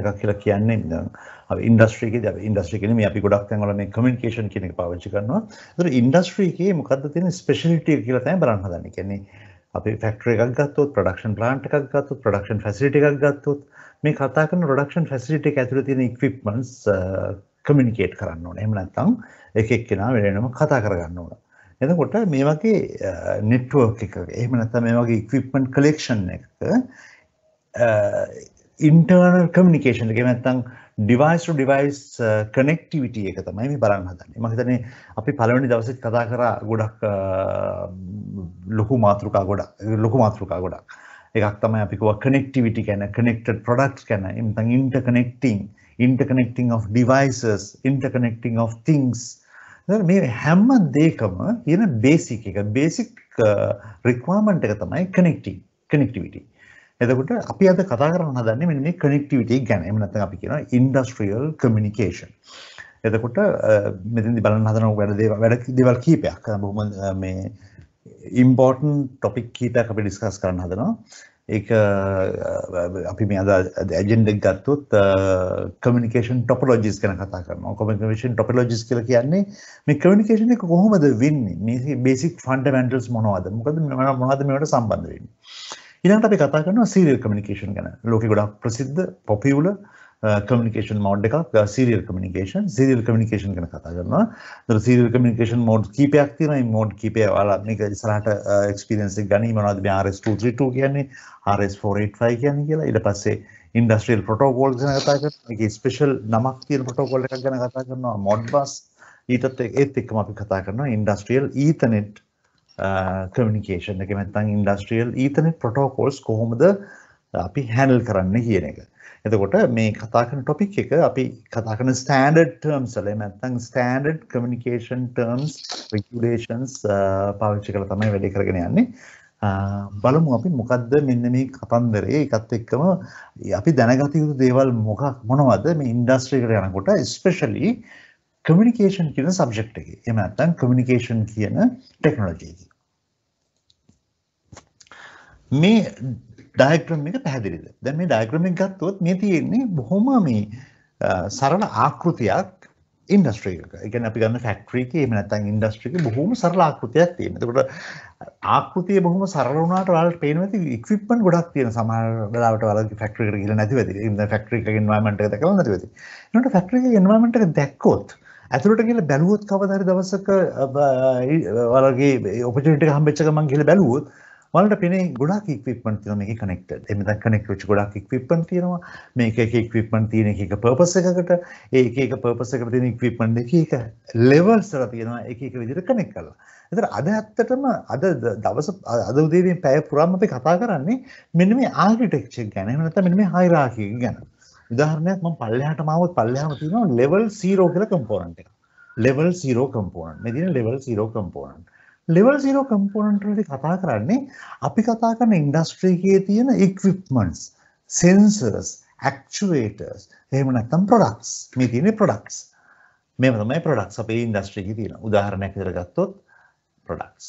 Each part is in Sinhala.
එකක් කියලා කියන්නේ දැන් අපි ඉන්ඩස්ට්‍රි එකේදී අපි ඉන්ඩස්ට්‍රි කියන්නේ මේ අපි ගොඩක් තැන්වල මේ කමියුනිකේෂන් කියන එක පාවිච්චි කරනවා. ඒතර ඉන්ඩස්ට්‍රි එකේ මොකද්ද තියෙන ස්පෙෂලිටි කියලා තමයි බලන්න හදන්නේ. කියන්නේ අපි ෆැක්ටරි එකක් ගත්තොත්, ප්‍රොඩක්ෂන් ප්ලාන්ට් එකක් ගත්තොත්, ප්‍රොඩක්ෂන් ෆැසිලිටි එකක් ගත්තොත් මේ කතා කරන ප්‍රොඩක්ෂන් ෆැසිලිටි එක ඇතුළේ තියෙන ඉක්විප්මන්ට්ස් කමියුනිකේට් කරන්න ඕනේ. එහෙම නැත්නම් එක එක්කෙනා වෙනම කතා කරගන්න ඕන. එතකොට මේ වගේ නෙට්වර්ක් එක එහෙම නැත්නම් මේ වගේ ඉක්විප්මන්ට් කලෙක්ෂන් එකක ඉන්ටර්නල් කමිනිිකේෂන් එක නැත්තං ඩිවයිස් ඩිවයිස් කනෙක්ටිවිට එක තමයි මේ බලන්න හදන්නේ මහිතනේ අපි පළවනි දවසත් කතා කර ගොඩක් uh, ලොකු මාතෘකා ගොඩක් ලොකු මාතෘකා ගොඩක් එකක් තමයි අපිකුව කනෙක්ටිවිටි කැන කනෙක්ට ප්‍රඩක්් කැන එමතන් interconnecting interconnecting of devices interconnecting of things මේ හැම්ම දේකම කියන බේසික එක බේසික් රික්වාමන්ට uh, එක තමයි කනෙක්ටිං කනෙක්ටිවිටී එතකොට අපි අද කතා කරන්න හදන්නේ මෙන්න මේ කනෙක්ටිවිටි ගැන. එහෙම නැත්නම් අපි කියනවා ඉන්ඩස්ට්‍රියල් කමියුනිකේෂන්. එතකොට මෙතෙන්දි බලන්න හදන වැඩ දේවල් වැඩ දේවල් කීපයක්. බොහොම මේ ඉම්පෝටන්ට් ටොපික් කීපයක් අපි ඩිස්කස් කරන්න හදනවා. ඒක අපි මේ අද ඇජෙන්ඩ එක ගත්තොත් කමියුනිකේෂන් ටොපොලොජිස් ගැන කතා කරනවා. කමියුනිකේෂන් ටොපොලොජිස් කියලා කියන්නේ මේ කමියුනිකේෂන් එක කොහොමද වෙන්නේ? මේ බේසික් ෆන්ඩමෙන්ටල්ස් මොනවද? මොකද මොනවද මේවට සම්බන්ධ වෙන්නේ? ඊළඟට අපි කතා කරනවා සීරියල් කමියුනිකේෂන් ගැන. ලෝකේ ගොඩක් ප්‍රසිද්ධ පොපියුලර් කමියුනිකේෂන් මෝඩ් එකක් සීරියල් කමියුනිකේෂන්. සීරියල් කමියුනිකේෂන් ගැන කතා කරනවා. ඒතර සීරියල් කමියුනිකේෂන් මෝඩ් කීපයක් තියෙනවා. මේ මෝඩ් කීපය ඔයාලා මේක ඉස්සරහට එක්ස්පීරියන්ස් uh, එක ගනි මොනවද මේ RS232 කියන්නේ RS485 කියන්නේ කියලා. ඊට පස්සේ ඉන්ඩස්ට්‍රියල් ප්‍රොටෝකෝල්ස් ගැන කතා කරනවා. මේකේ ස්පෙෂල් නමක් තියෙන ප්‍රොටෝකෝල් එකක් ගැන කතා කරනවා. මොඩ්බස් ඊටත් ඒත් එක්කම අපි කතා කරනවා ඉන්ඩස්ට්‍රියල් ඊතනෙට් කමිනිිකේෂන් එක මැත්තං ඉන්ඩස්ට්‍රියල් ඊතන ප්‍රටෝකෝල්ස් කොහොමද අපි හැනල් කරන්න කියන එක. එතකොට මේ කතාකන ටොපික් එක අපි කතාකන ස්ටන්ඩඩ් ටර්ම් සලේ මැත්තං ස්ටන්ඩඩ් කමිනිිකේෂන් ටර්ම්ස් රෙකුලේෂන්ස් පාවිච්චි කළ තමයි වැඩි කරගෙන යන්නේ බලමු අපි මොකක්ද මෙන්න මේ කතන්දරේ එකත් එක්කම අපි දැනගතයුතු දේවල් මොකක් මොනවද මේ ඉන්ඩස්ට්‍රි කර යනකොට ස්පෙශලී කමියුනිකේෂන් කියන සබ්ජෙක්ට් එකේ. එහෙම නැත්නම් කමියුනිකේෂන් කියන ටෙක්නොලොජි එකේ. මේ ඩයග්‍රෑම් එක පැහැදිලිද? දැන් මේ ඩයග්‍රෑම් එක ගත්තොත් මේ තියෙන්නේ බොහොම මේ සරල ආකෘතියක් ඉන්ඩස්ට්‍රී එක. ඒ කියන්නේ අපි ගන්න ෆැක්ටරි එකේ එහෙම නැත්නම් ඉන්ඩස්ට්‍රි එකේ බොහොම සරල ආකෘතියක් තියෙනවා. එතකොට ආකෘතිය බොහොම සරල වුණාට ඔයාලට පේනවා ඇති ඉක්විප්මන්ට් ගොඩක් තියෙන සමහර වෙලාවට ඔයාලගේ ෆැක්ටරි එකට ගිහලා නැතිව ඇති. ඒ කියන්නේ ෆැක්ටරි එකේ එන්වයරන්මන්ට් එක දැකලා නැතිව ඇති. ඒනොට ෆැක්ටරි එකේ එන්වයරන්මන්ට් එක දැක්කොත් ඇතුරට කියල බැලුවොත් කවදරි දවසක වලගේ ඔපට හම්බච්චකමන් කියල බැලුවොත් වලට පෙන ගොඩක් ඉක්විපන් තියන මේ කනෙක්ට එමත කනෙක් ච් ගොඩක් ඉක්විපන් තියෙනවා මේක ඉක්විපන් තියෙන එක පර්පස එකකට ඒක පර්පසක තින ඉක්විපන් දෙක එක ලෙවල් සර තියෙනවා එක එක විදිර කනෙක් කලා එතර අද ඇත්තටම අද දවස අද උදේවෙන් පැය පුරාම අපි කතා කරන්නේ මෙන්න මේ ආර්කිටෙක්ෂක් ගැන නත මෙ මේ හයිරාකී ගැන උදාහරණයක් මම පල්ලෙහාටම ආවොත් පල්ලෙහාම තියෙනවා level 0 කියලා component එකක්. level 0 component. මේ දින level 0 component. level 0 component වලදී කතා කරන්නේ අපි කතා කරන industry එකේ තියෙන equipments, sensors, actuators, එහෙම නැත්නම් products. මේ තියෙන්නේ products. මේව තමයි products අපේ industry එකේ තියෙන. උදාහරණයක් විදිහට ගත්තොත් products.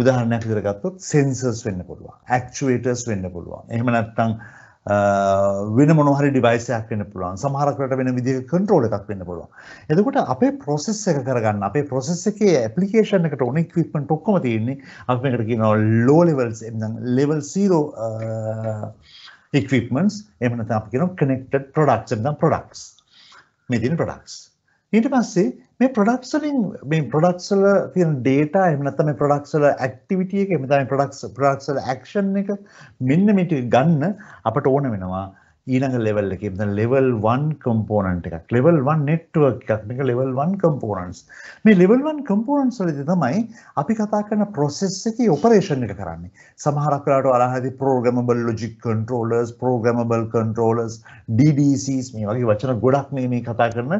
උදාහරණයක් විදිහට ගත්තොත් sensors වෙන්න පුළුවන්, actuators වෙන්න පුළුවන්. එහෙම නැත්නම් වෙන මොනහරි ඩිවයිසයක් වෙන්න පුළුවන් සමහරකට වෙන විදිහ කන්ට්‍රෝල් එකක් වෙන්න පුළුවන් එතකොට අපේ ප්‍රොසෙස් එක කරගන්න අපේ ප්‍රොසෙස් එකේ ඇප්ලිකේෂන් එකට ඕන ඉක්විප්මන්ට් ඔක්කොම තියෙන්නේ අපි මේකට කියනවා ලෝ ලෙවල්ස් එහෙනම් ලෙවල් 0 ඉක්විප්මන්ට්ස් එහෙම නැත්නම් අපි කියනවා කනෙක්ටඩ් ප්‍රොඩක්ට්ස් එහෙනම් ප්‍රොඩක්ට්ස් මේ දින ප්‍රොඩක්ට්ස් ඊට පස්සේ මේ ප්‍රොඩක්ස් වලින් මේ ප්‍රොඩක්ස් වල තියෙන data එහෙම නැත්නම් මේ ප්‍රොඩක්ස් වල activity එක එහෙම නැත්නම් ප්‍රොඩක්ස් ප්‍රොඩක්ස් වල action එක මෙන්න මේ ටික ගන්න අපට ඕන වෙනවා ඊළඟ level එකේ මෙතන level 1 component එකක් level 1 network එකක් මේක level 1 components මේ level 1 components වලදී තමයි අපි කතා කරන process එකේ operation එක කරන්නේ සමහරක් වෙලාවට අරහදී programmable logic controllers programmable controllers DDCs මේ වගේ වචන ගොඩක් මේ මේ කතා කරන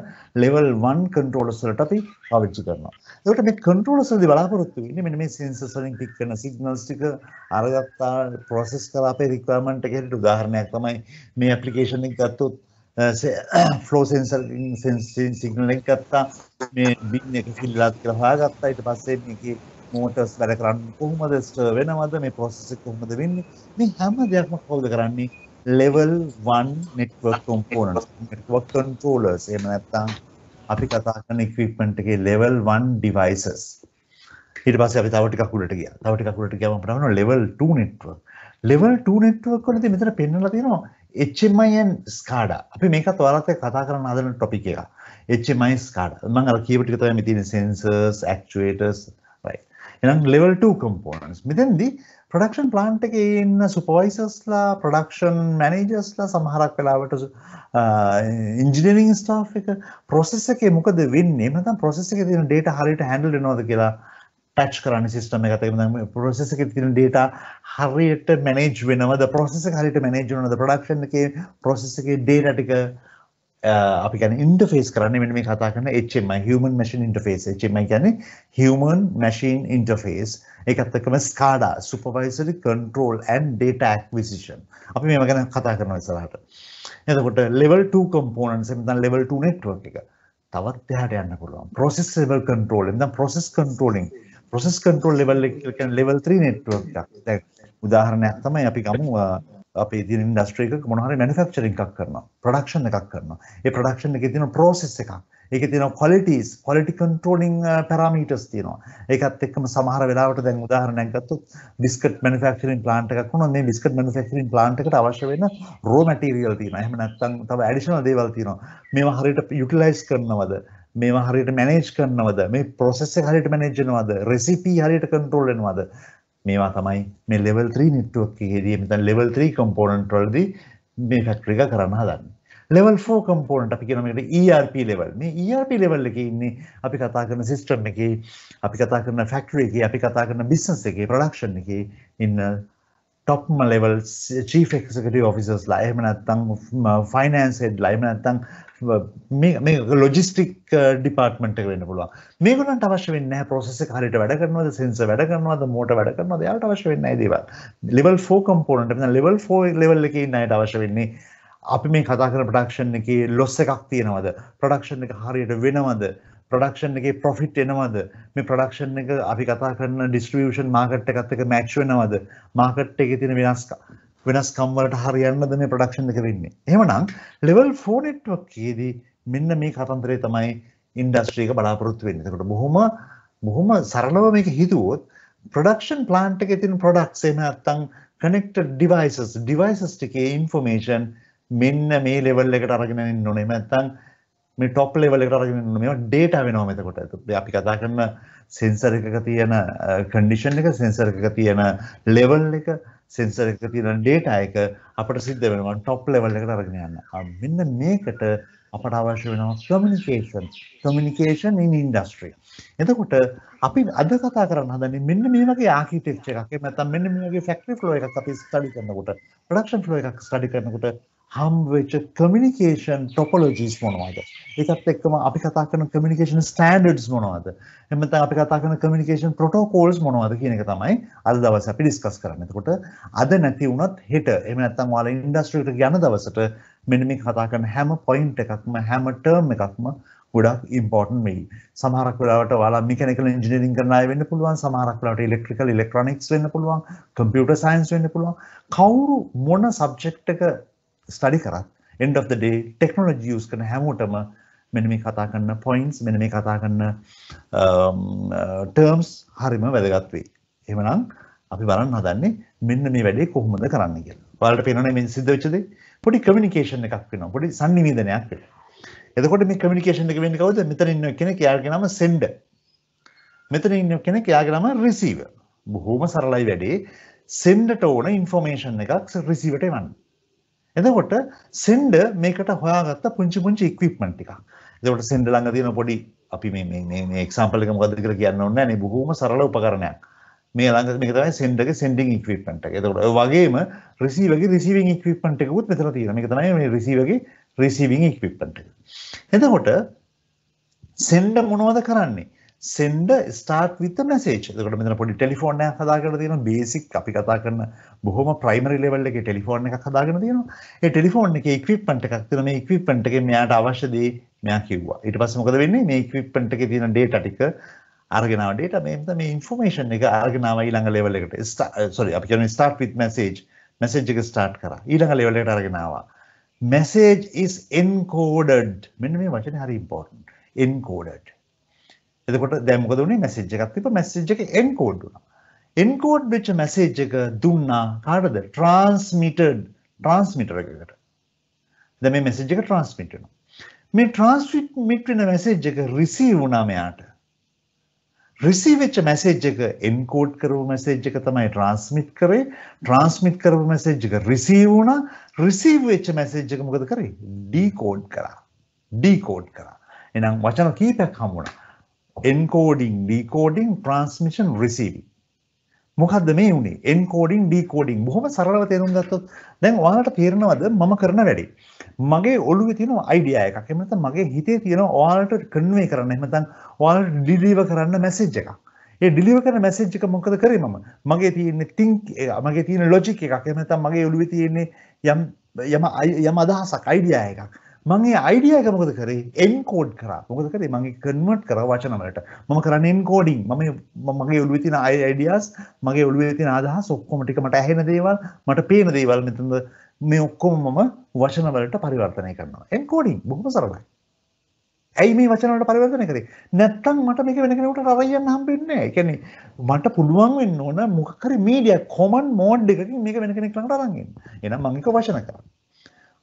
level 1 controllers වලට අපි පාවිච්චි කරනවා ඒකට මේ controllers වලදී බලාපොරොත්තු වෙන්නේ මෙන්න මේ sensors වලින් pick කරන signals ටික අරගත්තා process කරලා අපේ requirement එකට උදාහරණයක් තමයි මේ ඇපලිකේෂන් එක ගත්තොත් ෆ්ලෝ සෙන්සර් සෙන්සින් සිග්නල් එක ගත්තා මේ බින් එක ෆිල්ලාත් කියලා හොයාගත්තා ඊට පස්සේ මේකේ මෝටර්ස් වැඩ කරන්නේ කොහොමද ස්ටර් වෙනවද මේ process එක කොහොමද වෙන්නේ මේ හැම දෙයක්ම කවුද කරන්නේ level 1 network components network controllers එහෙම නැත්නම් අපි කතා කරන equipment එකේ level 1 devices ඊට පස්සේ අපි තව ටිකක් උඩට ගියා තව ටිකක් උඩට ගියාම අපිට ලෙවල් 2 network level 2 network වලදී මෙතන පෙන්වලා තියෙනවා HMIන් ස්කාඩ අපි මේකත් ඔයාලත් එක්ක කතා කරන්න හදන ටොපික් එක. HMI ස්කාඩ. මම අර කියපු ටික තමයි තියෙන sensors, actuators right. එහෙනම් level 2 components. මෙතෙන්දී ප්‍රඩක්ෂන් ප්ලාන්ට් එකේ ඉන්න සුපර්වයිසර්ස්ලා ප්‍රඩක්ෂන් මැනේජර්ස්ලා සමහරක් වෙලාවට ඉන්ජිනියරිං ස්ටාෆ් එක ප්‍රොසෙස් එකේ මොකද වෙන්නේ නැත්නම් ප්‍රොසෙස් එකේ තියෙන ඩේටා හරියට හැන්ඩල් වෙනවද කියලා පැච් කරන්න සිිස්ටම එකත පොසෙස එක තින ඩේට හරියට මැනේජ් වෙනවද පොසෙස හරිට මැනේජ් වනද ප්‍රඩක්ෂන් එක පොසෙස එක ඩේටටික අපි ගැන ඉන්ටෆේස් කරන්න මෙ මේ කතා කරන එම හමන් මශන් ඉන්ටෆේස් එම ගැන හමන් මැශීන් ඉන්ටෆේස් එකත්තකම SCADA supervisory control and data acquisition අපි මේම ගැන කතා කරන සලාට එතකොට ලෙවල් 2 කම්පෝනන් සමතන් ලෙවල් 2 නෙට්ව එක තවත් එහට යන්න පුළුවන් පොසෙස් ෙවල් කන්ටරෝල් ද පොසෙස් කන්ටරෝලිින් ප්‍රොසෙස් කන්ට්‍රෝල් ලෙවල් එක කියන්නේ ලෙවල් 3 නෙට්වර්ක් එකක්. දැන් උදාහරණයක් තමයි අපි ගමු අපේ දින ඉන්ඩස්ට්‍රි එකක මොන හරි මැනුෆැක්චරින් එකක් කරනවා, ප්‍රොඩක්ෂන් එකක් කරනවා. ඒ ප්‍රොඩක්ෂන් එකේ තියෙන ප්‍රොසෙස් එකක්. ඒකේ තියෙන qualities, quality controlling parameters තියෙනවා. ඒකත් එක්කම සමහර වෙලාවට දැන් උදාහරණයක් ගත්තොත් බිස්කට් මැනුෆැක්චරින් plant එකක් වුණොත් මේ බිස්කට් මැනුෆැක්චරින් plant එකට අවශ්‍ය වෙන raw material තියෙනවා. එහෙම නැත්නම් තව additional දේවල් තියෙනවා. මේවා හරියට utilize කරනවද? මේවා හරියට මැනේජ් කරනවද මේ ප්‍රොසෙස් එක හරියට මැනේජ් වෙනවද රෙසිපි හරියට කන්ට්‍රෝල් වෙනවද මේවා තමයි මේ level 3 network එකේදී මෙතන level 3 component වලදී මේ factory එක කරන්න හදන්නේ level 4 component අපි කියන මේකට ERP level මේ ERP level එකේ ඉන්නේ අපි කතා කරන system එකේ අපි කතා කරන factory එකේ අපි කතා කරන business එකේ production එකේ ඉන්න ටොප්ම ලෙවල් චී ෆෙක්කටි ඔෆිසස් ලා එහම නැත්තං ෆයිනන්ස් හෙඩ් ලයිම නැත්තං මේ ලොජිස්ටික් uh, ඩිපර්ටමට වෙන්න පුළුව මේගුණට අවශ්‍ය වන්න පොසෙස හරිට වැඩ කරනවද සෙන්ස වැඩ කරනවද මෝට වැඩ කරනවද යාට අවශ්‍ය වෙන්න දව ලෙවල් ෝ කම්පෝනට ලෙවල් ෝ ලෙවල් එක නයට අවශ්‍ය වෙන්නේ අපි මේ කතා කරන ප්‍රඩක්ෂන් එක ලොස්ස එකක් තියෙනවද ප්‍රඩක්ෂන් එක හරියට වෙනවද ප්‍රඩක්ෂන් එක පොෆිට් එනවද මේ ප්‍රඩක්ෂන් එක අපි කතා කරන ඩිස්ට්‍රියෂන් මාකට් එකත් එක මැච් වෙනවද මාකට් එක තින වෙනස්කා වෙනස්කම් වලට හරියන්නද මේ ප්‍රොඩක්ෂන් එක වෙන්නේ. එහෙමනම් level 4 network එකේදී මෙන්න මේ කතන්දරය තමයි ඉන්ඩස්ට්‍රි එක බලාපොරොත්තු වෙන්නේ. ඒකට බොහොම බොහොම සරලව මේක හිතුවොත් ප්‍රොඩක්ෂන් ප්ලාන්ට් එකේ තියෙන ප්‍රොඩක්ට්ස් එහෙම නැත්නම් connected devices devices ටිකේ information මෙන්න මේ level එකට අරගෙන එන්න ඕනේ. එහෙම නැත්නම් මේ ටොප් ලෙවල් එකට අරගෙන යනවා මේවා ඩේටා වෙනවා මෙතකොට. අපි කතා කරන සෙන්සර් එකක තියෙන කන්ඩිෂන් එක, සෙන්සර් එකක තියෙන ලෙවල් එක, සෙන්සර් එකක තියෙන ඩේටා එක අපට සිද්ධ වෙනවා ටොප් ලෙවල් එකට අරගෙන යන්න. මෙන්න මේකට අපට අවශ්‍ය වෙනවා communication communication in industry එතකොට අපි අද කතා කරන්න හදන්නේ මෙන්න මේ වගේ ආකිටෙක්චර් එකක් එහෙම නැත්නම් මෙන්න මේ වගේ factory flow එකක් අපි study කරනකොට production flow එකක් study කරනකොට හම්වෙච්ච කමිනිිකේෂන් ටොපොලජිස් මොනවාද එකත් එක්කම අපි කතා කරන කමිනිිකේෂන් ස්ටන්ඩඩස් මොනවාද එමත අපි කතා කරන කමිනිිකේෂන් පොටෝකෝල්ස් මොනවාද කියන එක තමයි අල් දවස අපි ඩිස්කස් කරන්නකොට අද නැති වුණත් හෙට එම ඇත්තම් වාල ඉන්ඩස්ට්‍රීට යන දවසට මිනිමි කතා කරන හැම පොයින්් එකක්ම හැම ටර්ම් එකක්ම ගොඩක් ඉම්පෝර්ටන් වෙයි සමහරක් වෙලාවට ඔයාලා මෙකැනිකල් ඉන්ජිනියරින් කරන අය වෙන්න පුළුවන් සමහරක් වෙලාවට ඉලෙක්ට්‍රිකල් ඉලෙක්ට්‍රොනික්ස් වෙන්න පුළුවන් කම්පියුටර් සයන්ස් වෙන්න පුළුවන් කවුරු මොන සබ්ජෙක්ට් එක ස්ටඩි කරත් end of the day technology use කරන හැමෝටම මෙන්න මේ කතා කරන points මෙන්න මේ කතා කරන um, uh, terms හරිම වැදගත් වෙයි. එහෙමනම් අපි බලන්න හදන්නේ මෙන්න මේ වැඩේ කොහොමද කරන්න කියලා. ඔයාලට පේනවනේ මේ සිද්ධ වෙච්ච දේ. පොඩි communication එකක් වෙනවා. පොඩි sannivedanayak වෙනවා. එතකොට මේ communication එක වෙන්නේ කවුද? මෙතන ඉන්න කෙනෙක් යාගේ නම sender. මෙතන ඉන්න කෙනෙක් යාගේ නම receiver. බොහොම සරලයි වැඩේ. sendට ඕන information එකක් receiverට එවන්න. එතකොට සෙන්ඩ මේකට හොයාගත්ත පුංචි පුංචි ඉක්විප්මන්ට් ටිකක්. එතකොට සෙන්ඩ ළඟ තියෙන පොඩි අපි මේ මේ මේ මේ එක්සැම්පල් එක මොකද්ද කියලා කියන්න ඕනේ නැහැ නේ බොහොම සරල උපකරණයක්. මේ ළඟ මේක තමයි සෙන්ඩගේ සෙන්ඩින් ඉක්විප්මන්ට් එක. එතකොට ඔය වගේම රිසීවර්ගේ රිසීවිං ඉක්විප්මන්ට් එකකුත් මෙතන තියෙනවා. මේක තමයි මේ රිසීවර්ගේ රිසීවිං ඉක්විප්මන්ට් එක. එතකොට සෙන්ඩ මොනවද කරන්නේ? සෙන්ඩ ස්ටාර්ට් විත මැසේච් කට මෙතන පොඩි ටෙලිෆෝන් හදාගෙන තියෙන බේසික් අපි කතා කරන බොහොම ප්‍රයිමරි ලෙවල් එක ටෙලිෆෝන් එකක් හදාගෙන තියෙනවා ඒ ටෙලිෆෝන් එක ඉක්විප්මන්ට් එකක් තියෙන මේ ඉක්විප්මන්ට් එකෙන් මෙයාට අවශ්‍ය දේ මෙයා කිව්වා ඊට පස්සේ මොකද වෙන්නේ මේ ඉක්විප්මන්ට් එකේ තියෙන ඩේටා ටික අරගෙන ආව ඩේටා මේ මේ ඉන්ෆෝමේෂන් එක අරගෙන ආවා ඊළඟ ලෙවල් එකට සෝරි අපි කියන ස්ටාර්ට් විත් මැසේජ් මැසේජ් එක ස්ටාර්ට් කරා ඊළඟ ලෙවල් එකට අරගෙන ආවා මැසේජ් is encoded මෙන්න මේ වචනේ හරි important encoded එතකොට දැන් මොකද වුනේ මැසේජ් එකක් තිබ්බ මැසේජ් එක එන්කෝඩ් වුණා. එන්කෝඩ් වෙච්ච මැසේජ් එක දුන්නා කාටද? ට්‍රාන්ස්මිටඩ් ට්‍රාන්ස්මිටර් එකකට. දැන් මේ මැසේජ් එක ට්‍රාන්ස්මිට් වෙනවා. මේ ට්‍රාන්ස්මිට් වෙන මැසේජ් එක රිසීව් වුණා මෙයාට. රිසීව් වෙච්ච මැසේජ් එක එන්කෝඩ් කරපු මැසේජ් එක තමයි ට්‍රාන්ස්මිට් කරේ. ට්‍රාන්ස්මිට් කරපු මැසේජ් එක රිසීව් වුණා. රිසීව් වෙච්ච මැසේජ් එක මොකද කරේ? ඩීකෝඩ් කරා. ඩීකෝඩ් කරා. එහෙනම් වචන කීපයක් හම්බුණා. එන්කෝඩිං ඩීකෝඩිං ට්‍රන්ස්මිෂන් රිසිවි මොකක්ද මේ වුණේ එන්කෝඩින් ඩීකෝඩින් බොහොම සරලව තේරුම් ගත්තොත් දැන් ඔයාලට තේරෙනවද මම කරන වැඩි මගේ ඔළුවේ තියෙන අයිඩියා එකක් එහෙම නැත්නම් මගේ හිතේ තියෙන ඔයාලට කන්වේ කරන්න එහෙම නැත්නම් ඔයාලට ඩිලිවර් කරන්න මැසේජ් එකක් ඒ ඩිලිවර් කරන මැසේජ් එක මොකද කරේ මම මගේ තියෙන තින්ක් මගේ තියෙන ලොජික් එකක් එහෙම නැත්නම් මගේ ඔළුවේ තියෙන යම් යම යම අදහසක් අයිඩියා එකක් මගේ අයිඩියක මොකද කරේ එන්කෝඩ් කර මොකද කරේ මගේ කන්වට් කර වචනවලට මම කරන්නෙන් කෝඩින් ම මගේ ඔලුව තින අයිඩියස් මගේ ඔලුවේ තින අදහස් ඔක්කොමටික මට ඇහෙන දේවල් මට පේන දේවල් මෙතද මේ ඔක්කොම මම වශනවලට පරිවර්තනය කරනවා එන්කෝඩින් බොහම සරලයි ඇයි මේ වචනට පරිවර්තනය කරේ නැත්තම් මට මේක වෙන කෙනෙකුට රවයන්න හම්බෙන්නේ නැහැ. ඒ කියන්නේ මට පුළුවන් වෙන්න ඕන මොකක් හරි මීඩියා කොමන් මෝඩ් එකකින් මේක වෙන කෙනෙක් ළඟට අරන් එන්න. එහෙනම් මම එක වචන කරා.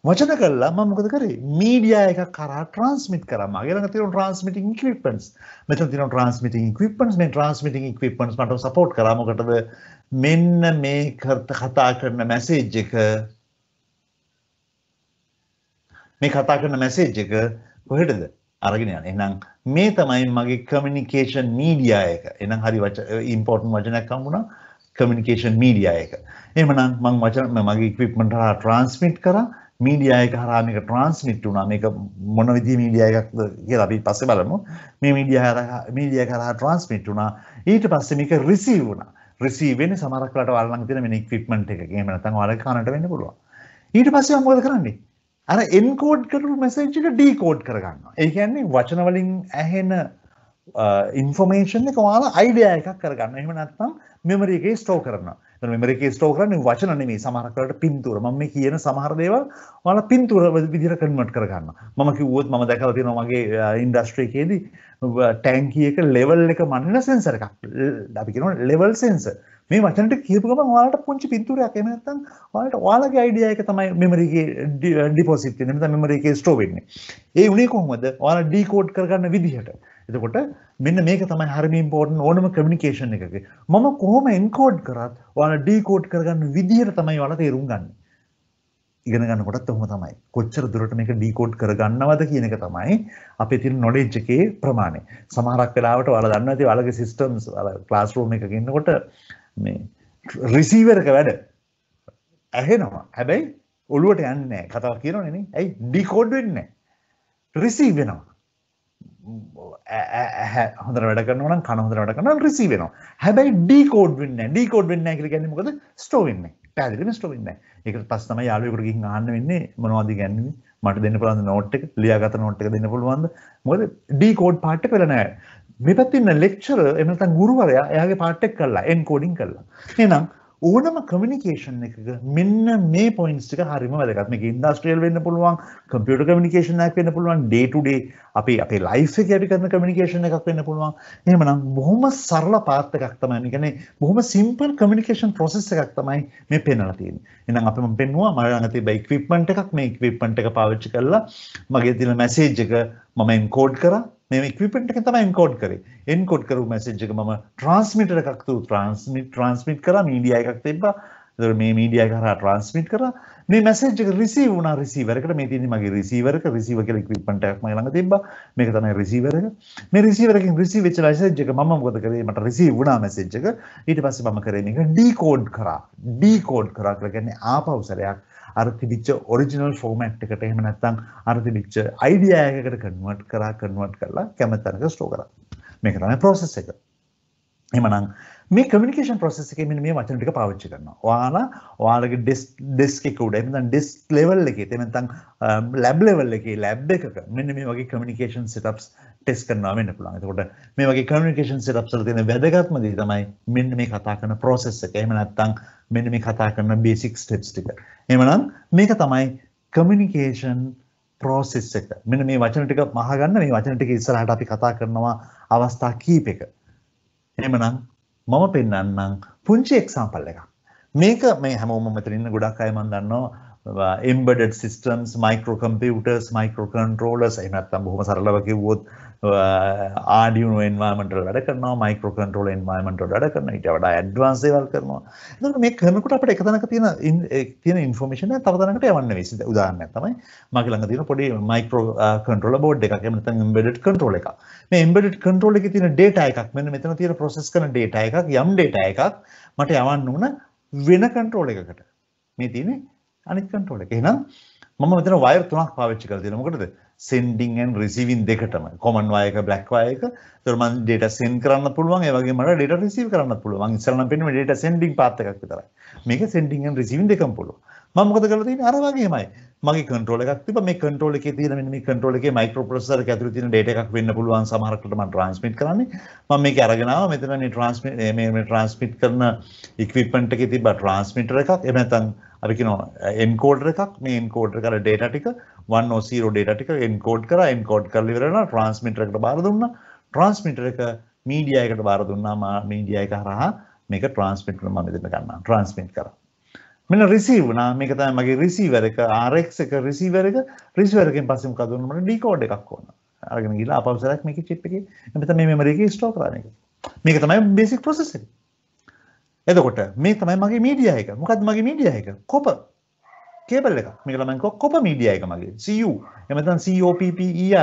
වචන කරලා මම මොකද කරේ මීඩියා එකක් කරා ට්‍රාන්ස්මිට් කරා මගේ ළඟ තියෙන ට්‍රාන්ස්මිටින් ඉක්විප්මන්ට්ස් මෙතන තියෙන ට්‍රාන්ස්මිටින් ඉක්විප්මන්ට්ස් මේ ට්‍රාන්ස්මිටින් ඉක්විප්මන්ට්ස් මට සපෝට් කරා මොකටද මෙන්න මේ කතා කරන මැසේජ් එක මේ කතා කරන මැසේජ් එක කොහෙටද අරගෙන යන්නේ එහෙනම් මේ තමයි මගේ කමියුනිකේෂන් මීඩියා එක එහෙනම් හරි වචන ඉම්පෝටන්ට් වචනයක් හම්බුණා කමියුනිකේෂන් මීඩියා එක එහෙමනම් මම වචන මගේ ඉක්විප්මන්ට් හරහා ට්‍රාන්ස්මිට් කරා මීඩියා එක හරහා මේක ට්‍රාන්ස්මිට් වුණා මේක මොන විදිහේ මීඩියා එකක්ද කියලා අපි පස්සේ බලමු මේ මීඩියා හරහා මීඩියා එක හරහා ට්‍රාන්ස්මිට් වුණා ඊට පස්සේ මේක රිසීව් වුණා රිසීව් වෙන්නේ සමහරක් වෙලාවට ඔයාලා ළඟ තියෙන මේ ඉක්විප්මන්ට් එකකින් එහෙම නැත්නම් ඔයාලගේ කනට වෙන්න පුළුවන් ඊට පස්සේ මොකද කරන්නේ අර එන්කෝඩ් කරපු මැසේජ් එක ඩීකෝඩ් කරගන්නවා ඒ කියන්නේ වචන වලින් ඇහෙන ඉන්ෆෝමේෂන් එක ඔයාලා අයිඩියා එකක් කරගන්න එහෙම නැත්නම් මෙමරි එකේ ස්ටෝ කරනවා එතන මෙමරි එකේ ස්ටෝර් කරන්නේ වචන නෙමෙයි සමහර කරලා පින්තූර. මම මේ කියන සමහර දේවල් ඔයාලා පින්තූර විදිහට කන්වර්ට් කරගන්න. මම කිව්වොත් මම දැකලා තියෙනවා මගේ ඉන්ඩස්ට්‍රි එකේදී ටැංකිය එක ලෙවල් එක මන්නන සෙන්සර් එකක්. අපි කියනවා ලෙවල් සෙන්සර්. මේ වචනට කියපු ගමන් ඔයාලට පුංචි පින්තූරයක් එහෙම නැත්නම් ඔයාලට ඔයාලගේ අයිඩියා එක තමයි මෙමරි එකේ ඩිපොසිට් වෙන්නේ. නැත්නම් මෙමරි එකේ ස්ටෝර් වෙන්නේ. ඒ උනේ කොහොමද? ඔයාලා ඩිකෝඩ් කරගන්න විදිහට. එතකොට මෙන්න මේක තමයි හරිම ඉම්පෝර්ටන් ඕනම කමියුනිකේෂන් එකක. මම කොහොම එන්කෝඩ් කරත් ඔයාලා ඩීකෝඩ් කරගන්න විදිහට තමයි ඔයාලා තේරුම් ගන්න. ඉගෙන ගන්නකොටත් ඔහොම තමයි. කොච්චර දුරට මේක ඩීකෝඩ් කරගන්නවද කියන එක තමයි අපේ තියෙන නොලෙජ් එකේ ප්‍රමාණය. සමහරක් වෙලාවට ඔයාලා දන්නවා ඇති ඔයාලගේ සිස්ටම්ස් ක්ලාස් රූම් එකක ඉන්නකොට මේ රිසීවර් එක වැඩ ඇහෙනවා. හැබැයි ඔළුවට යන්නේ නැහැ. කතාව කියනවනේ නේ. ඇයි ඩීකෝඩ් වෙන්නේ නැහැ. රිසීව් වෙනවා. හොඳ වැඩකන කනහොද වැඩකන රිසි වෙන හැබයි ඩිකෝඩ් වන්න ඩිකෝඩ් වෙන්න කියල ගැන්න මොකද ස්ටෝවෙන්න පැදිලිම ස්ටෝවෙන්න එක පස්සම යාලුවකරගින් ආන්න වෙන්නේ මොනවාද ගැන්නම මට දෙන්න පුළන් නෝට්ටක ලියාගත නොට්ක දෙන්න පුළුවන්ද මොද ඩිකෝඩ් පාට්ට පෙරනෑ මේ පත්තින්න ලෙක්ෂර එමතන් ගුරුවරයා එයාගේ පාට්ටෙක් කරලා එන්කෝඩින් කරලා එනම් ඕනම කමිනිිකේෂන් එක මෙන්න මේ පොයින්ස්ටික හරිම වැදගත්ම ඉන්දස්ට්‍රියල් වෙන්න පුළුවන් කම්පියට කමිනිිකේෂනයක් වෙන්න පුළුවන් ඩේටුඩේ අපි අපේ ලයිෆ කැරි කරන කමිනිිකේෂන එකක් වෙන්න පුළුවන් එහමනම් බොහොම සරල පාත්තකක් තමයි ගැන බොහොම සිම්පල් කමිනිිකේෂන් ප්‍රසෙස් එකක් තමයි මේ පෙනලතින් එනම් අපම පෙන්වා මරගතේ බයික්විප්පන්ට එකක් මේ ඉක්විප්පන්ට එක පාවිච්චි කරලා මගේ තින මැසේජ් එක මම එන්කෝඩ් කරා මේ ඉක්විපෙන්ට් එක තමයි එන්කෝඩ් කරේ එන්කෝඩ් කරපු මැසේජ් එක මම ට්‍රාන්ස්මිටර් එකක් තු ට්‍රාන්ස්මිට් ට්‍රාන්ස්මිට් කරා මීඩියා එකක් තිබ්බා ඒතර මේ මීඩියා එක හරහා ට්‍රාන්ස්මිට් කරා මේ මැසේජ් එක රිසීව් වුණා රිසීවර් එකට මේ තියෙන්නේ මගේ රිසීවර් එක රිසීවර් කියලා ඉක්විප්මන්ට් එකක් මගේ ළඟ තිබ්බා මේක තමයි රිසීවර් එක මේ රිසීවර් එකෙන් රිසීව් වෙච්ච මැසේජ් එක මම මොකද කරේ මට රිසීව් වුණා මැසේජ් එක ඊට පස්සේ මම කරේ මේක ඩීකෝඩ් කරා ඩීකෝඩ් කරා කියලා කියන්නේ ආපහු සැරයක් අර තිබිච්ච ඔරිජිනල් ෆෝමැට් එකට එහෙම නැත්නම් අර තිබිච්ච අයිඩියා එකකට කන්වර්ට් කරා කන්වර්ට් කරලා කැමැත්තනක ස්ටෝ කරා. මේක තමයි process එක. එහෙමනම් මේ communication process එකේ මෙන්න මේ වචන ටික පාවිච්චි කරනවා. ඔයාලා ඔයාලගේ desk desk එක උඩ එහෙම නැත්නම් desk level එකේ එහෙම නැත්නම් um, lab level එකේ lab එකක මෙන්න මේ වගේ communication setups ටෙස් කරනවා වෙන්න පුළුවන්. එතකොට මේ වගේ communication setups වල තියෙන වැදගත්ම දේ තමයි මෙන්න මේ කතා කරන process එක. එහෙම නැත්නම් මෙන්න මේ කතා කරන basic steps ටික. එහෙමනම් මේක තමයි communication process එක. මෙන්න මේ වචන ටික මහගන්න මේ වචන ටික ඉස්සරහට අපි කතා කරනවා අවස්ථා කීපයක. එහෙමනම් මම පෙන්වන්නම් පුංචි එක්සාම්පල් එකක්. මේක මේ හැමෝම මෙතන ඉන්න ගොඩක් අය මම දන්නවා embedded systems microcomputers microcontrollers එහෙම නැත්නම් බොහොම සරලව කිව්වොත් ආඩියුණු එන්වාමටල් වැඩ කරනවා මයිකරෝකන්ටරෝල එන්වාමටල් වැඩ කරන ඉට වඩා ඇඩ්වාන්සේවල් කරනවා මේ කරනකට අපට එකතනක තියෙන තියෙන ඉන්ෆෝමේෂන තවතනකට යවන්න විසි උදාන්න තමයි මගලඟ තින පොඩි මයිකරෝකන්ටරල බෝඩ් එකක් එමත එම්බෙඩ් කටරෝල එක මේ එම්බෙඩ් කටරෝල එක තින ඩේට එකක් මෙන්න මෙතන තියෙන ප්‍රොසෙස් කරන ඩේට එකක් යම් ඩේට එකක් මට යවන්න ඕන වෙන කන්ටරෝල එකකට මේ තියනේ අනිත් කන්ටරෝල එක එහෙනම් මම මෙතන වයර් තුනක් පාවිච්චි කරලා තියෙනවා මොකටද සෙන්ඩිං ඇන් රිසිවින් දෙකටම කොමන් වායක බ්ලක් වායක තොරමන් ඩේට සෙන් කරන්න පුළුවන් ඒවගේ මට ඩේට රිසිව් කරන්න පුළුවන් ඉස්සරනම් පෙනුම ඩේට සෙන්ඩිං පාත් එකක් විතරයි මේක සෙන්ඩිං ඇන් රිසිවින් දෙකම පුළුවන් මම මොකද කරලා තියෙන්නේ අර වගේමයි. මගේ කන්ට්‍රෝල් එකක් තිබ්බා මේ කන්ට්‍රෝල් එකේ තියෙන මෙන්න මේ කන්ට්‍රෝල් එකේ මයික්‍රෝ ප්‍රොසෙසර් එක ඇතුලේ තියෙන ඩේටා එකක් වෙන්න පුළුවන් සමහරකට මම ට්‍රාන්ස්මිට් කරන්නේ. මම මේක අරගෙන ආවා මෙතන මේ ට්‍රාන්ස්මිට් මේ මේ ට්‍රාන්ස්මිට් කරන ඉක්විප්මන්ට් එකේ තිබ්බා ට්‍රාන්ස්මිටර් එකක්. එහෙම නැත්නම් අපි කියනවා එන්කෝඩර් එකක්. මේ එන්කෝඩර් කරලා ඩේටා ටික 100 ඩේටා ටික එන්කෝඩ් කරා. එන්කෝඩ් කරලා ඉවර වෙලා ට්‍රාන්ස්මිටර් එකට බාර දුන්නා. ට්‍රාන්ස්මිටර් එක මීඩියා එකට බාර දුන්නා. මීඩියා එක හරහා මේක ට්‍රාන්ස්මිට් කරන මම මෙතන ගන්නවා. ට්‍රාන්ස්මිට් කරා. මෙන්න රිසීව් වුණා මේක තමයි මගේ රිසීවර් එක RX එක රිසීවර් එක රිසීවර් එකෙන් පස්සේ මොකද වුනේ මට ඩිකෝඩ් එකක් ඕන අරගෙන ගිහලා ආපහු සරක් මේකේ චිප් එකේ මෙතන මේ මෙමරි එකේ ස්ටෝර් කරන එක මේක තමයි බේසික් ප්‍රොසෙසර් එතකොට මේ තමයි මගේ මීඩියා එක මොකද්ද මගේ මීඩියා එක කොප කේබල් එක මේක තමයි කොප මීඩියා එක මගේ CU එහෙම නැත්නම් e COPP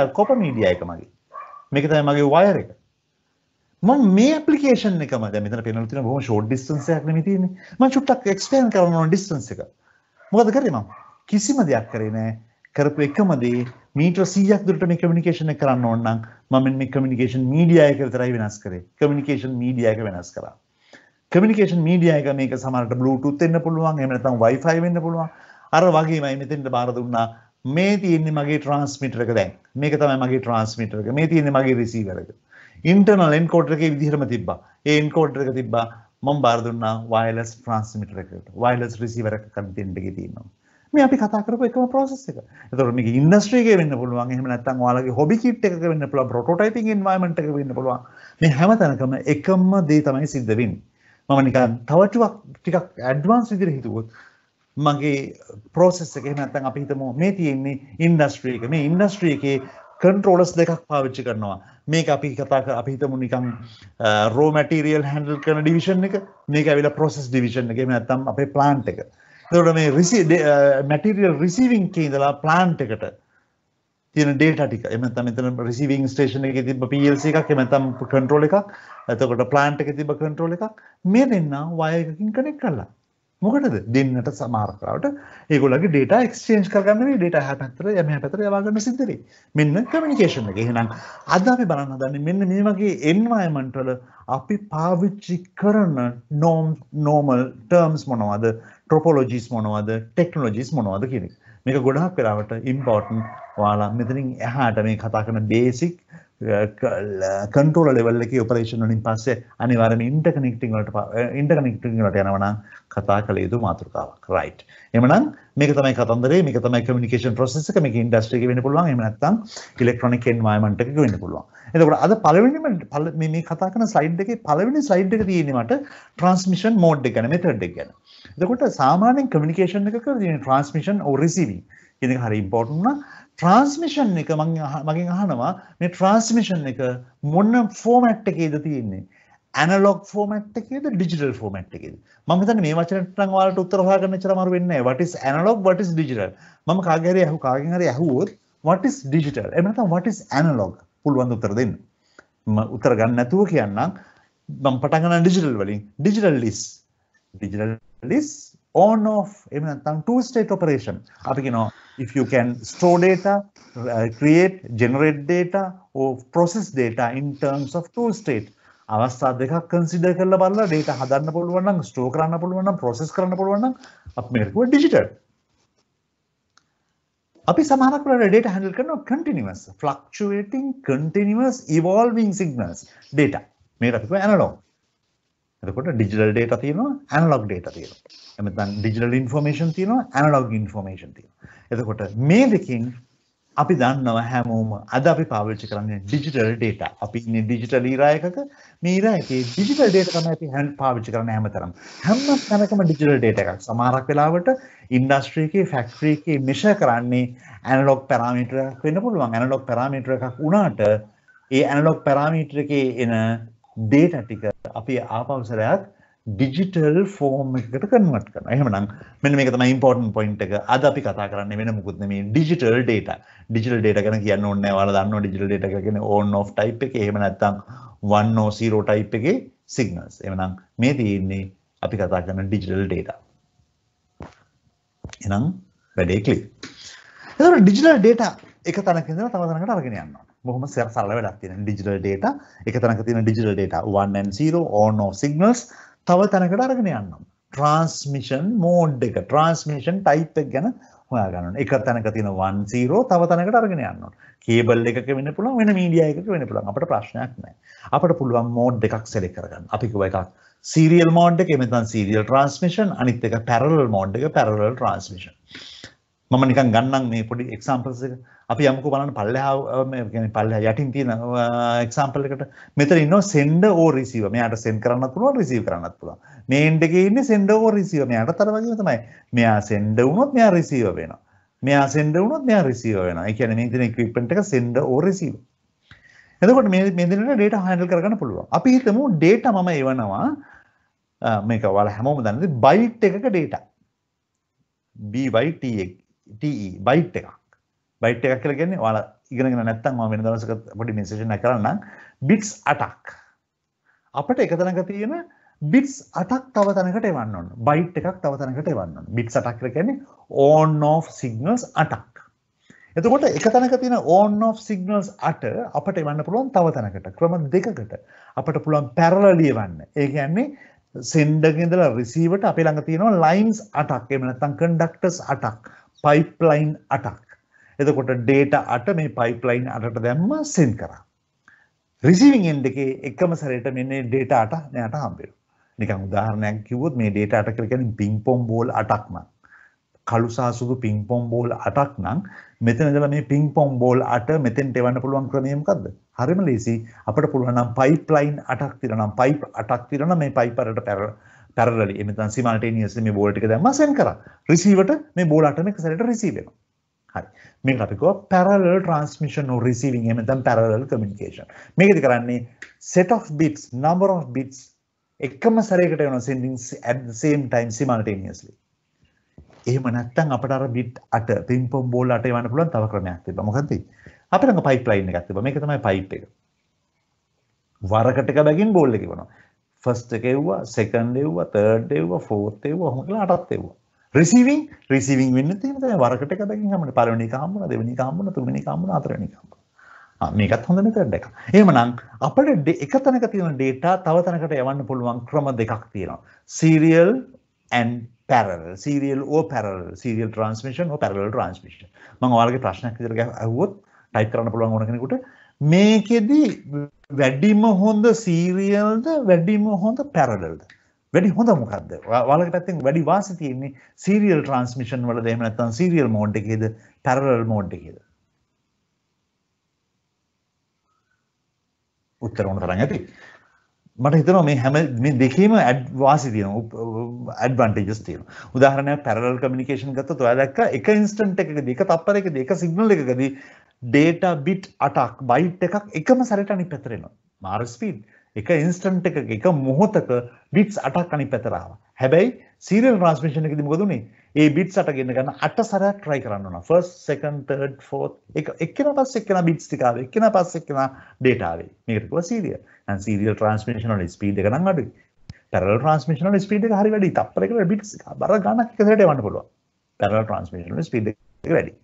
ER copper media එක මගේ මේක තමයි මගේ වයර් එක මම මේ ඇප්ලිකේෂන් එකම දැන් මෙතන පේනවා තියෙන බොහොම ෂෝට් ඩිස්ටන්ස් එකක් නෙමෙයි තියෙන්නේ. මම චුට්ටක් එක්ස්පෑන්ඩ් කරන්න ඕන ඩිස්ටන්ස් එක. මොකද කරේ මම? කිසිම දෙයක් කරේ නෑ. කරපු එකම දේ මීටර් 100ක් දුරට මේ කමියුනිකේෂන් එක කරන්න ඕන නම් මම මේ කමියුනිකේෂන් මීඩියා එක විතරයි වෙනස් කරේ. කමියුනිකේෂන් මීඩියා එක වෙනස් කරා. කමියුනිකේෂන් මීඩියා එක මේක සමහරට Bluetooth වෙන්න පුළුවන්, එහෙම නැත්නම් Wi-Fi වෙන්න පුළුවන්. අර වගේමයි මෙතෙන්ට බාර දුන්නා මේ තියෙන්නේ මගේ ට්‍රාන්ස්මිටර් එක දැන්. මේක තමයි මගේ ට්‍රාන්ස්මිටර් එක. මේ තියෙන්නේ මගේ රිසීවර් එක. ඉන්ටර්නල් එන්කෝඩර් එකේ විදිහටම තිබ්බා. ඒ එන්කෝඩර් එක තිබ්බා මම බාර දුන්නා වයර්ලස් ට්‍රාන්ස්මිටර් එකට. වයර්ලස් රිසීවර් එකක් දෙන්න ගිහින් තියෙනවා. මේ අපි කතා කරපු එකම process එක. ඒතකොට මේක industry එකේ වෙන්න පුළුවන්. එහෙම නැත්නම් ඔයාලගේ hobby kit එකක වෙන්න පුළුවන්. prototyping environment එකක වෙන්න පුළුවන්. මේ හැම තැනකම එකම දේ තමයි සිද්ධ වෙන්නේ. මම නිකන් තව ටිකක් ටිකක් ඇඩ්වාන්ස් විදිහට හිතුවොත් මගේ process එක එහෙම නැත්නම් අපි හිතමු මේ තියෙන්නේ industry එක. මේ industry එකේ කන්ට්‍රෝලස් දෙකක් පාවිච්චි කරනවා මේක අපි කතාක අපි හිතමු නිකං රෝ මැටීරියල් හැන්ඩල් කරන ඩිවිෂන් එක මේක ඇවිල පොසෙස් ඩිවිෂන් එක නැත්තම් අපේ ප්ලාන්ට් එක තට මේ රිසි මැටිරියල් රිසිවිං කේදලා ප්ලාන්ට් එකට තියෙන ඩේට ටික එමතම එතන රිසිවිං ස්ටේෂන එක තිබ පල්ස එකක් එමතම් කන්ට්‍රෝල එකක් ඇතකොට ප්ලාන්ට් එක තිබ කන්ට්‍රෝල එකක් මේ දෙන්න වයකින් කනෙක් කරලා මොකටද දෙන්නට සමාරකාවට ඒගොල්ලගේ ඩේටා එක්ස්චේන්ජ් කරගන්න මේ ඩේටා එහා පැත්තට යම එහා පැත්තට යවා ගන්න සිද්ධ වෙයි. මෙන්න කමියුනිකේෂන් එක. එහෙනම් අද අපි බලන්න හදන්නේ මෙන්න මේ වගේ එන්වයරන්මන්ට් වල අපි පාවිච්චි කරන norm normal terms මොනවද? topologies මොනවද? technologies මොනවද කියන එක. මේක ගොඩාක් වෙලාවට important. ඔයාලා මෙතනින් එහාට මේ කතා කරන basic කන්ටෝල ලෙවල්ලක ඔපරේෂන් වලින් පස්සේ අනිවාරෙන් ඉන්ටර්කනෙක්ටිං වලට ඉන්ටර්කනෙක්ටිං වලට යනවා නම් කතා කළ යුතු මාතෘකාවක් right එහෙනම් මේක තමයි කතන්දරේ මේක තමයි communication process එක මේක industry එක වෙන්න පුළුවන් එහෙම නැත්නම් electronic environment එකක වෙන්න පුළුවන් එතකොට අද පළවෙනිම මේ මේ කතා කරන slide එකේ පළවෙනි slide එක තියෙන්නේ මට transmission mode එක ගැන method එක ගැන එතකොට සාමාන්‍යයෙන් communication එකක තියෙන transmission or receiving කියන එක හරි important වුණා ට්‍රන්ස්මිෂන් එක මගින් අහනවා මේ ට්‍රන්ස්මිෂන් එක මොන්න ෆෝමැට් එකේද තියෙන්නේ ඇනලොක් ෆෝමට් එකේද ඩිජිටල් ෆෝමට් එකේද මම හිතන්නේ මේ වචනටනම් ඔයාලට උත්තර හොයාගන්න එච්චර අමාරු වෙන්නේ නැහැ what is analog what is digital මම කාගෙන් හරි අහුව කාගෙන් හරි අහුවොත් what is digital එහෙම නැත්නම් what is analog පුළුවන් උත්තර දෙන්න මම උත්තර ගන්න නැතුව කියන්නම් මම පටන් ගන්න ඩිජිටල් වලින් digital is digital is on off එහෙම නැත්නම් two state operation අපි කියනවා if you can store data uh, create generate data or process data in terms of two state අවස්ථා දෙකක් consider කරලා බලලා data හදන්න පුළුවන් නම් store කරන්න පුළුවන් නම් process කරන්න පුළුවන් නම් අපි මේකට කියව digital අපි සමහරක් වෙලාවට data handle කරනවා continuous fluctuating continuous evolving signals data මේකට අපි කියව analog එතකොට ඩිජිටල් data තියෙනවා ඇනලොග් data තියෙනවා. එහෙනම් නැත්නම් ඩිජිටල් ইনফরমේෂන් තියෙනවා ඇනලොග් ইনফরমේෂන් තියෙනවා. එතකොට මේ දෙකෙන් අපි දන්නව හැමෝම අද අපි පාවිච්චි කරන්නේ ඩිජිටල් data. අපි ඉන්නේ ඩිජිටල් ඊරා එකක. මේ ඊරා එකේ ඩිජිටල් data තමයි අපි හැන් පාවිච්චි කරන්නේ හැමතරම්. හැම තැනකම ඩිජිටල් data එකක්. සමහරක් වෙලාවට ඉන්ඩස්ට්‍රි එකේ ෆැක්ටරි එකේ මෙෂර් කරන්නේ ඇනලොග් පැරාමීටර් එකක් වෙන්න පුළුවන්. ඇනලොග් පැරාමීටර් එකක් වුණාට ඒ ඇනලොග් පැරාමීටර් එකේ එන data ටික අපි ආපවසරයක් ඩිජිටල් ෆෝර්ම් එකට කන්වර්ට් කරනවා. එහෙමනම් මෙන්න මේක තමයි ඉම්පෝටන්ට් පොයින්ට් එක. අද අපි කතා කරන්නේ වෙන මොකුත් නෙමෙයි ඩිජිටල් ඩේටා. ඩිජිටල් ඩේටා ගැන කියන්න ඕනේ නැහැ. ඔයාලා දන්නවා ඩිජිටල් ඩේටා කියන්නේ on off type එකේ. එහෙම නැත්නම් 100 type එකේ signals. එහෙනම් මේ තියෙන්නේ අපි කතා කරන ඩිජිටල් ඩේටා. එහෙනම් වැඩේ ක්ලික්. ඒතර ඩිජිටල් ඩේටා එක තැනක ඉඳලා තව තැනකට අරගෙන යනවා. බොහොම සරල වැඩක් තියෙනවා. digital data එක තැනක තියෙන digital data 1 and 0 on off signals තව තැනකට අරගෙන යනවා. transmission mode එක transmission type එක ගැන හොයාගන්න. එක තැනක තියෙන 1 0 තව තැනකට අරගෙන යන්න ඕන. කේබල් එකක වෙන්න පුළුවන් වෙන මීඩියා එකකට වෙන්න පුළුවන්. අපිට ප්‍රශ්නයක් නැහැ. අපිට පුළුවන් mode දෙකක් select කරගන්න. අපි කිව්ව එකක් serial mode එක, එමෙතන serial transmission, අනිත් එක parallel mode එක parallel transmission. මම නිකන් ගන්නම් මේ පොඩි එක්සාම්පල්ස් එක. අපි යමුකෝ බලන්න පල්ලෙහා මේ කියන්නේ පල්ලෙහා යටින් තියෙන එක්සාම්පල් එකට මෙතන ඉන්නවා sender or receiver. මෙයාට send කරන්නත් පුළුවන් receive කරන්නත් පුළුවන්. මේ end එකේ ඉන්නේ sender or receiver. මෙයාටත් අර වගේම තමයි. මෙයා sender වුණොත් මෙයා receive වෙනවා. මෙයා sender වුණොත් මෙයා receive වෙනවා. ඒ කියන්නේ මේ දෙන equipment එක sender or receive. එතකොට මේ මේ දෙන්නට data handle කරගන්න පුළුවන්. අපි හිතමු data මම එවනවා මේක ඔයාලා හැමෝම දන්නේ byte එකක data. byte බයිට් e, එකක් බයිට් එකක් කියලගෙන වාල ඉගෙනගෙන නැත්තම් මම වෙන දවසක පොඩි මෙසේජ් එකක් කරන්නම් බිට්ස් 8ක් අපිට එක තැනක තියෙන බිට්ස් 8ක් තව තැනකට එවන්න ඕන බයිට් එකක් තව තැනකට එවන්න ඕන බිට්ස් 8ක් කියලා කියන්නේ on off signals 8ක් එතකොට එක තැනක තියෙන on off signals 8 අපිට එවන්න පුළුවන් තව තැනකට ක්‍රම දෙකකට අපිට පුළුවන් parallel එවන්න ඒ කියන්නේ sender එකේ ඉඳලා receiver ට අපේ ළඟ තියෙනවා lines 8ක් එහෙම නැත්නම් conductors 8ක් පයිප්ලයින් අටක් එතකොට ඩේට අට මේ පයිප්ලයින් අටට දැම්ම සෙන් කරා රිසිවිං එන්ඩ එකේ එකම සරයට මෙන්නේ ඩේට අට නෑට හම්බෙරු නිකං උදාහරණයක් කිවොත් මේ ඩේට අට කරගැන පිංපොම් බෝල් අටක්ම කළුසාසුදු පිංපොම් බෝල් අටක් නම් මෙතනදල මේ පිංපොම් බෝල් අට මෙතෙන් ටෙවන්න පුළුවන් ක්‍රමයමකක්ද හරිම ලේසි අපට පුළුවනම් පයිප්ලයින් අටක් තිරනම් පයිප් අටක් තිරන මේ පයිපරට පැර පැරලි එමතන් සිමල්ටේනියස් මේ බෝල් ටික දැම්ම සෙන් කරා රිසීවට මේ බෝල් අටම එක සැරේට රිසීව් වෙනවා හරි මේක අපි කියව parallel transmission or receiving එමතන් parallel communication මේකද කරන්නේ set of bits number of bits එකම සැරයකට එනවා sending at the same time simultaneously එහෙම නැත්නම් අපට අර bit 8 ping pong ball 8 එවන්න පුළුවන් තව ක්‍රමයක් තිබ්බා මොකද්ද අපිට ළඟ pipeline එකක් තිබ්බා මේක තමයි pipe එක වරකට එක බැගින් බෝල් එක ඉවනවා ෆස්ට් එක එව්වා සෙකන්ඩ් එව්වා තර්ඩ් එව්වා ෆෝර්ත් එව්වා ඔහොම කියලා අටත් එව්වා රිසීවිං රිසීවිං වෙන්න තියෙන තැන වරකට එක දෙකකින් අපිට පළවෙනි එක හම්බුණා දෙවෙනි එක හම්බුණා තුන්වෙනි එක හම්බුණා හතරවෙනි එක හම්බුණා ආ මේකත් හොඳ නේ තර්ඩ් එක එහෙමනම් අපිට එක තැනක තියෙන data තව තැනකට යවන්න පුළුවන් ක්‍රම දෙකක් තියෙනවා serial and parallel serial or parallel serial transmission or parallel transmission මම ඔයාලගේ ප්‍රශ්නයක් විදිහට අහුවොත් ටයිප් කරන්න පුළුවන් ඕන කෙනෙකුට මේකෙදි වැඩිම හොඳ සීරියල්ද වැඩිම හොඳ පැරඩල්ද වැඩි හොඳ මොකක්ද වලට පැත්තෙන් වැඩි වාසි තියෙන්නේ සීරියල් ට්‍රන්ස්මිෂන් වල දෙහෙම නැත්තම් සීරියල් මෝඩ් එකේද පැරඩල් මෝඩ් එකේද උත්තර මොන තරම් ඇති මට හිතනවා මේ හැම මේ දෙකේම වාසි තියෙනවා ඇඩ්වාන්ටේජස් තියෙනවා උදාහරණයක් පැරලල් කමියුනිකේෂන් ගත්තොත් ඔයා දැක්ක එක ඉන්ස්ටන්ට් එකකදී එක තප්පරයකදී එක සිග්නල් එකකදී ඩේට බිට් අටක් බයිට් එකක් එකම සැරට අනි පැතරෙනවා මාර්ස්පීඩ් එක ඉන්ස්ටන්ට් එක එක මොහොතක බිට්ස් අටක් අනි පැතරාව හැබැයි සීරල් ට්‍රන්ස්මිෂන් එකද මොකදුනේ ඒ බිට්ස් අට ගෙන්න ගන්න අට සරයක් ට්‍රයි කරන්න ෆස් සකන් තර්ඩ් ෆෝත් එක එක්කෙන පස් එක්කෙන බිට්ස් ටිකාව එක්කෙන පස් එක්කෙන ඩේටාවේ මේකටකව සීරිය නම් සීරියල් ට්‍රන්ස්මිෂන් වල ස්පීඩ් එක නම් අඩුයි පැරල් ට්‍රන්ස්මිෂන් වල ස්පීඩ් එක හරි වැඩි තප්පරයකට බිට්ස් එක බර ගණක් එක සැරට එවන්න පුළුවන් පැරල් ට්‍රන්ස්මිෂන් වල ස්පීඩ් එක වැඩි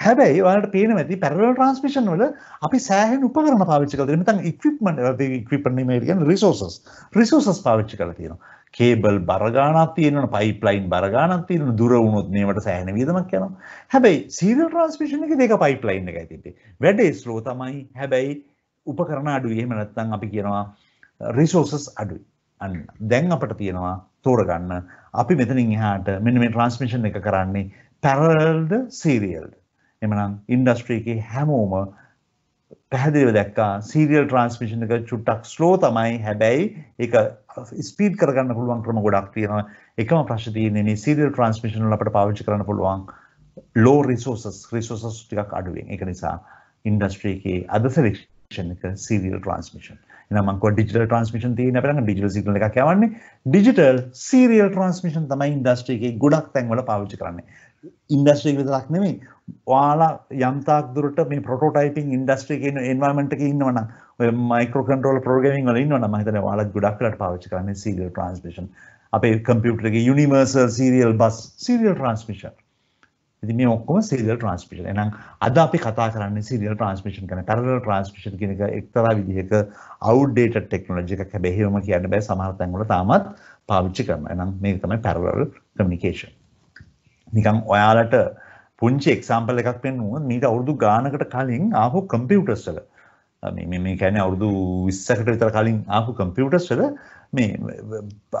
හැබැයි ඔයාලට පේනවා ඇති parallel transmission වල අපි සෑහෙන උපකරණ පාවිච්චි කරලා තියෙනවා. නැත්නම් equipment equipment නෙමෙයි කියන්නේ resources. resources පාවිච්චි කරලා තියෙනවා. කේබල් බර ගාණක් තියෙනවා, pipeline බර ගාණක් තියෙනවා. දුර වුණොත් මේවට සෑහෙන වියදමක් යනවා. හැබැයි serial transmission එකේ දෙක pipeline එකයි තිබ්බේ. වැඩේ slow තමයි. හැබැයි උපකරණ අඩුයි. එහෙම නැත්නම් අපි කියනවා resources අඩුයි. අන්න දැන් අපට තියෙනවා තෝරගන්න අපි මෙතනින් එහාට මෙන්න මේ transmission එක කරන්නේ parallelද serialද එමනම් ඉන්ඩස්ට්‍රී එකේ හැමෝම පැහැදිලිව දැක්කා සීරියල් ට්‍රන්ස්මිෂන් එක චුට්ටක් ස්ලෝ තමයි හැබැයි ඒක ස්පීඩ් කරගන්න පුළුවන් ක්‍රම ගොඩක් තියෙනවා එකම ප්‍රශ්න තියෙන්නේ මේ සීරියල් ට්‍රන්ස්මිෂන් වල අපිට පාවිච්චි කරන්න පුළුවන් ලෝ රිසෝසස් රිසෝසස් ටිකක් අඩුවෙන් ඒක නිසා ඉන්ඩස්ට්‍රී එකේ අද සෙලෙක්ෂන් එක සීරියල් ට්‍රන්ස්මිෂන් එහෙනම් මං කිව්වා ඩිජිටල් ට්‍රාන්ස්මිෂන් තියෙන අපිට නම් ඩිජිටල් සිග්නල් එකක් යවන්නේ ඩිජිටල් සීරියල් ට්‍රාන්ස්මිෂන් තමයි ඉන්ඩස්ට්‍රි එකේ ගොඩක් තැන්වල පාවිච්චි කරන්නේ ඉන්ඩස්ට්‍රී විතරක් නෙමේ වාලා යම්තාක් දුරට මේ පොටෝටයිපින් ඉන්ඩස්ට්‍රී කියන එන්වර්මන්ට් එකේ ඉන්නවනම් ඔය මයික්‍රෝ කන්ට්‍රෝල් ප්‍රෝග්‍රෑමින් වල ඉන්නවනම් මම හිතන්නේ වාලා ගොඩක් වෙලාට පාවිච්චි කරන්නේ සීරියල් ට්‍රාන්ස්මිෂන් අපේ කම්පියුටර් එකේ universal serial bus serial transmission ඉතින් මේ ඔක්කොම සීරියල් ට්‍රාන්ස්මිෂන් එහෙනම් අද අපි කතා කරන්නේ සීරියල් ට්‍රාන්ස්මිෂන් ගැන පැරලල් ට්‍රාන්ස්මිෂන් කියන එක එක්තරා විදිහක අවුට්ඩේටඩ් ටෙක්නොලොජි එකක් හැබැයි එහෙම කියන්න බෑ සමහර තැන්වල තාමත් පාවිච්චි කරනවා එහෙනම් මේක තමයි පැරලල් කමියුනිකේෂන් නිකන් ඔයාලට පුංචි එක්සාම්පල් එකක් පෙන්වුවොත් මීට අවුරුදු ගානකට කලින් ආපු කම්පියුටර්ස් වල මේ මේ කියන්නේ අවුරුදු 20කට විතර කලින් ආපු කම්පියුටර්ස් වල මේ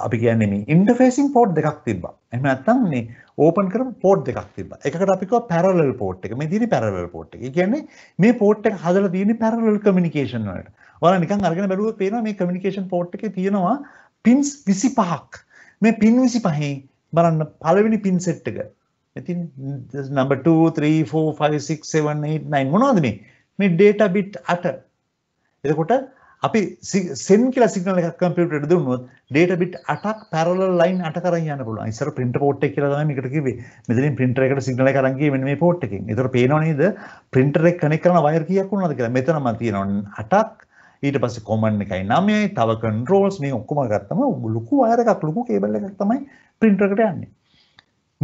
අපි කියන්නේ මේ ඉන්ටර්ෆේසින් පෝට් දෙකක් තිබ්බා. එහෙම නැත්නම් මේ ඕපන් කරපු පෝට් දෙකක් තිබ්බා. එකකට අපි කිව්වා පැරලල් පෝට් එක. මේ තියෙන්නේ පැරලල් පෝට් එක. ඒ කියන්නේ මේ පෝට් එක හදලා තියෙන්නේ පැරලල් කමියුනිකේෂන් වලට. ඔයාලා නිකන් අරගෙන බැලුවොත් පේනවා මේ කමියුනිකේෂන් පෝට් එකේ තියෙනවා පින්ස් 25ක්. මේ පින් 25 බලන්න පළවෙනි පින් සෙට් එක ඉතින් නම්බර් 2 3 4 5 6 7 8 9 මොනවද මේ මේ data bit 8 එතකොට අපි සෙන් කියලා සිගනල් එකක් කම්පියුටරයට දුන්නොත් data bit 8ක් parallel line 8 කරන් යන්න පුළුවන්. ඉස්සර print port එක කියලා තමයි මේකට කිව්වේ. මෙතනින් printer එකට signal එක අරන් ගියේ මෙන්න මේ port එකෙන්. ඒතර පේනව නේද? printer එක connect කරන wire කීයක් වුණාද කියලා. මෙතන මම තියනවා 8ක්. ඊට පස්සේ common එකයි 9යි. තව controls මේ ඔක්කොම ගත්තම ලොකු wire එකක් ලොකු cable එකක් තමයි printer එකට යන්නේ.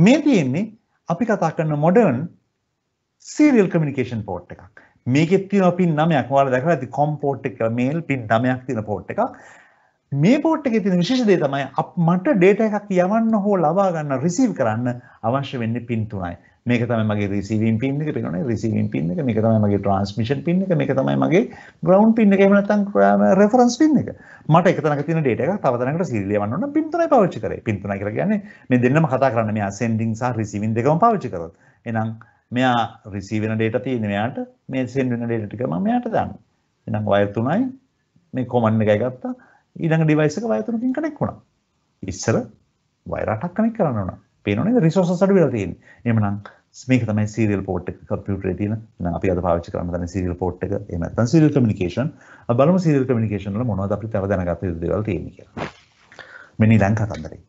මේ තියෙන්නේ අපි කතා කරන මොඩර්න් සීරියල් කමියුනිකේෂන් පෝට් එකක්. මේකෙත් තියෙනවා පින් 9ක්. ඔයාලා දැකලා ඇති කොම් පෝට් එක කියලා මේල් පින් 9ක් තියෙන පෝට් එකක්. මේ පෝට් එකේ තියෙන විශේෂ දේ තමයි මට ඩේටා එකක් යවන්න හෝ ලබා ගන්න රිසීව් කරන්න අවශ්‍ය වෙන්නේ පින් 3යි. මේක තමයි මගේ රිසිවින් පින් එක පේනවනේ රිසිවින් පින් එක මේක තමයි මගේ ට්‍රාන්ස්මිෂන් පින් එක මේක තමයි මගේ ග්‍රවුන්ඩ් පින් එක එහෙම නැත්නම් රෙෆරන්ස් පින් එක මට එක තැනක තියෙන ඩේටා එකක් තව තැනකට සීරියල් යවන්න ඕන නම් පින් තුනයි පාවිච්චි කරේ පින් තුනයි කියලා කියන්නේ මේ දෙන්නම කතා කරන්න මෙයා සෙන්ඩින් සහ රිසිවින් දෙකම පාවිච්චි කරොත් එහෙනම් මෙයා රිසීව් වෙන ඩේටා තියෙන මෙයාට මේ සෙන්ඩ් වෙන ඩේටා ටික මම මෙයාට දානවා එහෙනම් වයර් තුනයි මේ කොමන් එකයි ගත්තා ඊළඟ ඩිවයිස් එක වයර් තුනකින් කනෙක්ට් වුණා ඉස්සර වයර් අටක් කනෙක්ට් කරන්න ඕන පේනවනේ රිසෝසස් අඩු වෙලා තියෙන්නේ එහෙමනම් මේක තමයි සීරියල් පෝට් එක කම්පියුටරේ තියෙන අපි අද පාවිච්චි කරන්න දන්නේ සීරියල් පෝට් එක එහෙම නැත්නම් සීරියල් කමියුනිකේෂන් අපි බලමු සීරියල් කමියුනිකේෂන් වල මොනවද අපි තව දැනගත යුතු දේවල් තියෙන්නේ කියලා මෙන්න ඊළඟ කතන්දරේ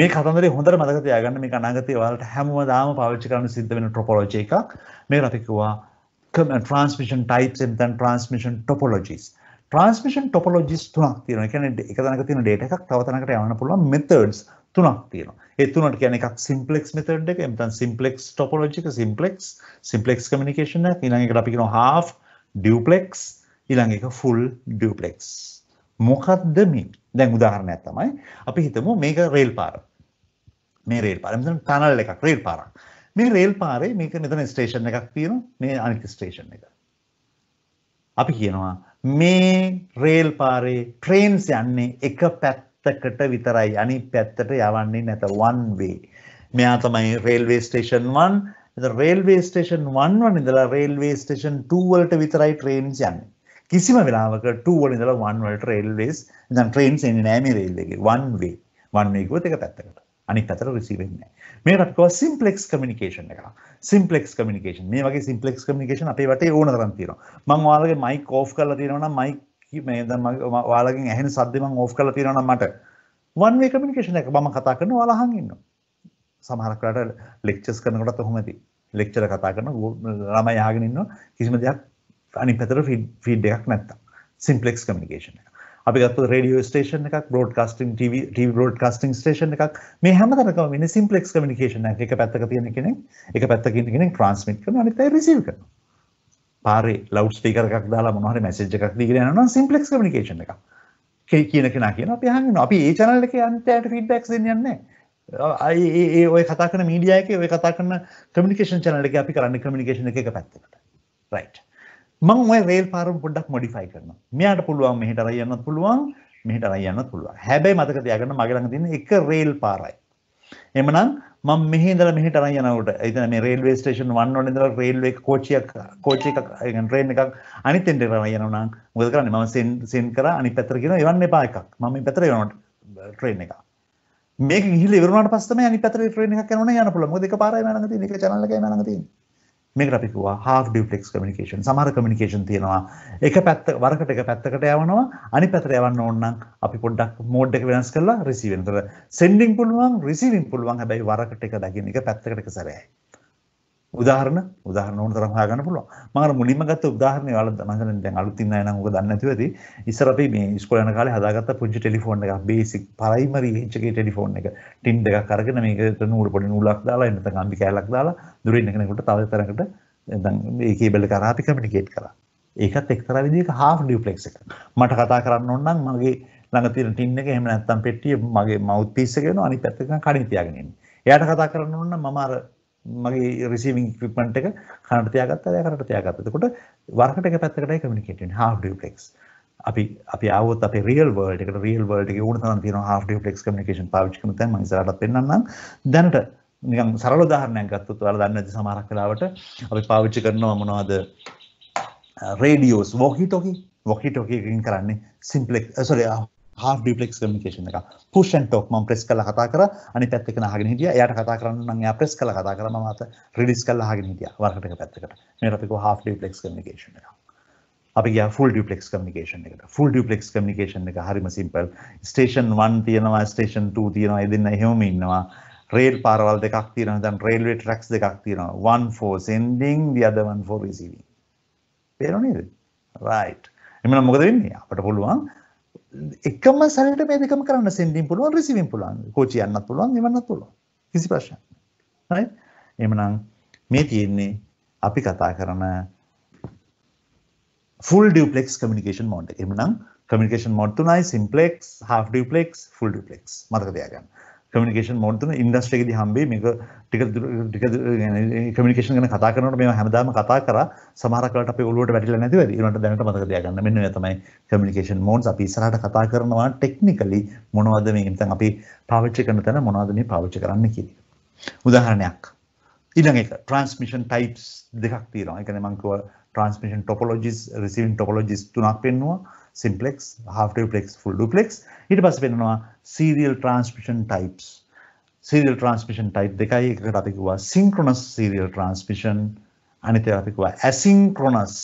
මේ කතන්දරේ හොඳට මතක තියාගන්න මේක අනාගතයේ ඔයාලට හැමදාම පාවිච්චි කරන්න සිද්ධ වෙන ටොපොලොජි එකක් මේකට අපි කිව්වා transmission types and then transmission topologies transmission topologies තුනක් තියෙනවා. ඒ කියන්නේ එක තැනක තියෙන data එකක් තව තැනකට යවන්න පුළුවන් methods තුනක් තියෙනවා. ඒ තුනට කියන්නේ එකක් simplex method එක එතන simplex topology එක simplex simplex communication එක ඊළඟ එකට අපි කියනවා half duplex ඊළඟ එක full duplex මොකක්ද මේ දැන් උදාහරණයක් තමයි අපි හිතමු මේක රේල් පාර මේ රේල් පාර මෙතන ටනල් එකක් රේල් පාරක් මේ රේල් පාරේ මේක මෙතන ස්ටේෂන් එකක් තියෙනවා මේ අනිත් ස්ටේෂන් එක අපි කියනවා මේ රේල් පාරේ ට්‍රේන්ස් යන්නේ එක පැත්ත පැත්තකට විතරයි අනිත් පැත්තට යවන්නේ නැත one way. මෙයා තමයි railway station 1. එතන railway station 1 වල ඉඳලා railway station 2 වලට විතරයි trains යන්නේ. කිසිම වෙලාවක 2 වල ඉඳලා 1 වලට railways නැත්නම් trains එන්නේ නැහැ මේ railway එකේ one way. one way කිව්වොත් එක පැත්තකට. අනිත් පැත්තට receive වෙන්නේ නැහැ. මේකට කියව simplex communication එක. simplex communication. මේ වගේ simplex communication අපේ වටේ ඕන තරම් තියෙනවා. මම ඔයාලගේ mic off කරලා තියෙනවා නම් mic මේ දැන් මගේ ඔයාලගෙන් ඇහෙන සද්දේ මම ඕෆ් කරලා තියෙනවා නම් මට one way communication එක මම කතා කරනවා ඔයාලා අහන් ඉන්නවා. සමහරක් වෙලාවට lectures කරනකොටත් ඔහොමයි. lecture කතා කරන ළමයි අහගෙන ඉන්නවා කිසිම දෙයක් අනිත් පැත්තට feed එකක් නැත්තම්. simplex communication එක. අපි ගත්තොත් රේඩියෝ ස්ටේෂන් එකක් broadcasting TV TV broadcasting station එකක් මේ හැමතැනකම වෙන සිම්ප්ලෙක්ස් කමියුනිකේෂන් එකක් එක පැත්තක තියෙන කෙනෙක් එක පැත්තක ඉන්න කෙනෙක් ට්‍රාන්ස්මිට් කරනවා අනිත් පැය රිසීව් කරනවා පාරේ ලවුඩ් ස්පීකර් එකක් දාලා මොනවා හරි මැසේජ් එකක් දීගෙන යනවා නම් සිම්ප්ලෙක්ස් කමියුනිකේෂන් එකක්. කියන කෙනා කියන අපි අහගෙන අපි ඒ channel එකේ අන්තිමට feedbacks දෙන්න යන්නේ නැහැ. ඒ ඒ ඔය කතා කරන media එකේ ඔය කතා කරන communication channel එකේ අපි කරන්නේ communication එක එක පැත්තකට. right. මම ඔය රේල් පාරම පොඩ්ඩක් modify කරනවා. මෙයාට පුළුවන් මෙහෙට අරයන්නත් පුළුවන් මෙහෙට අරයන්නත් පුළුවන්. හැබැයි මතක තියාගන්න මගේ ළඟ තියෙන එක රේල් පාරයි. එමනම් මම මෙහි ඉඳලා මෙහෙට අරන් යනකොට ඒ කියන්නේ මේ රේල්වේ ස්ටේෂන් 1 වල ඉඳලා රේල්වේ කෝච්චියක් කෝච්චි එකක් ඒ කියන්නේ ට්‍රේන් එකක් අනිත් එන්න යනවා නම් මොකද කරන්නේ මම සෙන්ඩ් සෙන්ඩ් කරා අනිත් පැත්තට කියනවා එවන්න එපා එකක් මම මේ පැත්තට යනවා ට්‍රේන් එක මේක ගිහිල්ලා ඉවර වුණාට පස්සේ තමයි අනිත් පැත්තට ට්‍රේන් එකක් යනවනේ යන්න පුළුවන් මොකද එකපාරයි මම ළඟ තියෙන එක channel එකයි මම ළඟ තියෙන්නේ මේකට අපි කිව්වා half duplex communication. සමහර communication තියෙනවා එක පැත්ත වරකට එක පැත්තකට යවනවා අනිත් පැත්තට යවන්න ඕන නම් අපි පොඩ්ඩක් mode එක වෙනස් කරලා receive වෙනතර sending පුළුවන් receiving පුළුවන් හැබැයි වරකට එක දකින්න එක පැත්තකට එක සැරයයි. උදාහරණ උදාහරණ ඕන තරම් හොයාගන්න පුළුවන්. මම අර මුලින්ම ගත්ත උදාහරණේ ඔයාලා මම හිතන්නේ දැන් අලුත් ඉන්න අය නම් ඔක දන්නේ නැතිව ඇති. ඉස්සර අපි මේ ඉස්කෝලේ යන කාලේ හදාගත්ත පුංචි ටෙලිෆෝන් එකක් බේසික් ප්‍රයිමරි රේන්ජ් එකේ ටෙලිෆෝන් එක. ටින් දෙකක් අරගෙන මේකට නූල් පොඩි නූලක් දාලා නැත්නම් අම්බි කෑල්ලක් දාලා දුරින් ඉන්න කෙනෙකුට තව තරකට දැන් මේ කේබල් එක කරා අපි කමියුනිකේට් කරා. ඒකත් එක්තරා විදිහක half duplex එකක්. මට කතා කරන්න ඕන නම් මගේ ළඟ තියෙන ටින් එක එහෙම නැත්නම් පෙට්ටිය මගේ මවුත් පීස් එක වෙනවා අනිත් පැත්තට කඩින් තියාගෙන ඉන්නේ. එයාට කතා කරන්න ඕන නම් මම අර මගේ රිසිවිං ඉක්විප්මන්ට් එක කනට තියාගත්තා දැන් කරට තියාගත්තා. එතකොට වර්කට එක පැත්තකටයි කමියුනිකේට් වෙන්නේ. half duplex. අපි අපි ආවොත් අපේ real world එකට real world එකේ ඕන තරම් තියෙනවා half duplex communication පාවිච්චි කරන තැන් මම ඉස්සරහටත් පෙන්නන්නම්. දැනට නිකන් සරල උදාහරණයක් ගත්තොත් ඔයාලා දන්න ඇති සමහරක් වෙලාවට අපි පාවිච්චි කරනවා මොනවද රේඩියෝස් වොකි ටොකි වොකි ටොකි එකකින් කරන්නේ simplex sorry half duplex communication එක. push and talk මම press කරලා කතා කරා අනිත් පැත්ත එක නහගෙන හිටියා. එයාට කතා කරන්න නම් එයා press කරලා කතා කරා මම අත release කරලා අහගෙන හිටියා වර්කට එක පැත්තකට. මේකට අපි කිව්වා half duplex communication එක. අපි ගියා full duplex communication එකට. full duplex communication එක හරිම simple. station 1 තියෙනවා, station 2 තියෙනවා, ඒ දෙන්න එහෙමම ඉන්නවා. rail පාරවල් දෙකක් තියෙනවා, දැන් railway tracks දෙකක් තියෙනවා. one for sending, the other one for receiving. තේරුණා නේද? right. එමනම් මොකද වෙන්නේ? අපිට පුළුවන් එකම සැරයට මේ දෙකම කරන්න සෙන්ඩින් පුළුවන් රිසිවින් පුළුවන් කෝචි යන්නත් පුළුවන් එවන්නත් පුළුවන් කිසි ප්‍රශ්නයක් නැහැ එහෙමනම් මේ තියෙන්නේ අපි කතා කරන full duplex communication mode එහෙමනම් communication mode තුනයි simplex half duplex full duplex මතක තියාගන්න කමියුනිකේෂන් මෝඩ් තුන ඉන්ඩස්ට්‍රි එකේදී හම්බෙයි මේක ටික ටික කමියුනිකේෂන් ගැන කතා කරනකොට මේවා හැමදාම කතා කරා සමහරක් වෙලාවට අපේ ඔළුවට වැටිලා නැති වෙයි. ඒකට දැනට මතක තියාගන්න. මෙන්න මේ තමයි කමියුනිකේෂන් මෝඩ්ස් අපි ඉස්සරහට කතා කරනවා ටෙක්නිකලි මොනවද මේක නැත්නම් අපි පාවිච්චි කරන තැන මොනවද මේ පාවිච්චි කරන්න කියන උදාහරණයක්. ඊළඟ එක ට්‍රාන්ස්මිෂන් ටයිප්ස් දෙකක් තියෙනවා. ඒ කියන්නේ මම කිව්වා transmission topologies receiving topologies තුනක් පෙන්වුවා simplex half duplex full duplex ඊට පස්සේ පෙන්වනවා serial transmission types. Serial transmission type දෙකයි එකකට අපි කිව්වා synchronous serial transmission අනිත් ඒවා අපි කිව්වා asynchronous.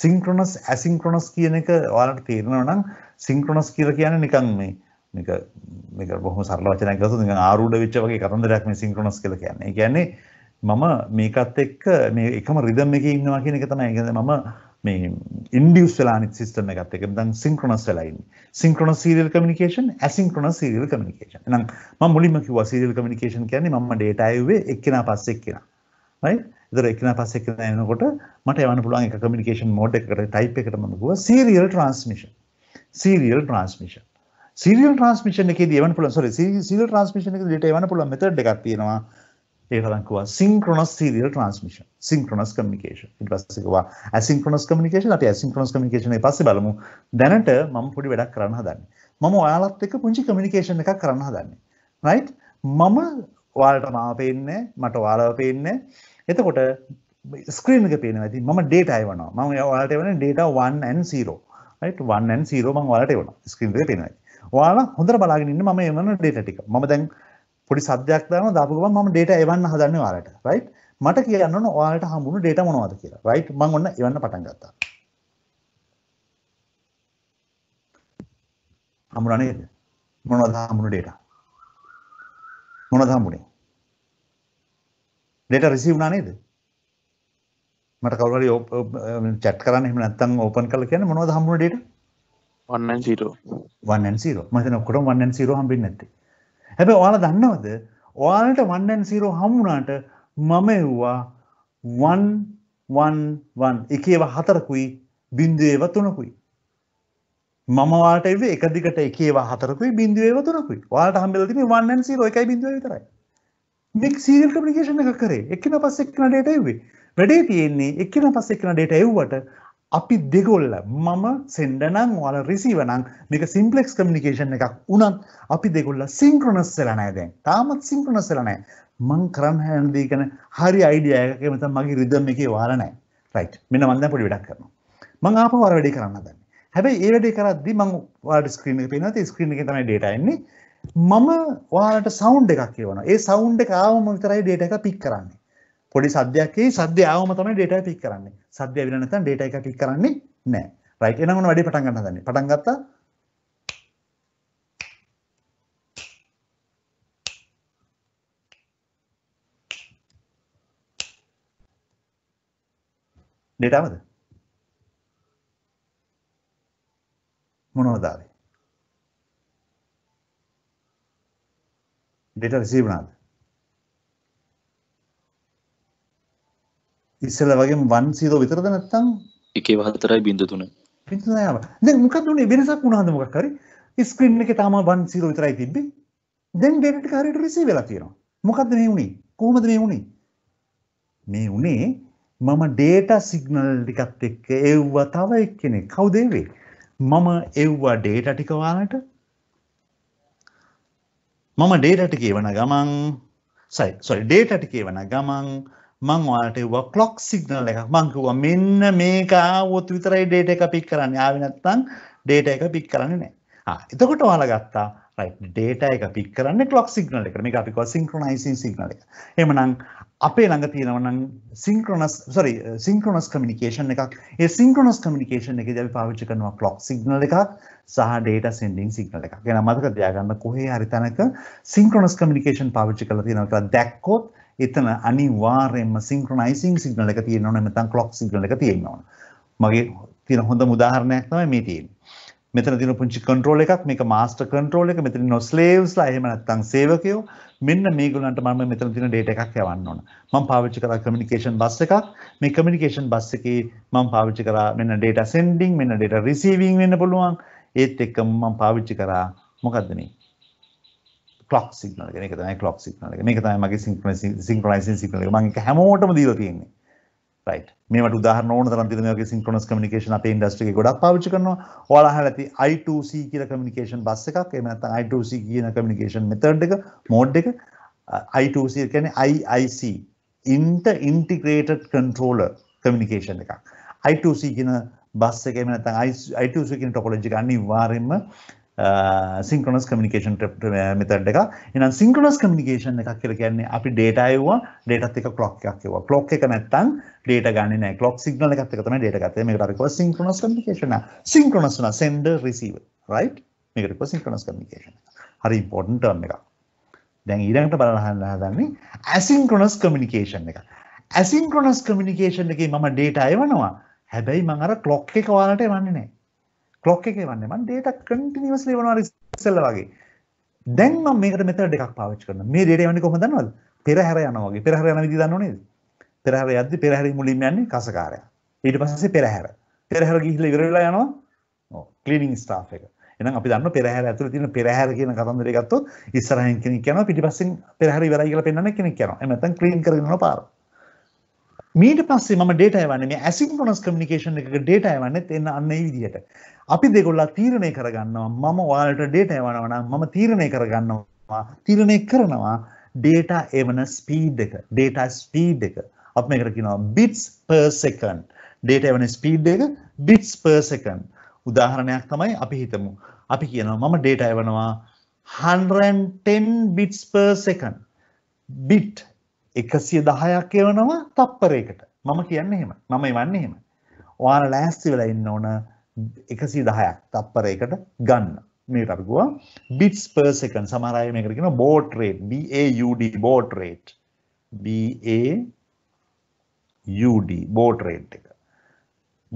synchronous asynchronous කියන එක ඔයාලට තේරෙනවා නම් synchronous කියලා කියන්නේ නිකන් මේ මේක මේක බොහොම සරල වචනයක් ගත්තොත් නිකන් ආරූඪ වෙච්ච වගේ කතන්දරයක් මේ synchronous කියලා කියන්නේ. ඒ කියන්නේ මම මේකත් එක්ක මේ එකම රිදම් එකේ ඉන්නවා කියන එක තමයි. ඒ කියන්නේ මම මේ ඉන්ඩියස් වෙලානිත් සිිස්ටම එකත් එක දන් සිංක්‍රනස් වෙලයින් synchronous serial communication asynchronous serial communication නම් ම මුලින්ම කිව සීරියල් කමිනිකේෂන් කියන්නේ මම ඩේටයවේ එක්කෙන පස්සෙක් කියෙන දර එකන පස්සෙක් යනකොට මට යවන පුළුවන් එක කමිනිකේෂන් මෝඩ් එකට ටයිප් එකට මකුව serial transmission serial transmission serial transmission එක දවන පුළන් සොරි සීල් ට්‍රන්ස්මිෂන් එක ට යවන පුළන් මෙතර එකක් තියෙනවා ඒකලංකවා synchronous serial transmission synchronous communication ඉට පස්සකවා ඇසිංක්‍රොනස් කමිකේෂන් අප ඇසිංක්‍රොනස් කමිකේෂන පස බලමු දැනට මම පොඩි වැඩක් කරන්න හදන්න මම ඔයාලත් එක පුංචි කමිනිකේෂන් එකක් කරන්න හදන්නේ රයි් මම වාලට මාව පේන්නේ මට වාලව පේන්නේ එතකොට ස්ක්‍රීන් එක පේන ඇති ම ඩේට අයවනවා ම වාලට වන ඩේට 1න්සරෝ යිට් 1න්සරෝ මං වලට වන ස්ක්‍රීන් එක පේනයි වාලා හොඳර බලාගෙනන්න ම එවන ඩේට ටික ම දැන් පොඩි සද්දයක් දානවා දාපු ගමන් මම data එවන්න හදන්නේ ඔයාලට right මට කියන්න ඕන ඔයාලට හම්බුණු data මොනවද කියලා right මම ඔන්න එවන්න පටන් ගත්තා හම්බුණා නේද මොනවද හම්බුණු data මොනවද හම්බුනේ data receive වුණා නේද මට කවුරු හරි chat කරන්න එහෙම නැත්නම් open කරලා කියන්නේ මොනවද හම්බුණු data 1 and 0 1 and 0 මම හිතන්නේ ඔක්කොම 1 and 0 හම්බෙන්නේ නැත්තේ හැබැ ඔයාල දන්නවද ඔයාලට වන්ඩන් සීරෝ හමුණට මම එව්වා වන්වන්වන් එකේව හතරකුයි බින්දුවේව තුනකුයි. මමවාට එව එකදිකට එකේව හතරකුයි බින්දුවේව තුනකුයි වාට හම්බෙලතින වන්නන් සීරෝ එකයි බිඳුව විතරයි. මික් සීල් කමිකේෂණ එක කරේ එකන පස් එක්න ඩේට එවේ වැඩේ තියෙන්නේ එකන පස් එක්න ඩේට එව්වට අපි දෙගොල්ල මම සෙන්ඩනං වල රිසිවනං මේක සිම්පලෙක්ස් කමිකේෂන් එකක් උනන් අපි දෙගොල්ල සිංක්‍රනස් සෙලනෑදැන් තාමත් සිංක්‍රනස් සෙලනෑ මං කරන්න හැනදී කන හරි අයිඩියයක මෙත මගේ රිදම එක වාලනෑ රයිට් මෙන මන්ද පොඩි වැඩක් කරන මං ආප වර වැඩි කරන්න දැන්න හැබයි ඒ වැඩේ කරදදි මං වාඩ ස්ක්‍රීන පෙන ස්ක්‍රීන එක තමයි ඩේටන්නේ මම වාලට සෞන්් එකක් කියවන ඒ සෞන්් එක ආවමතරයි ඩේට එක පික් කරන්නේ පොඩි සද්‍යයක්කේ සද්‍ය ආවම තමයි data pick කරන්නේ. සද්‍ය ඇවිල්ලා නැත්නම් data එක pick කරන්නේ නැහැ. right එහෙනම් මොන වැඩේ පටන් ගන්න හදන්නේ? පටන් ගත්තා. data ආවද? මොනවද ආවේ? data receive වුණාද? ඉස්සල වගේ වන් සීරෝ විතරද නැත්තම් එකේ හතරයි බිඳ තුන පිින්තනාව දැ මොකක්දුනේ වෙනසක් වුණහද මොකක් හරි ස්ක්‍රීන් එක තාම වන් සීරෝ විතරයි තිබ්බි දැන් ඩෙට කාරයට රිසේ වෙලා තියෙනවා මොකක්ද මේ වුණේ කොහොමද මේ වුණේ මේ වනේ මම ඩේට සිගනල් ටිකත් එක්ක එව්ව තව එක්කෙනෙ කවුදේවේ මම එව්වා ඩේට ටිකවාලට මම ඩේටටිකේ වන ගමන් සයි සොල් ඩේටටිකේ වන ගමන් මං ඔයාලට එව්වා ක්ලොක් සිග්නල් එකක් මං කිව්වා මෙන්න මේක ආවොත් විතරයි ඩේටා එක පික් කරන්නේ ආවේ නැත්නම් ඩේටා එක පික් කරන්නේ නැහැ ආ එතකොට ඔයාලා ගත්තා රයිට් ඩේටා එක පික් කරන්නේ ක්ලොක් සිග්නල් එකට මේක අපි කියවා සින්ක්‍රොනයිසින් සිග්නල් එක එහෙමනම් අපේ ළඟ තියෙනවා නම් සින්ක්‍රොනස් සෝරි සින්ක්‍රොනස් කමියුනිකේෂන් එකක් ඒ සින්ක්‍රොනස් කමියුනිකේෂන් එකේදී අපි පාවිච්චි කරනවා ක්ලොක් සිග්නල් එකක් සහ ඩේටා සෙන්ඩින් සිග්නල් එකක්. එහෙනම් මතක තියාගන්න කොහේ හරි තැනක සින්ක්‍රොනස් කමියුනිකේෂන් පාවිච්චි කරලා තියෙනවා කියලා දැක්කොත් එතන අනිවාර්යයෙන්ම සින්ක්‍රොනයිසින් සිග්නල් එක තියෙන්න ඕන නැත්නම් ක්ලොක් සිග්නල් එක තියෙන්න ඕන. මගේ තියෙන හොඳම උදාහරණයක් තමයි මේ තියෙන්නේ. මෙතන තියෙන පුංචි කන්ට්‍රෝල් එකක් මේක මාස්ටර් කන්ට්‍රෝල් එක මෙතන ඉන්න ස්ලේව්ස්ලා එහෙම නැත්නම් සේවකයෝ මෙන්න මේගොල්ලන්ට මම මෙතන තියෙන ඩේටා එකක් යවන්න ඕන. මම පාවිච්චි කරා කමියුනිකේෂන් බස් එකක්. මේ කමියුනිකේෂන් බස් එකේ මම පාවිච්චි කරා මෙන්න ඩේටා සෙන්ඩින් මෙන්න ඩේටා රිසීවිං වෙන්න පුළුවන්. ඒත් එක්කම මම පාවිච්චි කරා මොකද්ද මේ ක්ලොක් සිග්නල් එක. මේක තමයි ක්ලොක් සිග්නල් එක. මේක තමයි මගේ සින්ක්‍රොනයිසින් සිග්නල් එක. මම ඒක හැමෝටම දීලා තියෙන්නේ. right. මේවට උදාහරණ ඕන තරම් තියෙන මේ වගේ සින්ක්‍රොනස් කමියුනිකේෂන් අපේ ඉන්ඩස්ට්‍රි එකේ ගොඩක් පාවිච්චි කරනවා. ඔයාලා අහලා ඇති I2C කියලා කමියුනිකේෂන් බස් එකක්. එහෙම නැත්නම් I2C කියන කමියුනිකේෂන් මෙතඩ් එක, මෝඩ් එක. I2C කියන්නේ IIC inter integrated controller communication එකක්. I2C කියන බස් එකේ නැත්නම් I2C කියන ටොපොලොජි එක අනිවාර්යයෙන්ම සිංකනස් කමිකේන් මෙතඩ් එක එනම් සිංකනස් කමිකේෂන් එකක් කියල කියන්නේ අපි ඩේට අයවා ඩේටත් එක කලොක්යක් ව කලොක් එක නැත්තන් ඩේට ගන්න කලොක් සිගනල එකක් තම ඩේට ගත මේ රක සිංකනස් කමිකේෂන සිංකනස්න සෙන්ඩ රිසිව රයි් මේකරක සිංකනස් කමිකේෂන හරි ඉම්පෝර්ටන්ටර්ම එක දැන් ඊරට බලහන්න දන්නේ ඇසිංකනස් කමිනිකේෂන් එක ඇසිංකනස් කමිනිකේෂන් එක මම ඩේට අයවනවා හැබැයි මඟර කලොක් එක වාලට වන්නේ නෑ ක්ලොක් එකේ වන්නේ මම data continuously වෙනවා ඉස්සෙල්ලා වගේ. දැන් මම මේකට method එකක් පාවිච්චි කරනවා. මේ data යන්නේ කොහොමද දන්නවද? පෙරහැර යනවා වගේ. පෙරහැර යන විදිහ දන්නව නේද? පෙරහැර යද්දි පෙරහැරින් මුලින්ම යන්නේ කසකාරයා. ඊට පස්සේ පෙරහැර. පෙරහැර ගිහිල්ලා ඉවර වෙලා යනවා. ඔව් cleaning staff එක. එහෙනම් අපි දන්න පෙරහැර ඇතුලේ තියෙන පෙරහැර කියන කතන්දරය ගත්තොත් ඉස්සරහින් කෙනෙක් යනවා පිටිපස්සෙන් පෙරහැර ඉවරයි කියලා පෙන්වන්න කෙනෙක් යනවා. එහෙනම් නැත්නම් clean කරගෙන යනවා පාර. මීට පස්සේ මම ඩේටා එවන්නේ මේ ඇසින්ක්‍රොනස් කමියුනිකේෂන් එකක ඩේටා එවන්නේ එන්න අන්න ඒ විදිහට. අපි දෙගොල්ලා තීරණය කරගන්නවා මම ඔයාලට ඩේට එවනවන මම තීරණය කරගන්නවා තීරණය කරනවා ඩේට එවන ස්පීඩ් එක ඩේට ස්පීඩ් එක අප මේ කරකිනවා බිටස් පර්සකන් ඩේට එවන ස්පීඩ් එක බිටස් පර්සකන් උදාහරණයක් තමයි අපි හිතමු අපි කියනවා මම ඩේට එවනවා 110 බිටස් පර්සකන් බිට් එකසිය දහයක් එවනවා තප්පරයකට මම කියන්න එහෙම මම එවන්න එහෙම ඔයාලා ලෑස්ති වෙලා ඉන්න ඕන 110ක් තප්පරයකට ගන්න. මේකට අපි ගුවා bits per second සමහර අය මේකට කියනවා baud rate B A U D baud rate B A U D baud rate එක.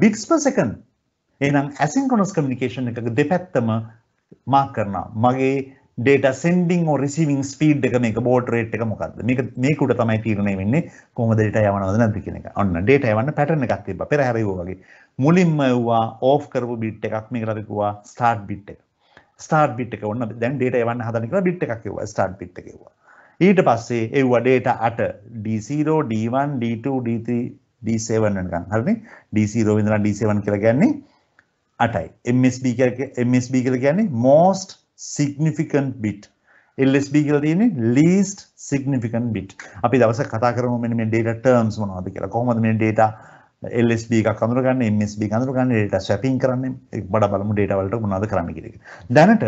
bits per second එහෙනම් asynchronous communication එක දෙපැත්තම මාක් කරනවා. මගේ ඩේට සෙන්ඩිං ෝ රිසිවිං ස්පීඩ් එක මේ බෝට රේට් එක මොකක්ද මේක මේකුට තමයි තීරණය වෙන්නේ කොමදට යවනවද නැති කෙනෙක ඔන්න ඩේට යවන්න පැටන එකක් තිබ පෙරහැරවෝගේ මුලින්ම වවා ඕෆ් කරපු බිට් එකක් මේ කරකවා ස්ටාර්ට් බිට් එක ස්ටාර් බිට් එක ඔන්න දැන් ඩේට යවන්න හදනක බිට් එකක් ව ස්ටාර්ට් බිට් එකවා ඊට පස්සේ එව්වා ඩේට අට D0 D1 D2 D3 D7 නිකන් හරිනේ D0 ඉඳලා D7 කියලා කියන්නේ 8යි MSB කියලා MSB කියලා කියන්නේ most significant bit. LSB කියලා තියෙන්නේ least significant bit. අපි දවසක් කතා කරමු මෙන්න මේ data terms මොනවද කියලා. කොහොමද මේ data LSB එකක් හඳුනගන්නේ, MSB එකක් හඳුනගන්නේ, data swapping කරන්නේ. ඒක බඩ බලමු data වලට මොනවද කරන්න කියන එක. දැනට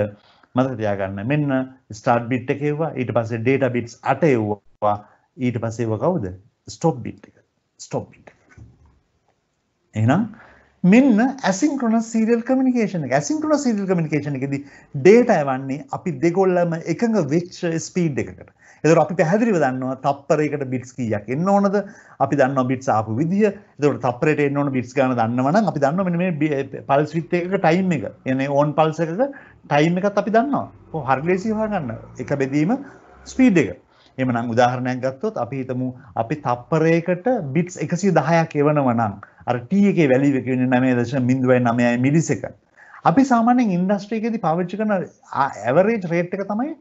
මතක තියාගන්න මෙන්න start bit එක එවුවා, ඊට පස්සේ data bits 8 එවුවා, ඊට පස්සේ එවුවා කවුද? stop bit එක. stop bit. එහෙනම් මෙන්න ඇසින්ක්‍රොනස් සීරියල් කමිනිකේෂන එක ඇසින්ක්‍රොන සීරියල් කමිනිකේෂන එකදී ඩේටා එවන්නේ අපි දෙගොල්ලම එකඟ වෙච්ච ස්පීඩ් එකකට. එතකොට අපි පැහැදිලිව දන්නවා තප්පරයකට බිට්ස් කීයක් එන්න ඕනද? අපි දන්නවා බිට්ස් ආපු විදිය. එතකොට තප්පරයට එන්න ඕන බිට්ස් ගාන දන්නවනම් අපි දන්නවා මෙන්න මේ පල්ස් විත් එකක ටයිම් එක. එනේ ඕන් පල්ස් එකක ටයිම් එකත් අපි දන්නවා. කොහොම හරි ලේසි හොයාගන්න. එක බෙදීම ස්පීඩ් එක. එමනම් උදාහරණයක් ගත්තොත් අපි හිතමු අපි තප්පරයකට බිට්ස් එකසිය දහයක් එවනවනම් අර T එකේ වැලිය එක වෙන්නේ 9.99 මිලිසෙකන්ඩ්. අපි සාමාන්‍යයෙන් ඉන්ඩස්ට්‍රි එකේදී පාවිච්චි කරන ඇවරේජ් රේට් එක තමයි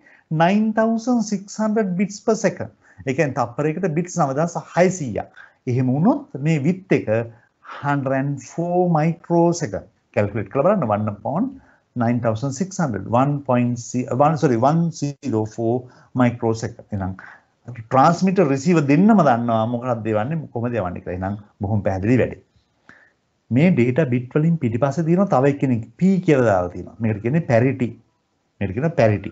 9600 බිට්ස් per second. ඒ කියන්නේ තප්පරයකට බිට්ස් 9600ක්. එහෙම වුණොත් මේ විත් එක 104 microsecond. calculate කරලා බලන්න 1 upon 9600 1.1 sorry 104 මයික්‍රෝසෙක එනම් ට්‍රන්ස්මිට රිසිව දෙන්නම දන්නවා මොකක්ද දෙවන්නේ කොහොමද යවන්නේ කියලා. එහෙනම් බොහොම පැහැදිලි වැඩේ. මේ ඩේටා බිට් වලින් පිටිපස්සේ තියෙන තව එක්කෙනෙක් P කියලා දාලා තියෙනවා. මේකට කියන්නේ parity. මේකට කියනවා parity.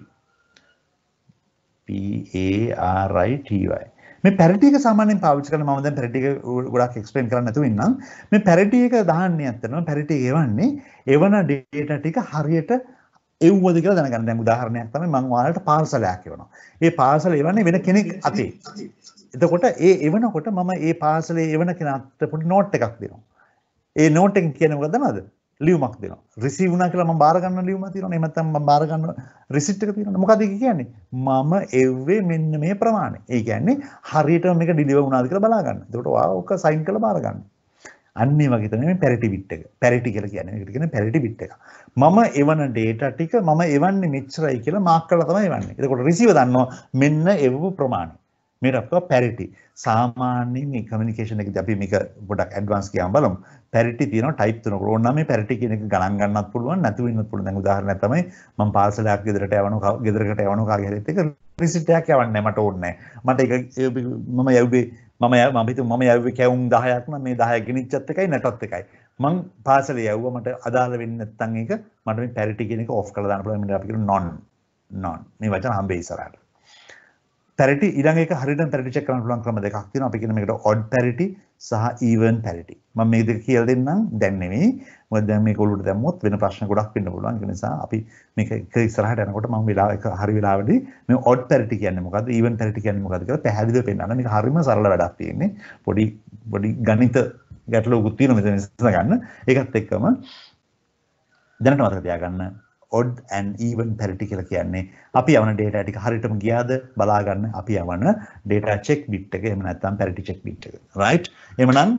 P A R I T Y. මේ පැරිටි එක සාමාන්‍යයෙන් පාවිච්චි කරන මම දැන් පැරිටි එක ගොඩක් එක්ස්ප්ලেইন කරන්න නැතුව ඉන්නම් මේ පැරිටි එක දාන්නේ අත්තරම පැරිටි එවන්නේ එවන ඩේටා ටික හරියට එව්වද කියලා දැනගන්න දැන් උදාහරණයක් තමයි මම ඔයාලට පාර්සලයක් එවනවා. ඒ පාර්සල එවන්නේ වෙන කෙනෙක් අතේ. එතකොට ඒ එවනකොට මම ඒ පාර්සලේ එවන කෙනාට පොඩි නෝට් එකක් දෙනවා. ඒ නෝට් එකෙන් කියන්නේ මොකද දන්නවද? ලියුමක් දෙනවා. රිසීව් වුණා කියලා මම බාර ගන්න ලියුමක් තියෙනවනේ. එහෙම නැත්නම් මම බාර ගන්න රිසිට් එක තියෙනවනේ. මොකද ඒක කියන්නේ? මම එව්වේ මෙන්න මේ ප්‍රමාණය. ඒ කියන්නේ හරියටම මේක ඩිලිවර් වුණාද කියලා බලා ගන්න. එතකොට ඔයා ඔක සයින් කරලා බාර ගන්න. අන්නේ වගේ තමයි මේ පැරිටි බිට් එක. පැරිටි කියලා කියන්නේ ඒකට කියන පැරිටි බිට් එක. මම එවන data ටික මම එවන්නේ මෙච්චරයි කියලා මාක් කරලා තමයි එවන්නේ. එතකොට receiver දන්නවා මෙන්න එවපු ප්‍රමාණය. මේකට කියව පැරිටි. සාමාන්‍යයෙන් මේ communication එකදී අපි මේක පොඩක් advance කියන් බලමු. පැරිටි තියෙනවා type තුනකට. ඕනනම් මේ පැරිටි කියන එක ගණන් ගන්නත් පුළුවන් නැතු වෙන්නත් පුළුවන්. දැන් උදාහරණයක් තමයි මම පාසල් එකක් ගෙදරට යවනවා ගෙදරකට යවනවා කාගේ හරි එක රිසිට් එකක් යවන්නේ මට ඕනේ නැහැ. මට ඒක මම යවුවේ මම මිතු ම ඇව කැවුම් දහයක්ම මේ දහය ගෙනනිච්චත් එකයි නැටත් එකයි මං පාසල යව්ව මට අදාල වෙන්න තන් එක මටම පැරිටිගෙනක ඔෆ් කලදාන පලමට අපිකර නොන් නොන් මේ වචන හම්බේ සරට පැරටි ඉරගේ හරිට පැරිටි චක්කන පුලන් ක්‍රම දෙකක් තින අපි කියනකට ඔඩ් පැරිටි සහ ඊවන් පැරිටි ම මේද කියල් දෙන්නම් දැන්නෙමේ මොකද දැන් මේක ඔලුවට දැම්මොත් වෙන ප්‍රශ්න ගොඩක් වෙන්න පුළුවන් ඒක නිසා අපි මේක එක ඉස්සරහට යනකොට මම වෙලාව එක හරි වෙලාවදී මේ odd parity කියන්නේ මොකද්ද even parity කියන්නේ මොකද්ද කියලා පැහැදිලිව පෙන්නන්න මේක හරිම සරල වැඩක් තියෙන්නේ පොඩි පොඩි ගණිත ගැටලුවකුත් තියෙනවා මෙතන ඉස්සර ගන්න ඒකත් එක්කම දැනට මතක තියාගන්න odd and even parity කියලා කියන්නේ අපි යවන data ටික හරියටම ගියාද බලාගන්න අපි යවන data check bit එක එහෙම නැත්නම් parity check bit එක right එහෙමනම්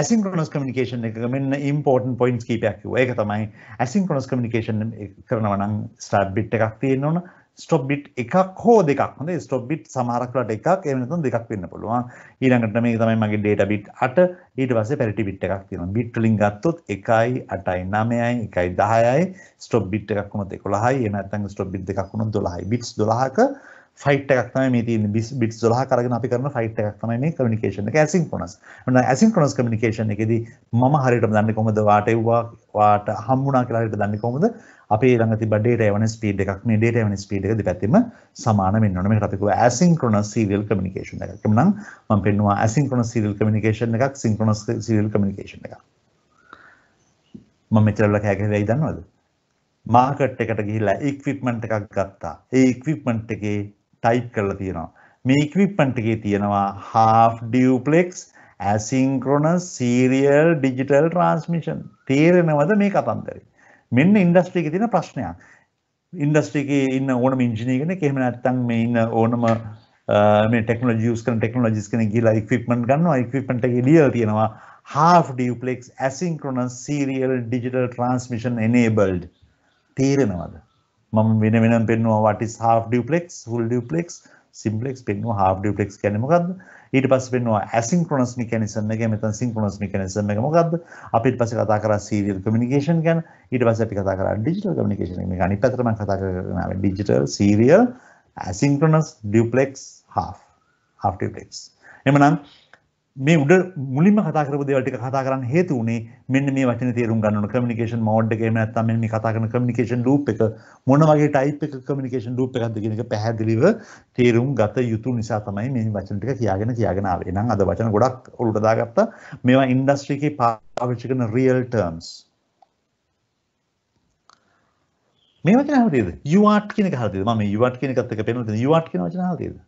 ඇසින්ක්‍රොනස් කමිනිකේෂන් එක මෙන්න ඉම්පෝර්ටන් පොයින්ස් කීපයක් කිව්වා. ඒක තමයි ඇසින්ක්‍රොනස් කමිනිකේෂන් කරනවා නම් ස්ටාර්ට් බිට් එකක් තියෙන්න ඕන. ස්ටොප් බිට් එකක් හෝ දෙකක්. හොඳයි ස්ටොප් බිට් සමහරක් වෙලාවට එකක් එහෙම නැත්නම් දෙකක් වෙන්න පුළුවන්. ඊළඟට මේක තමයි මගේ data bit 8. ඊට පස්සේ parity bit එකක් තියෙනවා. bit වලින් ගත්තොත් 1යි 8යි 9යි 1යි 10යි ස්ටොප් බිට් එකක් වුණොත් 11යි. එහෙම නැත්නම් ස්ටොප් බිට් දෙකක් වුණොත් 12යි. bits 12ක ෆයිට් එකක් තමයි මේ තියෙන්නේ බිට් 12 කරගෙන අපි කරන ෆයිට් එකක් තමයි මේ කමියුනිකේෂන් එක ඇසින්ක්‍රොනස්. මොනවා ඇසින්ක්‍රොනස් කමියුනිකේෂන් එකේදී මම හරියටම දන්නේ කොහොමද වාට එව්වා වාට හම්බුණා කියලා හරියට දන්නේ කොහොමද? අපේ ළඟ තිබ්බ data එවන ස්පීඩ් එකක් මේ data එවන ස්පීඩ් එක දෙපැත්තෙම සමාන වෙන්න ඕනේ. මේකට අපි කියව ඇසින්ක්‍රොනස් සීරියල් කමියුනිකේෂන් එකක්. එමුනම් මම පෙන්නුවා ඇසින්ක්‍රොනස් සීරියල් කමියුනිකේෂන් එකක් සින්ක්‍රොනස් සීරියල් කමියුනිකේෂන් එකක්. මම මෙච්චර වෙලා කෑ ගහලා ඉදන්නවද? මාකට් එකට ගිහිල්ලා ඉක්විප්මන්ට් එකක් ගත්තා. ඒ ඉක්විප්මන්ට් එකේ ටයිප් කරලා තියෙනවා මේ ඉක්විප්මන්ට් එකේ තියෙනවා half duplex asynchronous serial digital transmission තේරෙනවද මේ කතන්දරේ මෙන්න ඉන්ඩස්ට්‍රි එකේ තියෙන ප්‍රශ්නයක් ඉන්ඩස්ට්‍රි එකේ ඉන්න ඕනම ඉංජිනේර කෙනෙක් එහෙම නැත්නම් මේ ඉන්න ඕනම මේ ටෙක්නොලොජි යූස් කරන ටෙක්නොලොජිස් කෙනෙක් ගිහලා ඉක්විප්මන්ට් ගන්නවා ඉක්විප්මන්ට් එකේ ලියලා තියෙනවා half duplex asynchronous serial digital transmission enabled තේරෙනවද මම වෙන වෙනම පෙන්වුවා what is half duplex full duplex simplex පෙන්වුවා half duplex කියන්නේ මොකද්ද ඊට පස්සේ පෙන්වුවා asynchronous mechanism එක මෙතන synchronous mechanism එක මොකද්ද අපි ඊට පස්සේ කතා කරා serial communication ගැන ඊට පස්සේ අපි කතා කරා digital communication එක මේක අනිත් පැත්තට මම කතා කරනවා digital serial asynchronous duplex half half duplex එහෙනම් මේ උඩ මුලින්ම කතා කරපු දේවල් ටික කතා කරන්න හේතු උනේ මෙන්න මේ වචනේ තේරුම් ගන්න ඕන communication mode එක එහෙම නැත්නම් මෙන්න මේ කතා කරන communication loop එක මොන වගේ type එක communication loop එකක්ද කියන එක පැහැදිලිව තේරුම් ගත යුතු නිසා තමයි මේ වචන ටික කියාගෙන කියාගෙන ආවේ. එහෙනම් අද වචන ගොඩක් උඩට දාගත්තා. මේවා industry එකේ පාවිච්චි කරන real terms. මේ වචන හරියද? you art කියන එක හරියද? මම මේ you art කියන එකත් එක පෙන්නන you art කියන වචන හරියද?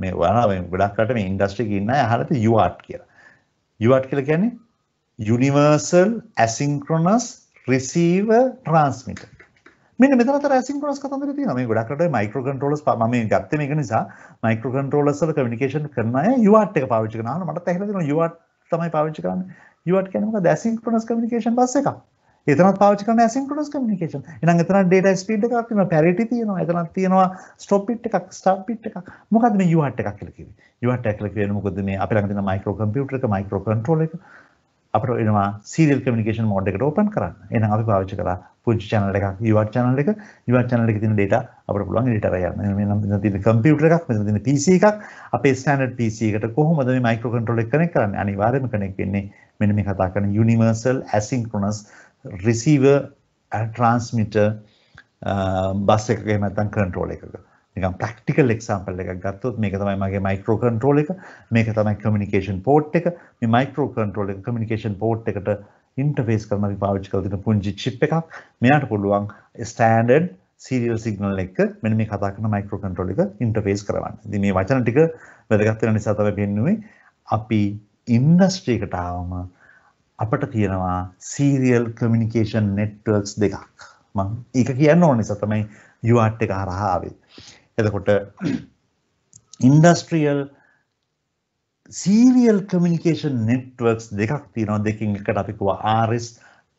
මේ ඔයාලා මේ ගොඩක් රට මේ ඉන්ඩස්ට්‍රි එකේ ඉන්න අය අහලා තියෙ UART කියලා. UART කියලා කියන්නේ Universal Asynchronous Receiver Transmitter. මෙන්න මෙතන අතර ඇසින්ක්‍රොනස් කතන්දර තියෙනවා. මේ ගොඩක් රටේ මයික්‍රෝ කන්ට්‍රෝලර්ස් මම මේ ගත්තේ මේක නිසා මයික්‍රෝ කන්ට්‍රෝලර්ස් වල කමියුනිකේෂන් කරන අය UART එක පාවිච්චි කරනවා. මටත් ඇහිලා තියෙනවා UART තමයි පාවිච්චි කරන්නේ. UART කියන්නේ මොකද? ඇසින්ක්‍රොනස් කමියුනිකේෂන් බස් එකක්. එතනත් පාවිච්චි කරන asynchronous communication. එහෙනම් එතන data speed එකක් තියෙනවා, parity තියෙනවා, එතනක් තියෙනවා stop bit එකක්, start bit එකක්. මොකද්ද මේ UART එකක් කියලා කියන්නේ? UART එක කියලා කියන්නේ මොකද මේ අපේ ළඟ තියෙන micro computer එක, micro controller එක අපිට එනවා serial communication mode එකට open කරන්න. එහෙනම් අපි පාවිච්චි කරා පුංචි channel එකක්, UART channel එක, UART channel එකේ තියෙන data අපිට පුළුවන් edit කරලා යන්න. මෙන්න මෙතන තියෙන computer එකක්, මෙතන තියෙන PC එකක්, අපේ standard PC එකට කොහොමද මේ microcontroller එක connect කරන්නේ? අනිවාර්යයෙන්ම connect වෙන්නේ මෙන්න මේ කතා කරන universal asynchronous receiver transmitter bus එකගේ මතන් කරටරෝල එකක නිකම් ප්‍රක්ටිකල් එක්සාම්පල් එකක් ගත්තොත් මේක තමයි මගේ මයිකරෝ කන්ට්‍රෝල එක මේක තමයි කමිනිකේෂන් පෝට් එක මේ මයිකරෝ කන්ට්‍රෝල එක කමිනිකේෂන් පෝට් එකට ඉන්ටෆේස් කරමරි පාවිච්චි කර දෙන පුංචි චිප් එකක් මෙයාට පුළුවන් ස්ටෑන්ඩඩ් සීරියල් සිගනල් එක මෙන්න මේ කතා කරන මයිකරෝ කන්ට්‍රෝල් එක ඉන්ටර්ෆේස් කරවන්න. ඉතින් මේ වචන ටික වැදගත් වෙන නිසා තමයි පෙන්නුවේ අපි ඉන්ඩස්ට්‍රි එකට ආවම අපට තියෙනවා සීරියල් කමියුනිකේෂන් නෙට්වර්ක්ස් දෙකක්. මම ඒක කියන්න ඕන නිසා තමයි UART එක හරහා ආවේ. එතකොට ඉන්ඩස්ට්‍රියල් සීරියල් කමියුනිකේෂන් නෙට්වර්ක්ස් දෙකක් තියෙනවා. දෙකකින් එකට අපි කිව්වා RS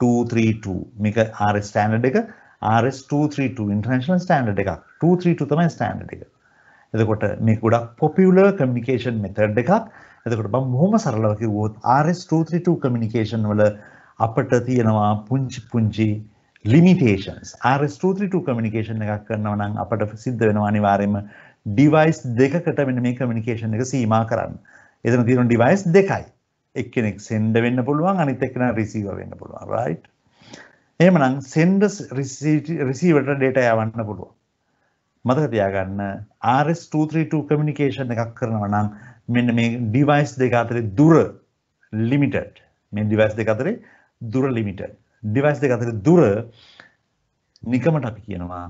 232. මේක RS ස්ටෑන්ඩඩ් එක RS 232 ඉන්ටර්නැෂනල් ස්ටෑන්ඩඩ් එකක්. 232 තමයි ස්ටෑන්ඩඩ් එක. එතකොට මේ ගොඩක් පොපියුලර් කමියුනිකේෂන් මෙතඩ් එකක්. එතකොට මම බොහොම සරලව කිව්වොත් RS-232 communication වල අපිට තියෙනවා පුංචි පුංචි limitations. RS-232 communication එකක් කරනවා නම් අපිට සිද්ධ වෙනවා අනිවාර්යයෙන්ම device දෙකකට වෙන මේ communication එක සීමා කරන්න. එතන තියෙන device දෙකයි. එක්කෙනෙක් send වෙන්න පුළුවන් අනිත් එක්කෙනා receiver වෙන්න පුළුවන්. right? එහෙමනම් send receiver ට data යවන්න පුළුවන්. මතක තියාගන්න RS232 communication එකක් කරනවා නම් මෙන්න මේ device දෙක අතරේ දුර limited මේ device දෙක අතරේ දුර limited device දෙක අතරේ දුර නිකමට අපි කියනවා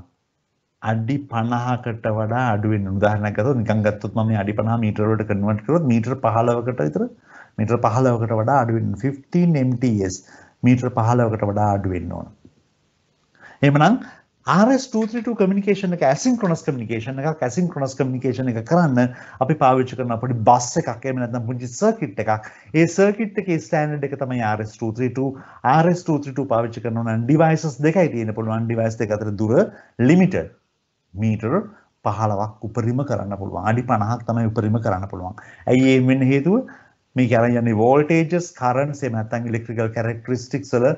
අඩි 50කට වඩා අඩු වෙන උදාහරණයක් ගත්තොත් නිකන් ගත්තොත් මම මේ අඩි 50 මීටර වලට කන්වර්ට් කරොත් මීටර 15කට විතර මීටර 15කට වඩා අඩු වෙන 15 MTS මීටර 15කට වඩා අඩු වෙන්න ඕන. එහෙමනම් RS232 communication එක asynchronous communication එකක් asynchronous communication එක කරන්න අපි පාවිච්චි කරන පොඩි බස් එකක් එහෙම නැත්නම් පුංචි circuit එකක්. ඒ circuit එකේ standard එක තමයි RS232. RS232 පාවිච්චි කරනවා නම් devices දෙකයි තියෙන පුළුවන් device දෙක අතර දුර limiter meter 15ක් උපරිම කරන්න පුළුවන්. අඩි 50ක් තමයි උපරිම කරන්න පුළුවන්. ඇයි ඒ වෙන්න හේතුව? මේ කරන් යන්නේ voltages, currents එහෙම නැත්නම් electrical characteristics වල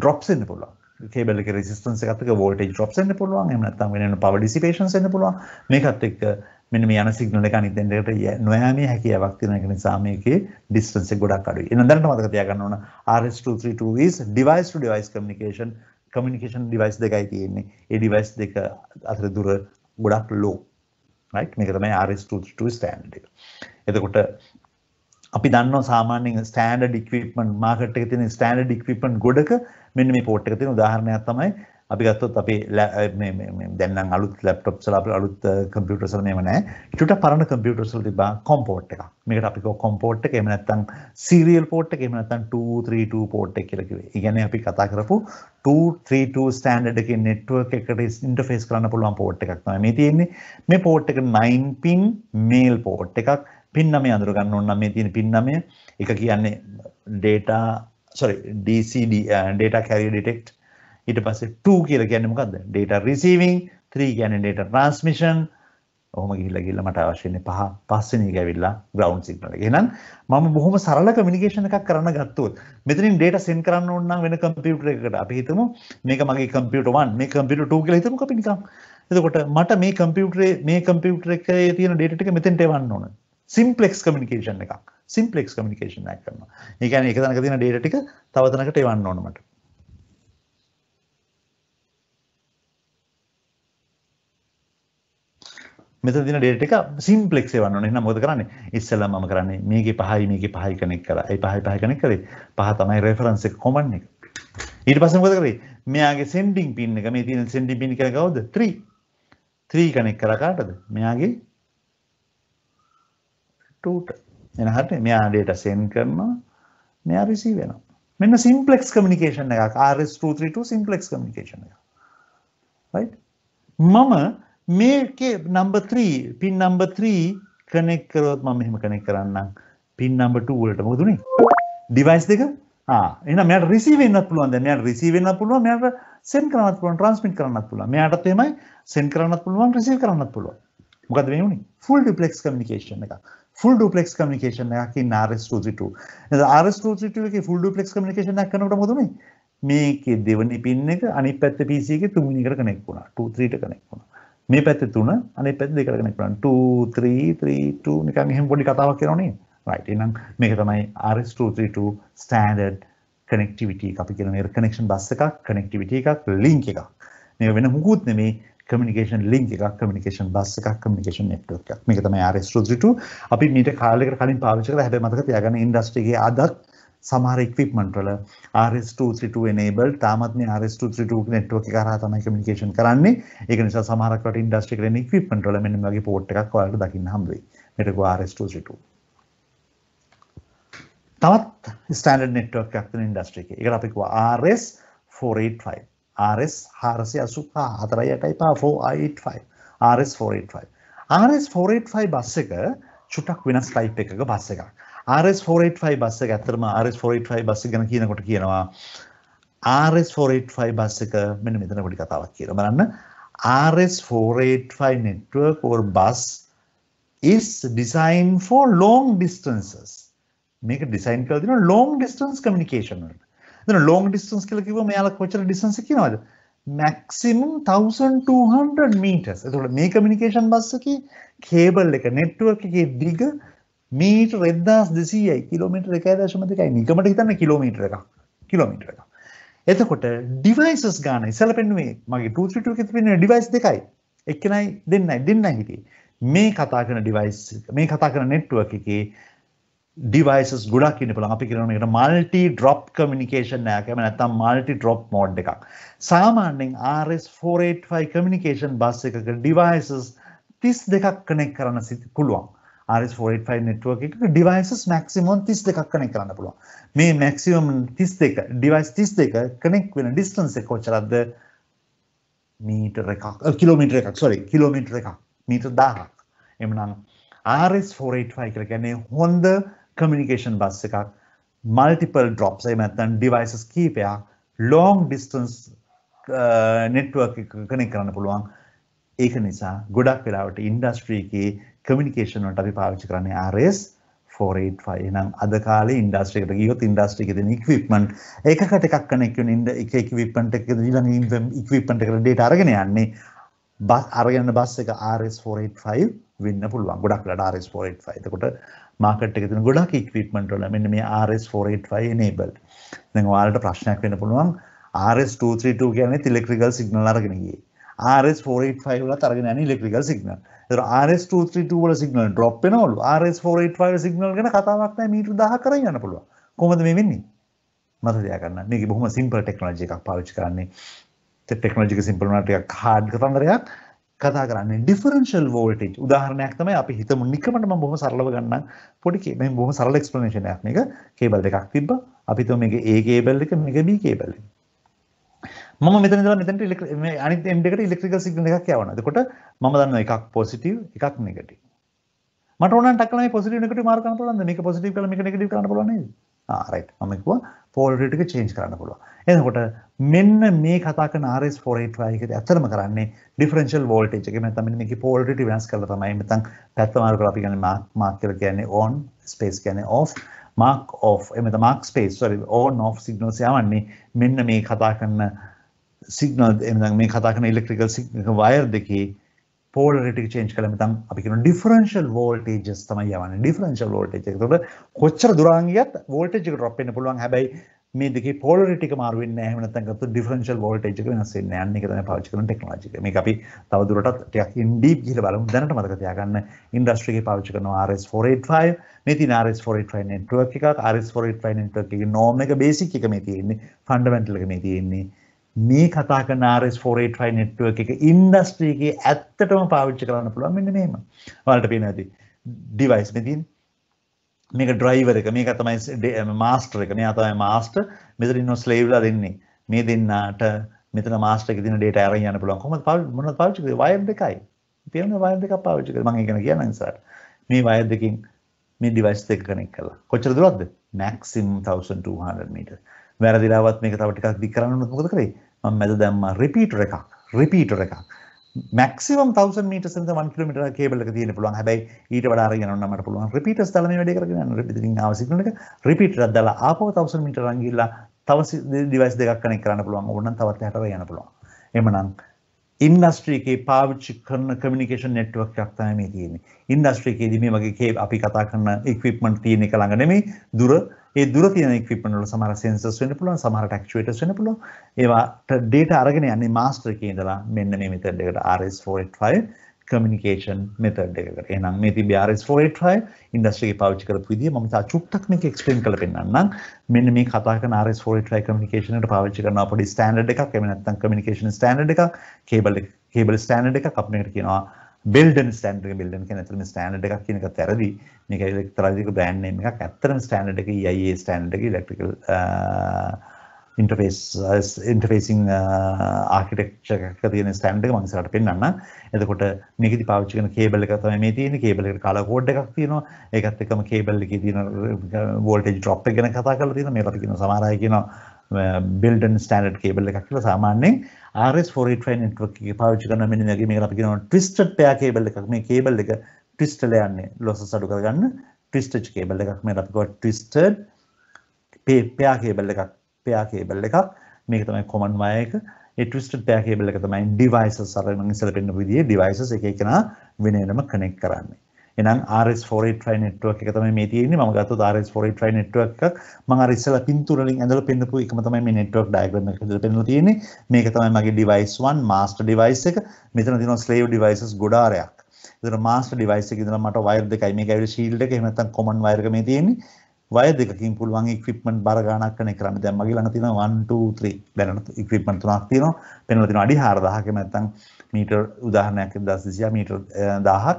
drops එන්න පුළුවන්. කේබල් එක රෙසිස්ටන්ස් එකත් එක්ක වෝල්ටේජ් ඩ්‍රොප්ස් එන්න පුළුවන්. එහෙම නැත්නම් වෙන වෙන පවර් ඩිසිපේෂන්ස් එන්න පුළුවන්. මේකත් එක්ක මෙන්න මේ යන සිග්නල් එක අනිත් දෙන්නට නොයෑමේ හැකියාවක් තියෙන එක නිසා මේකේ ඩිස්ටන්ස් එක ගොඩක් අඩුයි. එහෙනම් දැනට මතක තියාගන්න ඕන RS232 is device to device communication communication device දෙකයි තියෙන්නේ. ඒ device දෙක අතර දුර ගොඩක් low. right? මේක තමයි RS232 standard එක. එතකොට අපි දන්නවා සාමාන්‍යයෙන් ස්ටෑන්ඩඩ් ඉක්විප්මන්ට් මාකට් එකේ තියෙන ස්ටෑන්ඩඩ් ඉක්විප්මන්ට් ගොඩක මෙන්න මේ පෝට් එක තියෙන උදාහරණයක් තමයි අපි ගත්තොත් අපි දැන් නම් අලුත් ලැප්ටොප්ස් වල අලුත් කම්පියුටර්ස් වල මේව නැහැ. චුට්ට පරණ කම්පියුටර්ස් වල තිබා COM port එකක්. මේකට අපි කිව්වා COM port එක. එහෙම නැත්නම් serial port එක. එහෙම නැත්නම් 232 port එක කියලා කිව්වේ. ඒ කියන්නේ අපි කතා කරපු 232 ස්ටෑන්ඩඩ් එකේ network එකට interface කරන්න පුළුවන් port එකක් තමයි මේ තියෙන්නේ. මේ port එක 9 pin mail port එකක්. පින් 9 අඳුර ගන්න ඕන නම් මේ තියෙන පින් 9 එක කියන්නේ data sorry DCD uh, data carrier detect ඊට පස්සේ 2 කියලා කියන්නේ මොකද්ද data receiving 3 කියන්නේ data transmission ඔහොම ගිහිල්ලා ගිහිල්ලා මට අවශ්‍ය ඉන්නේ පහ පස්වෙනි එක ඇවිල්ලා ground signal එක. එහෙනම් මම බොහොම සරල communication එකක් කරන්න ගත්තොත් මෙතනින් data send කරන්න ඕන නම් වෙන computer එකකට අපි හිතමු මේක මගේ computer 1 මේ computer 2 කියලා හිතමුකෝ අපි නිකන්. එතකොට මට මේ computer මේ computer එකේ තියෙන data ටික මෙතෙන්ට එවන්න ඕන. simplex communication එකක්. සිම්පලෙක්ස් කමිකේෂන් එක කරනවා ඒකන එක තනක තින ඩේට ටික තවතනකට එවන්න ඕනමට මෙත දින ඩේට එක සිම්පලෙක්ස් එවන්න ඕනේ එහෙනම් මොකද කරන්නේ ඉස්සෙල්ලා මම කරන්නේ මේකේ පහයි මේකේ පහයි කනෙක් කරා ඒ පහයි පහයි කනෙක් කරේ පහ තමයි රෙෆරන්ස් එක කොමන් එක ඊට පස්සේ මොකද කරේ මෙයාගේ සෙන්ඩින් පින් එක මේ තියෙන සෙන්ඩින් පින් එක කවුද 3 3 කනෙක් කරා කාටද මෙයාගේ 2ට එන හරියට මෙයා data send කරනවා මෙයා receive වෙනවා. මෙන්න simplex communication එකක් RS232 simplex communication එක. right? මම මේකේ number 3 pin number 3 connect කරොත් මම මෙහෙම connect කරන්නම් pin number 2 වලට මොකද උනේ? device දෙක ආ එහෙනම් මෙයාට receive වෙන්නත් පුළුවන් දැන් මෙයාට receive වෙන්නත් පුළුවන් මෙයාට send කරන්නත් පුළුවන් transmit කරන්නත් පුළුවන් මෙයාටත් එහෙමයි send කරන්නත් පුළුවන් receive කරන්නත් පුළුවන් මොකද මේ උනේ full duplex communication එකක් ෆුල් ඩුපලෙක්ස් කමිකේෂන් එකකින් RS232. RS232 එකේ ෆුල් ඩුපලෙක්ස් කමිකේෂන් එකක් කරනකොට මොකද මේ? මේකේ දෙවෙනි පින් එක අනිත් පැත්ත PC එකේ තුන්වෙනි එකට කනෙක්ට් වුණා. 23ට කනෙක්ට් වුණා. මේ පැත්ත තුන අනිත් පැත්ත දෙකට කනෙක්ට් වුණා. 2 3 3 2 නිකන් එහෙම පොඩි කතාවක් කරනවා නේද? right එහෙනම් මේක තමයි RS232 standard connectivity එක අපි කියන මේ connection bus එකක් connectivity එකක් link එකක්. මේක වෙන මොකුත් නෙමේ කමියුනිකේෂන් ලින්ක් එකක් කමියුනිකේෂන් බස් එකක් කමියුනිකේෂන් නෙට්වර්ක් එකක් මේක තමයි RS 232 අපි මීට කාලයකට කලින් පාවිච්චි කරලා හැබැයි මතක තියාගන්න ඉන්ඩස්ට්‍රි එකේ අදත් සමහර ඉක්විප්මන්ට් වල RS 232 enable තාමත් මේ RS 232 network එක හරහා තමයි communication කරන්නේ ඒක නිසා සමහරක් රට ඉන්ඩස්ට්‍රි එකේ ඉක්විප්මන්ට් වල මෙන්න මේ වගේ port එකක් ඔයාලට දකින්න හම්බ වෙයි මේක RS 232 තවත් ස්ටෑන්ඩඩ් network එකක් තියෙන ඉන්ඩස්ට්‍රි එකේ ඒකට අපි කිව්වා RS 485 RS 484 4.8 RS 485 RS 485 bus එක චුට්ටක් වෙනස් ටයිප් එකක බස් එකක්. RS 485 බස් එක ඇත්තටම RS 485 බස් එක ගැන කියනකොට කියනවා RS 485 බස් එක මෙන්න මෙතන පොඩි කතාවක් කියනවා. බලන්න RS 485 network or bus is designed for long distances. මේක ඩිසයින් කරලා දෙනවා long distance communication වලට. එතන long distance කියලා කිව්වම එයාලා කොච්චර distance කියනවද? maximum 1200 meters. එතකොට මේ communication bus එකේ cable එක network එකේ දිග මීටර් 1200යි කිලෝමීටර් 1.2යි නිකමට හිතන්න කිලෝමීටර් එකක්. කිලෝමීටර් එකක්. එතකොට ඩිවයිසස් ගාන ඉසල පෙන්ුවේ මගේ 232 එකේ තිබෙන ඩිවයිස් දෙකයි එක්කෙනයි දෙන්නයි දෙන්නයි හිටියේ මේ කතා කරන ඩිවයිස් මේ කතා කරන network එකේ ඩිවයිසස් ගොඩක් ඉන්න පුළුවන්. අපි කියනවා මේකට মালටි ඩ්‍රොප් කමියුනිකේෂන් එකක්. එහෙම නැත්නම් মালටි ඩ්‍රොප් මෝඩ් එකක්. සාමාන්‍යයෙන් RS485 communication bus එකක devices 32ක් connect කරන්න පුළුවන්. RS485 network එකක devices maximum 32ක් connect කරන්න පුළුවන්. මේ maximum 32 device 32 connect වෙන distance එක කොච්චරද? මීටර එකක්. කිලෝමීටර එකක්. sorry කිලෝමීටර එකක්. මීටර 1000ක්. එhmenan RS485 කියලා කියන්නේ හොඳ කමිනිිකේෂන් බස් එකක් මල්ටිපල් ඩ්‍රොප්සේ මැත්තන් ඩිවයිසස් කීපයක් ලෝන් ඩිස්ටන්ස් නෙට්ුවක් කනෙක් කරන්න පුළුවන් ඒක නිසා ගොඩක් වෙලාවට ඉන්ඩස්ට්‍රීකේ කමිනිිකේෂනට අපි පාවිච්චි කරන්නේ ආරස් 485 නම් අද කාලේ ඉන්ඩස්ට්‍රියකට ගියොත් ඉන්ඩස්ට්‍රි එකේ තියෙන ඉක්විප්මන්ට් එකකට එකක් කනෙක් වෙන ඉන්ද එක ඉක්විප්මන්ට් එකක ඊළඟ ඉක්විප්මන්ට් එකට ඩේටා අරගෙන යන්නේ බස් අරගෙන බස් එක RS 485 වෙන්න පුළුවන් ගොඩක් වෙලාට RS 485 එතකොට මාකට් එකේ තියෙන ගොඩක් equipment වල මෙන්න මේ RS485 enabled. දැන් ඔයාලට ප්‍රශ්නයක් වෙන්න පුළුවන් RS232 කියන්නේ electrical signal අරගෙන ගියේ. RS485 වලත් අරගෙන යන්නේ electrical signal. ඒතර RS232 වල signal drop වෙනවලු. RS485 signal ගැන කතාවක් නැහැ මීටර 1000 කරන් යන්න පුළුවන්. කොහොමද මේ වෙන්නේ? මතක තියාගන්න. මේක බොහොම simple technology එකක් පාවිච්චි කරන්නේ. ඒ technology එක simple වුණාට ටිකක් hard කතන්දරයක්. කතා කරන්නේ ඩිෆරන්ෂල් වෝල්ටේජ් උදාහරණයක් තමයි අපි හිතමු නිකමට මම බොහොම සරලව ගන්නම් පොඩි මේ බොහොම සරල එක්ස්ප්ලනේෂන් එකක් මේක කේබල් දෙකක් තිබ්බා අපි හිතමු මේක A කේබල් එක මේක B කේබල් එක මම මෙතන ඉඳලා මෙතනට ඉලෙක්ට්‍රික් මේ අනිත් එන්ඩ් එකට ඉලෙක්ට්‍රිකල් සිග්නල් එකක් යවනවා. එතකොට මම දන්නවා එකක් පොසිටිව් එකක් නෙගටිව්. මට ඕන නම් ටක්කලා මේ පොසිටිව් නෙගටිව් මාර්ක් කරන්න පුළුවන්ද? මේක පොසිටිව් කරලා මේක නෙගටිව් කරන්න පුළුවන් නේද? ආරයිට් මම කිව්වා ෆෝල්ඩර් ටික චේන්ජ් කරන්න පුළුවන්. එතකොට මෙන්න මේ කතා කරන RS485 එකේ ඇත්තටම කරන්නේ ඩිෆරෙන්ෂියල් වෝල්ටේජ් එක. නැත්නම් මෙන්න මේකේ පෝලරිටි වෙනස් කරලා තමයි නැත්නම් පැත්ත මාරු කරලා අපි කියන්නේ මාක් මාක් කියලා කියන්නේ on space කියන්නේ off mark off එමෙත mark space sorry on off signals යවන්නේ මෙන්න මේ කතා කරන signal එමෙත මේ කතා කරන electrical wire දෙකේ පෝලරිටික චේන්ජ් කළ නැත්නම් අපි කියන ඩිෆරන්ෂල් වෝල්ටේජස් තමයි යවන්නේ ඩිෆරන්ෂල් වෝල්ටේජ් එක. ඒකට කොච්චර දුරාන් ගියත් වෝල්ටේජ් එක ඩ්‍රොප් වෙන්න පුළුවන්. හැබැයි මේ දෙකේ පෝලරිටික මාරු වෙන්නේ නැහැ. එහෙම නැත්නම් ගත්තොත් ඩිෆරන්ෂල් වෝල්ටේජ් එක වෙනස් වෙන්නේ නැහැ. අන්න ඒක තමයි පාවිච්චි කරන ටෙක්නොලොජි එක. මේක අපි තව දුරටත් ටිකක් ඉන් ඩීප් ගිහලා බලමු. දැනට මතක තියාගන්න ඉන්ඩස්ට්‍රි එකේ පාවිච්චි කරන RS485 මේ තියෙන RS485 network එකක් RS485 network එකේ norm එක basic එක මේ තියෙන්නේ. fundamental එක මේ තියෙන්නේ. මේ කතා කරන RS4A try network එක ඉන්ඩස්ට්‍රි එකේ ඇත්තටම පාවිච්චි කරන්න පුළුවන් මෙන්න මෙහෙම. ඔයාලට පේන ඇති. device මෙතින් මේක driver එක මේක තමයි master එක. මෙයා තමයි master. මෙතන ඉන්න slave ලා දෙන්නේ. මේ දෙන්නාට මෙතන master එකේ තියෙන data අරන් යන්න පුළුවන්. කොහොමද මොනවද පාවිච්චි කරේ? wire දෙකයි. පේනවද wire දෙකක් පාවිච්චි කරේ. මම ඒක කියන නිසා. මේ wire දෙකෙන් මේ device එක connect කරලා. කොච්චර දුරක්ද? maximum 1200 meter. වැරදිලාවත් මේක තව ටිකක් දික් කරන්න උනොත් මොකද කරේ? මම මැද දැම්මා රිපීටර් එකක්. රිපීටර් එකක්. මැක්සිමම් 1000 මීටර්ස් ඉඳන් 1 km කේබල් එක තියෙන්න පුළුවන්. හැබැයි ඊට වඩා අරගෙන යනවා නම් මට පුළුවන් රිපීටර්ස් දාලා මේ වැඩේ කරගෙන යන්න. ඉතින් ආව සිග්නල් එක රිපීටර් එකක් දාලා ආපහු 1000 මීටර් රන් ගිහිල්ලා තව ඩිවයිස් දෙකක් කනෙක් කරන්න පුළුවන්. ඕනනම් තවත් එහාට යන්න පුළුවන්. එහෙමනම් ඉන්ඩස්ට්‍රී එකේ පාවිච්චි කරන කමියුනිකේෂන් නෙට්වර්ක් එකක් තමයි මේ තියෙන්නේ. ඉන්ඩස්ට්‍රී එකේදී මේ වගේ අපි කතා කරන ඉක්විප්මන්ට් තියෙන එක ළඟ නෙමෙයි දුර ඒ දුර තියෙන equipment වල සමහර sensors වෙන්න පුළුවන්, සමහරට actuators වෙන්න පුළුවන්. ඒවා data අරගෙන යන්නේ master එකේ ඉඳලා මෙන්න මේ method එකට RS485 communication method එකකට. එහෙනම් මේ තිබි RS485 industry එකේ පාවිච්චි කරපු විදිය මම තා චුට්ටක් මේක explain කරලා පෙන්නන්නම්. මෙන්න මේ කතා කරන RS485 communication එකට පාවිච්චි කරන පොඩි standard එකක්, එහෙම නැත්නම් communication standard එකක්, cable cable standard එකක් අපි මේකට කියනවා බෙල්ඩන් ස්ටන්ඩ් එක බෙල්ඩන් කියන්නේ ඇත්තටම ස්ටෑන්ඩඩ් එකක් කියන එක තරදි මේක ඉලෙක්ට්‍රොනික බ්‍රෑන්ඩ් නේම් එකක් ඇත්තටම standard e uh, uh, uh, එක EIA ස්ටෑන්ඩඩ් එක ඉලෙක්ට්‍රිකල් ඉන්ටර්ෆේස් ඉන්ටර්ෆේසිං ආකිටෙක්චර් එකක තියෙන ස්ටෑන්ඩඩ් එක මම ඉස්සරහට පෙන්නන්නම්. එතකොට මේකෙදි පාවිච්චි කරන කේබල් එක තමයි මේ තියෙන්නේ. කේබල් එකට කලර් කෝඩ් එකක් තියෙනවා. ඒකත් එක්කම කේබල් එකේ තියෙන වෝල්ටේජ් ඩ්‍රොප් එක ගැන කතා කරලා තියෙනවා. මේකට කියනවා සමහර අය කියනවා බිල්ඩන් ස්ටෑන්ඩඩ් කේබල් එකක් කියලා සාමාන්‍යයෙන් RS485 network එකේ පාවිච්චි කරන මෙන්න මේ වගේ මේකට අපි කියනවා twisted pair cable එකක්. මේ cable එක twist වෙලා යන්නේ losses අඩු කරගන්න twisted cable එකක්. මේකට අපි කියනවා twisted pair cable එකක්. pair cable එකක්. මේක තමයි common wire එක. ඒ twisted pair cable එක තමයි devices අර මම ඉස්සෙල්ලා පෙන්නපු විදිහේ devices එක එකනා වෙන වෙනම connect කරන්නේ. එනම් RS4A tri network එක තමයි මේ තියෙන්නේ මම ගත්තොත් RS4A tri network එකක් මම අර ඉස්සලා පින්තූර වලින් ඇඳලා පෙන්නපු එකම තමයි මේ network diagram එක විදිහට පෙන්නලා තියෙන්නේ මේක තමයි මගේ device 1 master device එක මෙතන තියෙනවා slave devices ගොඩාරයක් එතන master device එකේ ඉඳලා මට wire දෙකයි මේක ඇවිල්ලා shield එක එහෙම නැත්නම් common wire එක මේ තියෙන්නේ වය දෙකකින් පුළුවන් ඉක්විප්මන්ට් බර ගණනක් කනේ කරන්න. දැන් මගේ ළඟ තියෙනවා 1 2 3 දැනට ඉක්විප්මන්ට් තුනක් තියෙනවා. පෙන්වලා තියෙනවා අඩි 4000ක නැත්තම් මීටර් උදාහරණයක් 1200 මීටර් 1000ක්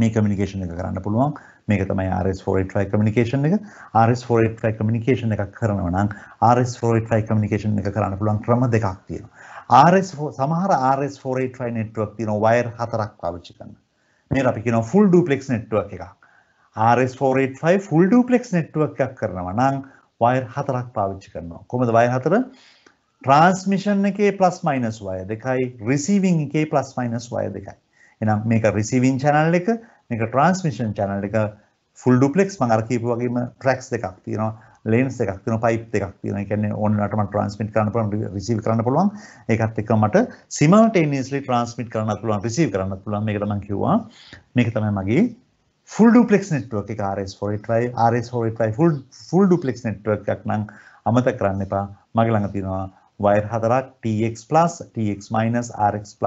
මේ කමියුනිකේෂන් එක කරන්න පුළුවන්. මේක තමයි RS485 communication එක. RS485 communication එකක් කරනවා නම් RS485 communication එක කරන්න පුළුවන් ක්‍රම දෙකක් තියෙනවා. RS සමහර RS485 network තියෙනවා wire හතරක් පාවිච්චි කරන. මේකට අපි කියනවා full duplex network එකක්. RS485 full duplex network එකක් කරනවා නම් wire හතරක් පාවිච්චි කරනවා. කොහොමද wire හතර? transmission එකේ plus minus wire දෙකයි receiving එකේ plus minus wire දෙකයි. එහෙනම් මේක රිසීවිං channel එක මේක transmission channel එක full duplex මම අර කියපු වගේම tracks දෙකක් තියෙනවා ලේන්ස් එකක් තියෙනවා පයිප් දෙකක් තියෙනවා. ඒ කියන්නේ ඕනලට මම ට්‍රාන්ස්මිට් කරන්න පුළුවන්, රිසීව් කරන්න පුළුවන්. ඒකත් එක්ක මට simultaneously transmit කරන්නත් පුළුවන්, receive කරන්නත් පුළුවන්. මේකට මම කිව්වා මේක තමයි මගේ full duplex network එක RS485 RS485 full full duplex network එකක් නම් අමතක කරන්න එපා. මගේ ළඟ තියෙනවා wire හතරක් TX+, TX- RX+,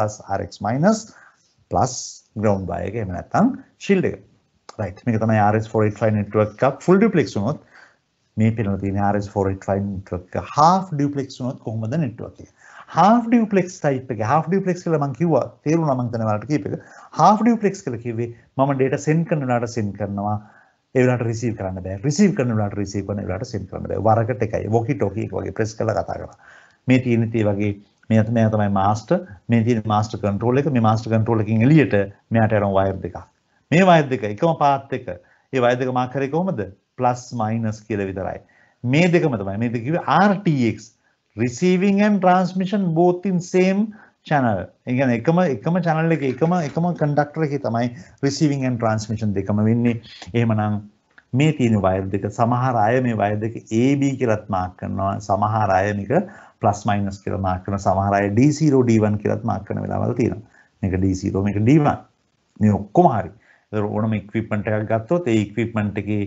RX- plus ground bar එක එහෙම නැත්නම් shield එක. right මේක තමයි RS485 network එකක් full duplex වුණොත් මේ පෙළන තියෙන RS485 network එක half duplex වුණොත් කොහොමද network එක? half duplex type එක half duplex කියලා මම කිව්වා තේරුණා මම දැන් ඔයාලට කියපේක half duplex කියලා කිව්වේ මම data send කරන වෙලාවට send කරනවා ඒ වෙලාවට receive කරන්න බෑ receive කරන වෙලාවට receive කරන වෙලාවට send කරන්න බෑ වරකට එකයි walkie talkie එක වගේ press කරලා කතා කරනවා මේ තියෙන තේ වගේ මේ මෙයා තමයි මාස්ටර් මේ තියෙන මාස්ටර් කන්ට්‍රෝල් එක මේ මාස්ටර් කන්ට්‍රෝල් එකකින් එළියට මෙයාට යන වයර් දෙකක් මේ වයර් දෙක එකම පාත් එක ඒ වයර් දෙක මාක් කරේ කොහොමද ප්ලස් මයිනස් කියලා විතරයි මේ දෙකම තමයි මේ දෙක කිව්වේ RTX receiving and transmission both in same channel ඒ කියන්නේ එකම එකම channel එකේ එකම එකම conductor එකේ තමයි receiving and transmission දෙකම වෙන්නේ එහෙමනම් මේ තියෙන වයර් දෙක සමහර අය මේ වයර් දෙක AB කියලාත් මාක් කරනවා සමහර අය මේක ප්ලස් මයිනස් කියලා මාක් කරන සමහර අය D0 D1 කියලාත් මාක් කරන වෙලාවල් තියෙනවා. මේක D0 මේක D1. මේ ඔක්කොම හරි. ඒතර ඕනම equipment එකක් ගත්තොත් ඒ equipment එකේ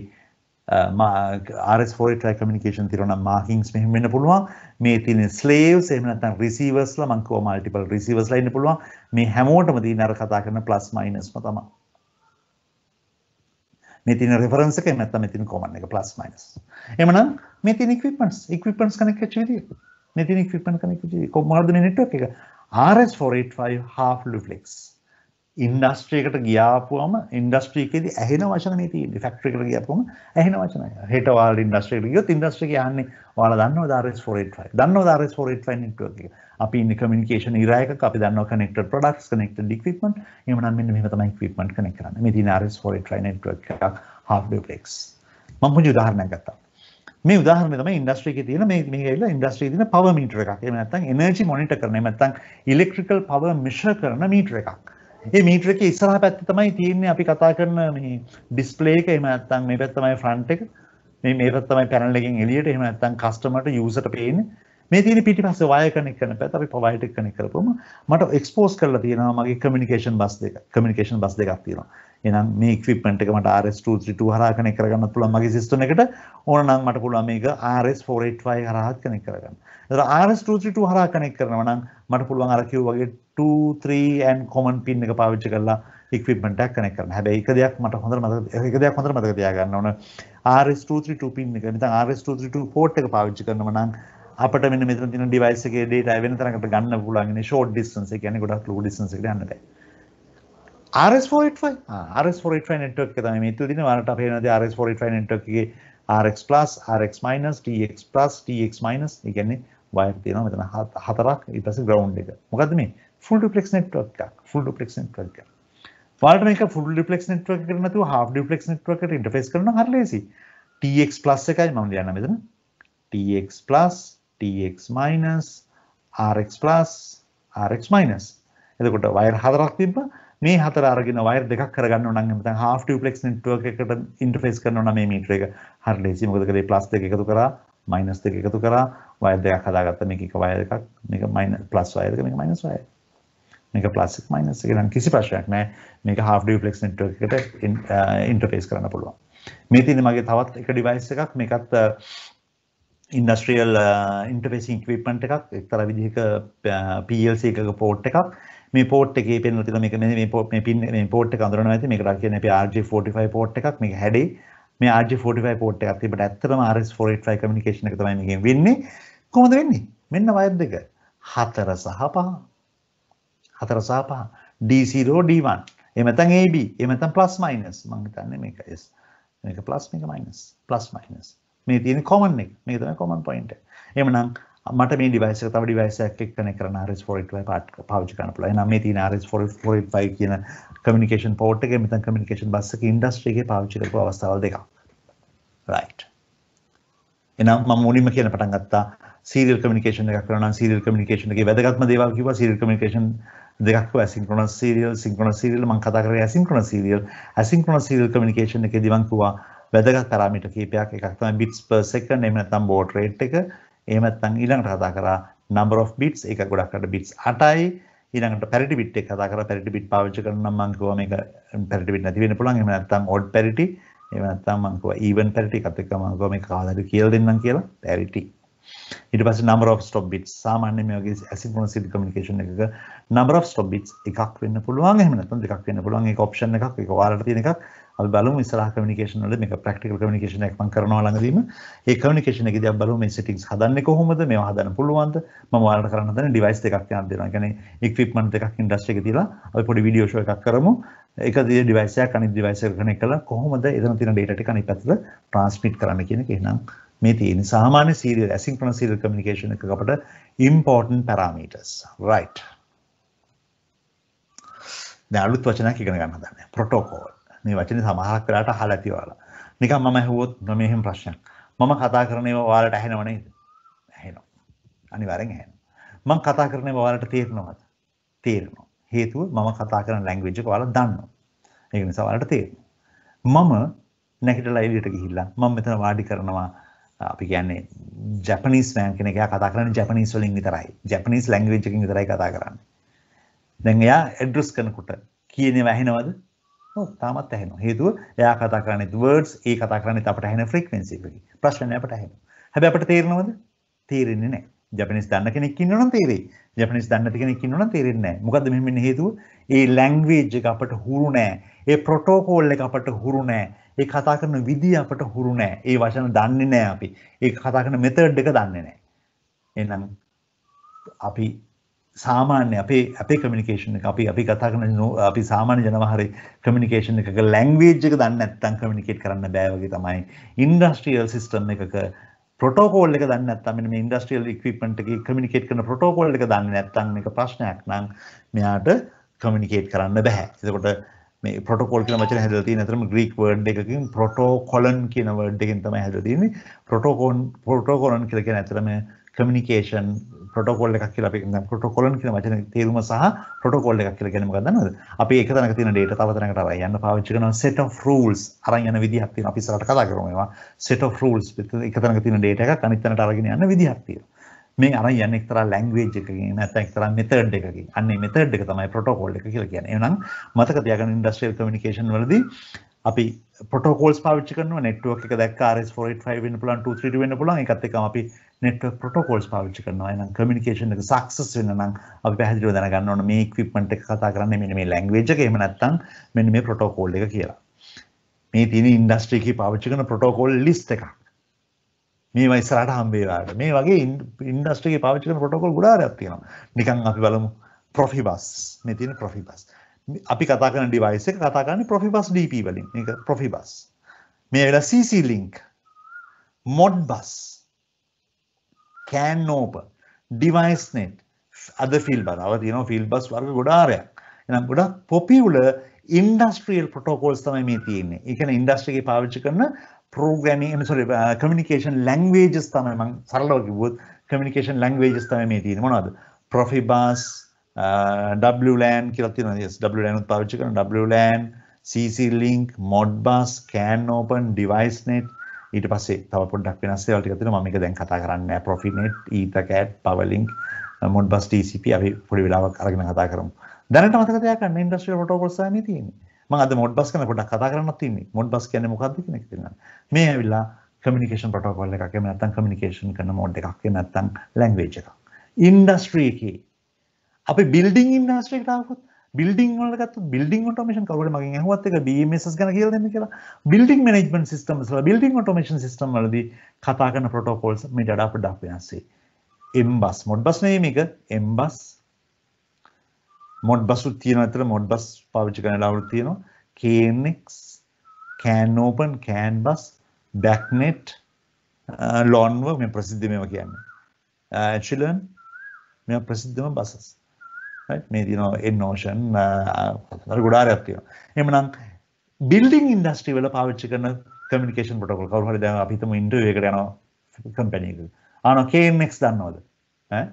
RS4 try communication තියෙනවා නම් markings මෙහෙම වෙන්න පුළුවන්. මේ තියෙන slaves එහෙම නැත්නම් receivers ලා මං කිව්වා multiple receivers ලා ඉන්න පුළුවන්. මේ හැමෝටම තියෙන අර කතා කරන plus minus ම තමයි. මේ තියෙන reference එක එහෙම නැත්නම් මේ තියෙන common එක plus minus. එහෙමනම් මේ තියෙන equipments equipments connect වෙච්ච විදිය. මෙතින ඉක්විප්මන්ට් කනෙක්ටිවිටි කොහොමද මේ නෙට්වර්ක් එක RS485 half duplex ඉන්ඩස්ට්‍රි එකට ගියාපුවම ඉන්ඩස්ට්‍රි එකේදී ඇහෙන වචන මේ තියෙන්නේ ෆැක්ටරි එකට ගියාපුවම ඇහෙන වචන හෙට ඔයාලා ඉන්ඩස්ට්‍රි එකට ගියොත් ඉන්ඩස්ට්‍රි එක යන්නේ ඔයාලා දන්නවද RS485 දන්නවද RS485 නෙට්වර්ක් එක අපි ඉන්නේ කමියුනිකේෂන් ඉරා එකක අපි දන්නවා connected products connected equipment එහෙමනම් මෙන්න මෙහෙම තමයි equipment connect කරන්නේ මේ තියෙන RS485 network එකක් half duplex මම පුංචි උදාහරණයක් ගත්තා මේ උදාහරණ තමයි ඉන්ඩස්ට්‍රියේ තියෙන මේ මේ ඇවිල්ලා ඉන්ඩස්ට්‍රියේ තියෙන පවර් මීටර එකක්. එහෙම නැත්නම් එනර්ජි මොනිටර් කරන, එහෙම නැත්නම් ඉලෙක්ට්‍රිකල් පවර් මිෂර් කරන මීටර එකක්. මේ මීටර එකේ ඉස්සරහ පැත්තේ තමයි තියෙන්නේ අපි කතා කරන මේ ඩිස්ප්ලේ එක. එහෙම නැත්නම් මේ පැත්ත තමයි ෆ්‍රන්ට් එක. මේ මේ පැත්ත තමයි පැනල් එකෙන් එළියට. එහෙම නැත්නම් කස්ටමර්ට යූසර්ට පේන්නේ. මේ තියෙන පිටිපස්සේ වයර් කනෙක් කරන පැත්ත අපි ප්‍රොවයිඩර් කනෙක් කරපුවම මට එක්ස්පෝස් කරලා තියෙනවා මගේ කමියුනිකේෂන් බස් දෙක. කමියුනිකේෂන් බස් දෙකක් තියෙනවා. එහෙනම් මේ equipment එක මට RS232 හරහා කනෙක් කරගන්න පුළුවන් මගේ system එකට ඕන නම් මට පුළුවන් මේක RS485 හරහා කනෙක් කරගන්න. ඒතර RS232 හරහා කනෙක් කරනවා නම් මට පුළුවන් අර කිව්වා වගේ 2 3 and common pin එක පාවිච්චි කරලා equipment එකක් connect කරන්න. හැබැයි එක දෙයක් මට හොඳට මතක එක දෙයක් හොඳට මතක තියාගන්න ඕන RS232 pin එක නැත්නම් RS232 port එක පාවිච්චි කරනවා නම් අපිට මෙන්න මෙතන තියෙන device එකේ data වෙන තරකට ගන්න පුළුවන් ඉන්නේ short distance ඒ කියන්නේ ගොඩක් low distance එකට යන්න බෑ. RS485 network එක තමයි මේ තුල දින වලට අපි වෙනවා RS485 network එකේ RX+, RX-, TX+, TX-, ඒ කියන්නේ වයර් තියෙනවා මෙතන හතරක් ඊට පස්සේ ground එක. මොකද්ද මේ? full duplex network එකක්. full duplex network එකක්. වලට මේක full duplex network එකට නැතුව half duplex network එකට interface කරනවා හරි ලේසි. TX+ එකයි මම ලියන්න මෙතන. TX+, TX-, RX+, RX-. එතකොට වයර් හතරක් තිබ්බා. මේ හතර අරගෙන වයර් දෙකක් කරගන්න ඕන නම් නැත්නම් half duplex network එකට ඉන්ටර්ෆේස් කරනවා නම් මේ මීටර එක හරියට ලේසි මොකද කරේ ප්ලස් දෙක එකතු කරා මයිනස් දෙක එකතු කරා වයර් දෙකක් හදාගත්ත මේක එක වයර් එකක් මේක මයිනස් ප්ලස් වයර් එක මේක මයිනස් වයර් මේක ප්ලස් එක මයිනස් එක නම් කිසි ප්‍රශ්නයක් නැහැ මේක half duplex network එකට ඉන්ටර්ෆේස් uh, කරන්න පුළුවන් මේ තියෙන මගේ තවත් එක device එකක් මේකත් ඉන්ඩස්ට්‍රියල් ඉන්ටර්ෆේසින් ඉක්විප්මන්ට් එකක් එක්තරා විදිහක uh, PLC එකක පෝට් එකක් මේ පෝට් එකේ පෙන්වලා තියෙනවා මේක මේ මේ පින් මේ පෝට් එක අඳුරනවා ඇති මේකට කියන්නේ අපි RJ45 පෝට් එකක් මේක හැඩේ මේ RJ45 පෝට් එකක් තිබ්බට ඇත්තටම RS485 communication එක තමයි මේකෙන් වෙන්නේ කොහොමද වෙන්නේ මෙන්න වයර් දෙක 4 සහ 5 4 සහ 5 D0 D1 එහෙම නැත්නම් AB එහෙම නැත්නම් plus minus මම හිතන්නේ මේක S මේක plus මේක minus plus minus මේ තියෙන common එක මේක තමයි common point එක එහෙමනම් මට මේ ඩිවයිස් එක තව ඩිවයිස් එකක් එක්ක කනෙක්ට් කරන RS485 පාවිච්චි කරන්න පුළුවන්. එහෙනම් මේ තියෙන RS485 කියන communication port එකේ මෙතන communication bus එකේ industry එකේ පාවිච්චි කරපු අවස්ථාවල් දෙකක්. right. එනම් මම මුලින්ම කියන පටන් ගත්තා serial communication එකක් කරනවා නම් serial communication එකේ වැදගත්ම දේවල් කිව්වා serial communication දෙකක් කිව්වා asynchronous serial synchronous serial මම කතා කරේ asynchronous serial asynchronous serial communication එකේදී මම කිව්වා වැදගත් පැරාමීටර් කීපයක් එකක් තමයි bits per second එහෙම නැත්නම් baud rate එක එහෙම නැත්නම් ඊළඟට කතා කරා number of bits ඒක ගොඩක් අර bits 8යි ඊළඟට parity bit එක කතා කරා parity bit පාවිච්චි කරන නම් මම කිව්වා මේක parity bit නැති වෙන්න පුළුවන් එහෙම නැත්නම් odd parity එහෙම නැත්නම් මම කිව්වා even parity එකත් එක්ක මම කිව්වා මේක කාලෙද කියලා දෙන්නම් කියලා parity ඊට පස්සේ number of stop bits සාමාන්‍යයෙන් මේ වගේ asynchronous communication එකක number of stop bits එකක් වෙන්න පුළුවන් එහෙම නැත්නම් දෙකක් වෙන්න පුළුවන් ඒක option එකක් ඒක ඔයාලට තියෙන එකක් අපි බලමු ඉස්සරහ කමියුනිකේෂන් වල මේක ප්‍රැක්ටිකල් කමියුනිකේෂන් එකක් මම කරනවා ළඟදීම. ඒ කමියුනිකේෂන් එකේදී අපි බලමු මේ සෙටින්ග්ස් හදන්නේ කොහොමද? මේවා හදන්න පුළුවන්ද? මම ඔයාලට කරන්න හදන ඩිවයිස් දෙකක් යන්න දෙනවා. ඒ කියන්නේ ඉක්විප්මන්ට් එකක් ඉන්ඩස්ට්‍රි එකේ තියලා අපි පොඩි වීඩියෝ ෂෝ එකක් කරමු. එක දිගේ ඩිවයිස් එකක් අනිත් ඩිවයිස් එකකට කනෙක්ට් කරලා කොහොමද එතන තියෙන data ටික අනිත් පැත්තට ට්‍රාන්ස්මිට් කරන්න කියන එක එහෙනම් මේ තියෙන සාමාන්‍ය සීරියල් ඇසින්ක්‍රොනස් සීරියල් කමියුනිකේෂන් එකක අපට important parameters. right. දැන් අලුත් වචනයක් ඉගෙන ගන්න හදන්නේ. protocol මේ වචනේ සමහරක් වෙලාවට අහලා ඇති ඔයාලා. නිකන් මම ඇහුවොත් මම එහෙම ප්‍රශ්නයක්. මම කතා කරන ඒවා ඔයාලට ඇහෙනව නේද? ඇහෙනවා. අනිවාර්යෙන් ඇහෙනවා. මම කතා කරන ඒවා ඔයාලට තේරෙනවද? තේරෙනවා. හේතුව මම කතා කරන ලැන්ග්වේජ් එක ඔයාලා දන්නවා. ඒක නිසා ඔයාලට තේරෙනවා. මම නැගිටලා එළියට ගිහිල්ලා මම මෙතන වාඩි කරනවා අපි කියන්නේ ජැපනිස් මෑන් කෙනෙක් එයා කතා කරන්නේ ජැපනිස් වලින් විතරයි. ජැපනිස් ලැන්ග්වේජ් එකකින් විතරයි කතා කරන්නේ. දැන් එයා ඇඩ්‍රස් කරනකොට කියන ඒවා ඇහෙනවද? ඔව් තාමත් ඇහෙනවා. හේතුව එයා කතා කරන්නේ words, ඒ කතා කරන්නේ අපට ඇහෙන frequency එකකින්. ප්‍රශ්න අපට ඇහෙනවා. හැබැයි අපට තේරෙනවද? තේරෙන්නේ නැහැ. ජපනිස් දන්න කෙනෙක් ඉන්නවනම් තේරෙයි. ජපනිස් දන්නේ නැති කෙනෙක් ඉන්නවනම් තේරෙන්නේ නැහැ. මොකද්ද මෙහෙම වෙන්නේ හේතුව? ඒ language එක අපට හුරු නැහැ. ඒ protocol එක අපට හුරු නැහැ. ඒ කතා කරන විදිය අපට හුරු නැහැ. ඒ වචන දන්නේ නැහැ අපි. ඒ කතා කරන method එක දන්නේ නැහැ. එහෙනම් අපි සාමාන්‍ය අපේ අපේ කමිනිකේෂන් එක අපි අපි කතා කරන අපි සාමාන්‍ය ජනව හරි කමිනිකේෂන් එකක ලැන්ග්වේජ් එක දන්නේ නැත්නම් කමියුනිකේට් කරන්න බෑ වගේ තමයි ඉන්ඩස්ට්‍රියල් සිස්ටම් එකක ප්‍රොටෝකෝල් එක දන්නේ නැත්නම් මෙන්න මේ ඉන්ඩස්ට්‍රියල් ඉක්විප්මන්ට් එකේ කමියුනිකේට් කරන ප්‍රොටෝකෝල් එක දන්නේ නැත්නම් මේක ප්‍රශ්නයක් නම් මෙයාට කමියුනිකේට් කරන්න බෑ. එතකොට මේ ප්‍රොටෝකෝල් කියන වචනේ හැදලා තියෙන අතරම ග්‍රීක වර්ඩ් එකකින් ප්‍රොටෝකොලන් කියන වර්ඩ් එකෙන් තමයි හැදලා තියෙන්නේ. ප්‍රොටෝකෝන් ප්‍රොටෝකොලන් කියලා කියන අතරම කමිනිකේෂන් පොටොකොල් එකක් කියලා අපි දැන් පොටොකොලන් කියන වචනේ තේරුම සහ පොටොකොල් එකක් කියලා කියන්නේ මොකක්ද දන්නවද? අපි එක තැනක තියෙන data තව තැනකට අවයි යන්න පාවිච්චි කරන set of rules අරන් යන විදිහක් තියෙනවා. අපි ඉස්සරහට කතා කරමු මේවා. set of rules එක තැනක තියෙන data එකක් අනිත් තැනට අරගෙන යන විදිහක් තියෙනවා. මේ අරන් යන්නේ එක්තරා language එකකින් නැත්නම් එක්තරා method එකකින්. අන්න මේ method එක තමයි protocol එක කියලා කියන්නේ. එහෙනම් මතක තියාගන්න industrial communication වලදී අපි පොටෝකෝල්ස් පාවිච්චි කරන නෙට්ුවක් එක දක් ර න්න පුලන් ්‍රට වන්න පුලන් එකත්තක අපි නෙට් පොටෝකෝල්ස් පාවිච්චි කරනවා න කමිනිකේෂන් එක සක්සස් වන්න අප පැදිර දැනගන්න ඕන මේ ක්විප්මට එක කතා කරන්න මෙන මේ ලැංවේජ එමනත්තන් මෙන මේ පොටෝකෝල් එක කියලා මේ තින ඉන්ඩස්ට්‍රීක පාවිච්චි කන පොටෝකෝල් ලිස් එකක් මේ වයිස්රට හම්බේවාට මේ වගේ ඉන්ඩස්ට්‍රේ පාච්චික පොටකොල් ගුඩාරයක් තියෙනවා නිකන් අපි බලමු ප්‍රොෆිබස් මෙතින ප්‍රොෆිබස් අපි කතා කරන ඩිවයිස් එක කතා කරන්නේ Profibus DP වලින්. මේක Profibus. මේ වෙලාව CC link, Modbus, CanOp, DeviceNet, අද ෆිල්බස්. අව තියෙනවා ෆිල්බස් වර්ග ගොඩාරයක්. එහෙනම් ගොඩක් popular industrial protocols තමයි මේ තියෙන්නේ. ඒ කියන්නේ industry එකේ පාවිච්චි කරන programming, sorry, uh, communication languages තමයි මම සරලව කිව්වොත් communication languages තමයි මේ තියෙන්නේ. මොනවද? Profibus, WLAN කියලා තියෙනවා yes WLAN උත් පාවිච්චි කරනවා WLAN CC link Modbus CAN open DeviceNet ඊට පස්සේ තව පොඩ්ඩක් වෙනස් ඒවා ටිකක් තියෙනවා මම මේක දැන් කතා කරන්නේ නැහැ Profinet EtherCAT PowerLink Modbus TCP අපි පොඩි වෙලාවක් අරගෙන කතා කරමු දැනට මතක තියාගන්න ඉන්ඩස්ට්‍රියල් ප්‍රොටෝකෝල්ස් සාමේ තියෙන්නේ මම අද Modbus ගැන පොඩ්ඩක් කතා කරන්නත් තියෙන්නේ Modbus කියන්නේ මොකක්ද කියන එක තියෙනවා මේ ඇවිල්ලා කමිනිකේෂන් ප්‍රොටෝකෝල් එකක් එහෙම නැත්නම් කමිනිකේෂන් කරන මෝඩ් එකක් එහෙම නැත්නම් ලැන්ග්වේජ් එකක් ඉන්ඩස්ට්‍රි එකේ අප බිල්ඩිං ඉන්ඩස්ට්‍රේටාවත් බිල්ඩින් වලගත් බිල්ඩින් ටමේෂන් කවට මගේ හුවත් එක ඩමස් ගන කියලන කියලා බිල්ඩින් මනෙජ්මන් සිස්ටම් ල බිල්ඩින් ටමේෂන් සිටම් ලද කතා කරන පොටෝකෝල්ස් මේ ඩා පඩක් වෙනස්සේ එම්බස් මොඩ් බස් නේම එක එම්බස් මොඩ් බස්සු තියෙන අතර මොඩ් බස් පාවිච්චි කන ලවල් තියෙනවා කනෙක් කෑන්ෝපන් කෑන් බස් බැක්නෙට් ලොන්ව මේ ප්‍රසිද්ධ මෙම කියන්න ඇචිලන් මෙ ප්‍රසිද්ධම බසස් මේ තියනවා එන්නෝෂන් කතර ගොඩාරයක් තියෙනවා එහෙමනම් බිල්ඩින් ඉන්ඩස්ට්‍රි වල පාවිච්චි කරන කමියුනිකේෂන් ප්‍රොටෝකෝල් කවුරු හරි දැන් අපි හිතමු ඉන්ටර්විව් එකට යනවා කම්පැනි එකක ආන KNX දන්නවද ඈ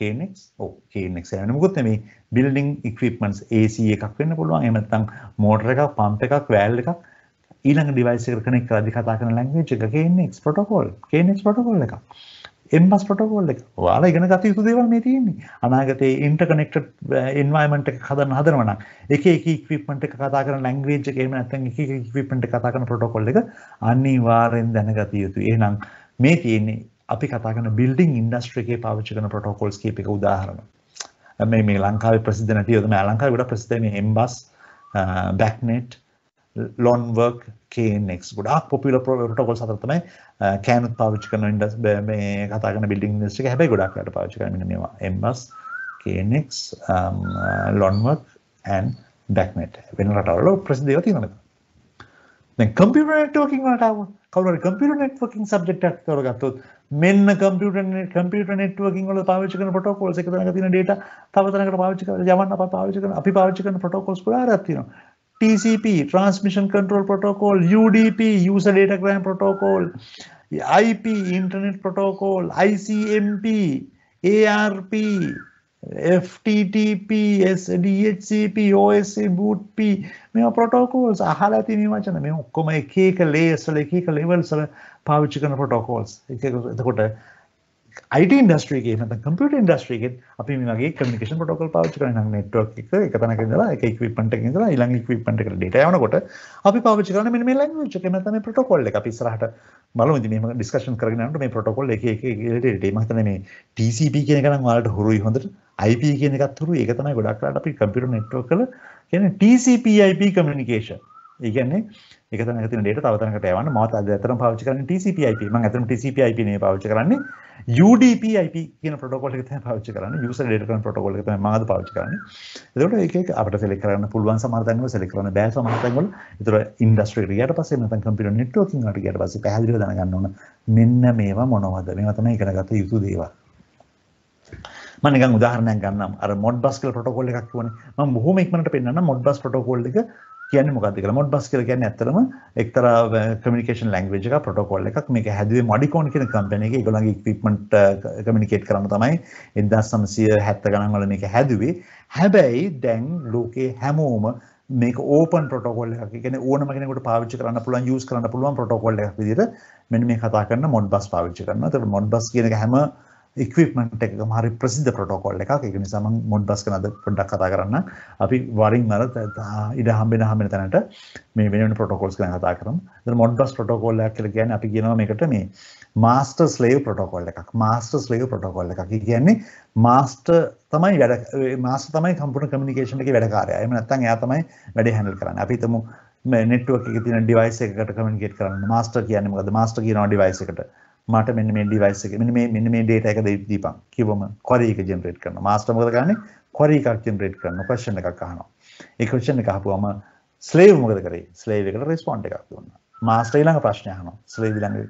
KNX ඔව් KNX කියන්නේ මොකක්ද මේ බිල්ඩින් ඉක්විප්මන්ට්ස් AC එකක් වෙන්න පුළුවන් එහෙම නැත්නම් මෝටර එකක් පම්ප් එකක් වැල් එකක් ඊළඟ ඩිවයිස් එකට කනෙක්ට් කරලා කතා කරන ලැන්ග්වේජ් එක KNX ප්‍රොටෝකෝල් KNX ප්‍රොටෝකෝල් එකක් එම්බස් පොටකෝල් එක වාලා ඉගෙන ගත යුතු දේවල් මේ තියෙන්නේ අනාගතයේ ඉන්ටර්කනෙක්ටඩ් එන්වයරන්මන්ට් එක හදන්න හදනවා නම් එක එක ඉක්විප්මන්ට් එක කතා කරන ලැන්ග්වේජ් එක එහෙම නැත්නම් එක එක ඉක්විප්මන්ට් එක කතා කරන ප්‍රොටෝකෝල් එක අනිවාර්යෙන් දැනගත යුතුයි එහෙනම් මේ තියෙන්නේ අපි කතා කරන බිල්ඩින් ඉන්ඩස්ට්‍රි එකේ පාවිච්චි කරන ප්‍රොටෝකෝල්ස් කීපයක උදාහරණ මේ මේ ලංකාවේ ප්‍රසිද්ධ නැති ඔතන ලංකාවේ ගොඩක් ප්‍රසිද්ධ මේ එම්බස් බැක්නෙට් eh, ලොන්වර්ක් කනෙක් ගොඩක් පොපිල පොටකොල් සතර තමයි කෑනුත් පාවිච්චි කරන ඉඩස් මේ කතාගන බිල්ඩිං නිස්ට හැබයි ගොඩක්ට පාචි කරනවා එමස් කනෙක් ලොන්වර්ක් ඇන් ඩක්නට වෙන රටවල ප්‍රසිදව තිනම කම්පිටෝකින් වටාව කවර කම්පිට නෙට්වකින් සබ්ෙක්්ක් කරගත්තුත් මෙන්න කම්පිට කම්පිට නෙට්වකින් වල පාවිචි කන පොටකොල් එකතන තින ඩේට තවතනකට පාවිචි කර යවන්න පාවිචි කන අපි පාවිචි කන පොටකොල්ස් පුරාරත්තිනවා TCP, Transmission Control Protocol, UDP, User Datagram Protocol, IP, Internet Protocol, ICMP, ARP, FTTP, DHCP, OSC, BOOTP, මේවා protocols අහලා තියෙන වචන මේ ඔක්කොම එක එක layers වල එක එක levels වල පාවිච්චි කරන protocols. ඒක එතකොට අයිට ඉන්ඩස්ට්‍රීගේ න කම්පියට ඉන්ඩස්ට්‍රීගෙන් අපි මගේ කමිකේෂන් පොටකල් පාච කරන නෙට්වක් එක එකතන දලා එක විපට ද ඉලං විපට එක ඩට යනකොට අපි පාච කරන මෙ මේ ලංච කමතම පොටකොල්ල එක පිස්රහට මල මෙම ඩිස්කශන් කරනට මේ පොටකොල් එක ට මතන මේ TCP කියන කන වලට හුරුයි හොඳට IP කියන එකත්තුරු ඒකතන ගොඩක්ලාට අපි කම්පිට නෙට්ව කළ කියන TCPIP කමිනිිකේෂන් ඒගැන්නේ එක තැනක තියෙන data තව තැනකට යවන්න මම අද ඇත්තටම පාවිච්චි කරන්නේ TCP IP මම ඇත්තටම TCP IP නේ පාවිච්චි කරන්නේ UDP IP කියන protocol එක තමයි පාවිච්චි කරන්නේ user data plan protocol එක තමයි මම අද පාවිච්චි කරන්නේ එතකොට ඒක එක අපිට select කරන්න පුළුවන් සමහර තැන්වල select කරන්න බෑ සමහර තැන්වල ඒතර industry එකට ගියාට පස්සේ නැත්නම් computer networking එකට ගියාට පස්සේ පැහැදිලිව දැනගන්න ඕන මෙන්න මේවා මොනවද මේවා තමයි ඉගෙන ගත යුතු දේවල් මම නිකන් උදාහරණයක් ගන්නම් අර මොඩ්බස් කියලා ප්‍රොටෝකෝල් එකක් කිව්වනේ මම බොහොම ඉක්මනට පෙන්නන්න මොඩ්බස් ප්‍රොටෝකෝල් එක කියන්නේ මොකක්ද කියලා මොඩ්බස් කියලා කියන්නේ ඇත්තටම එක්තරා communication language එකක් protocol එකක් මේක හැදුවේ Modicon කියන කම්පැනි එකේ ඒගොල්ලන්ගේ equipment communicate කරන්න තමයි 1970 ගණන් වල මේක හැදුවේ හැබැයි දැන් ලෝකේ හැමෝම මේක open protocol එකක් කියන්නේ ඕනම කෙනෙකුට පාවිච්චි කරන්න පුළුවන් use කරන්න පුළුවන් protocol එකක් විදිහට මෙන්න මේ කතා කරන Modbus පාවිච්චි කරනවා. ඒතකොට Modbus කියන එක හැම ඉක්විප්මන්ට් එකකම හරි ප්‍රසිද්ධ ප්‍රොටෝකෝල් එකක්. ඒක නිසා මම මොඩ්බස් ගැන අද පොඩ්ඩක් කතා කරන්න. අපි වරින් වර ඉඩ හම්බෙන හම්බෙන තැනට මේ වෙන වෙන ප්‍රොටෝකෝල්ස් ගැන කතා කරමු. දැන් මොඩ්බස් ප්‍රොටෝකෝල් එකක් කියලා කියන්නේ අපි කියනවා මේකට මේ මාස්ටර් ස්ලේව් ප්‍රොටෝකෝල් එකක්. මාස්ටර් ස්ලේව් ප්‍රොටෝකෝල් එකක්. ඒ කියන්නේ මාස්ටර් තමයි වැඩ මාස්ටර් තමයි කම්පියුටර් කමියුනිකේෂන් එකේ වැඩකාරයා. එහෙම නැත්නම් එයා තමයි වැඩේ හැන්ඩල් කරන්නේ. අපි හිතමු නෙට්ුවක් එක තින ඩිවයිස එකට කමියුනිකේට් කරන්න. මාස්ටර් කියන්නේ මොකද? මාස්ටර් කියනවා ඩිවයිස් එකට. මට මෙන්න මේ ඩිවයිස් එක මෙන්න මේ මෙන්න මේ ඩේටා එක දීපන් කිව්වම query එක ජෙනරේට් කරනවා මාස්ටර් මොකද කරන්නේ query එකක් ජෙනරේට් කරනවා question එකක් අහනවා ඒ question එක අහපුවම slave මොකද කරේ slave එකට respond එකක් දුන්නා මාස්ටර් ඊළඟ ප්‍රශ්නය අහනවා slave ඊළඟ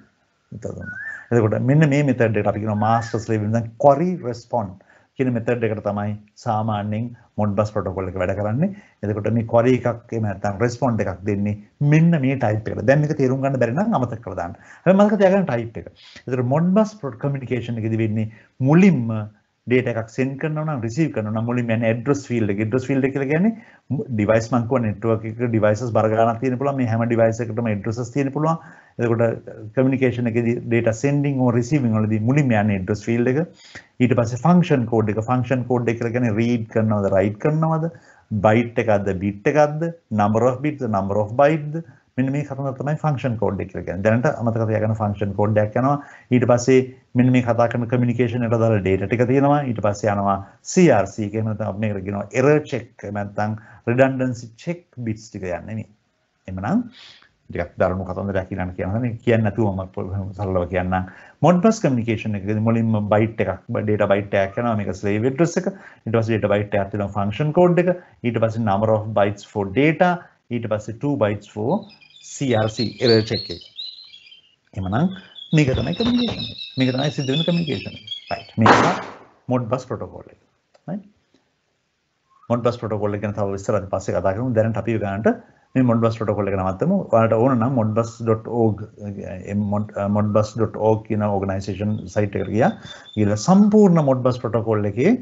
උත්තර දුන්නා එතකොට මෙන්න මේ method එකට අපි කියනවා master slave වෙනසක් query respond කියන මෙතඩ් එකට තමයි සාමාන්‍යයෙන් මොඩ්බස් ප්‍රොටෝකෝල් එක වැඩ කරන්නේ. එතකොට මේ query එකක් එහෙම නැත්නම් respond එකක් දෙන්නේ මෙන්න මේ type එකට. දැන් මේක තේරුම් ගන්න බැරි නම් අමතක කරලා දාන්න. හැබැයි මතක තියාගන්න type එක. එතකොට මොඩ්බස් communication එකදී වෙන්නේ මුලින්ම data එකක් send කරනවා නම් receive කරනවා නම් මුලින්ම යන්නේ address field එක. address field එක කියලා කියන්නේ device මං කියව network එක devices බර ගණනක් තියෙන පුළුවන් මේ හැම device එකකටම addresses තියෙන පුළුවන්. එතකොට communication එකේදී data sending or receiving වලදී මුලින්ම යන්නේ address field එක. ඊට පස්සේ function code එක function code එක කියලා කියන්නේ read කරනවද write කරනවද byte එකක්ද bit එකක්ද number of bits number of bytes මෙන්න මේ කරුණ තමයි ෆන්ක්ෂන් කෝඩ් එක කියලා කියන්නේ. දැනට අමතක තියාගන්න ෆන්ක්ෂන් කෝඩ් එකක් යනවා. ඊට පස්සේ මෙන්න මේ කතා කරන කමියුනිකේෂන් එකට දාලා data ටික තියෙනවා. ඊට පස්සේ යනවා CRC එක. එහෙම නැත්නම් අපි මේකට කියනවා error check නැත්නම් redundancy check bits ටික යන්නේ මේ. එමනම් ටිකක් දරුණු කතන්දරයක් ඊළඟ කියනවා මේ කියන්නේ නැතුව මම සරලව කියන්නම් මොඩ්බස් කමියුනිකේෂන් එකේදී මුලින්ම බයිට් එකක් data byte එකක් යනවා මේක slave address එක ඊට පස්සේ data byte එකක් තියෙනවා function code එක ඊට පස්සේ number of bytes for data ඊට පස්සේ 2 bytes for CRC error check එක. එහෙමනම් මේක තමයි communication. මේක තමයි සිද්ධ වෙන communication. right. මේක Modbus protocol එක. right. Modbus protocol එක ගැන තව විස්තර අපි පස්සේ කතා කරමු. දැනට අපි ගන්නට මේ මොඩ්බස් ප්‍රොටෝකෝල් එක නවත්තමු. ඔයාලට ඕන නම් modbus.org modbus.org කියන ඕගනයිසේෂන් සයිට් එකට ගියා. ගිහලා සම්පූර්ණ modbus ප්‍රොටෝකෝල් එකේ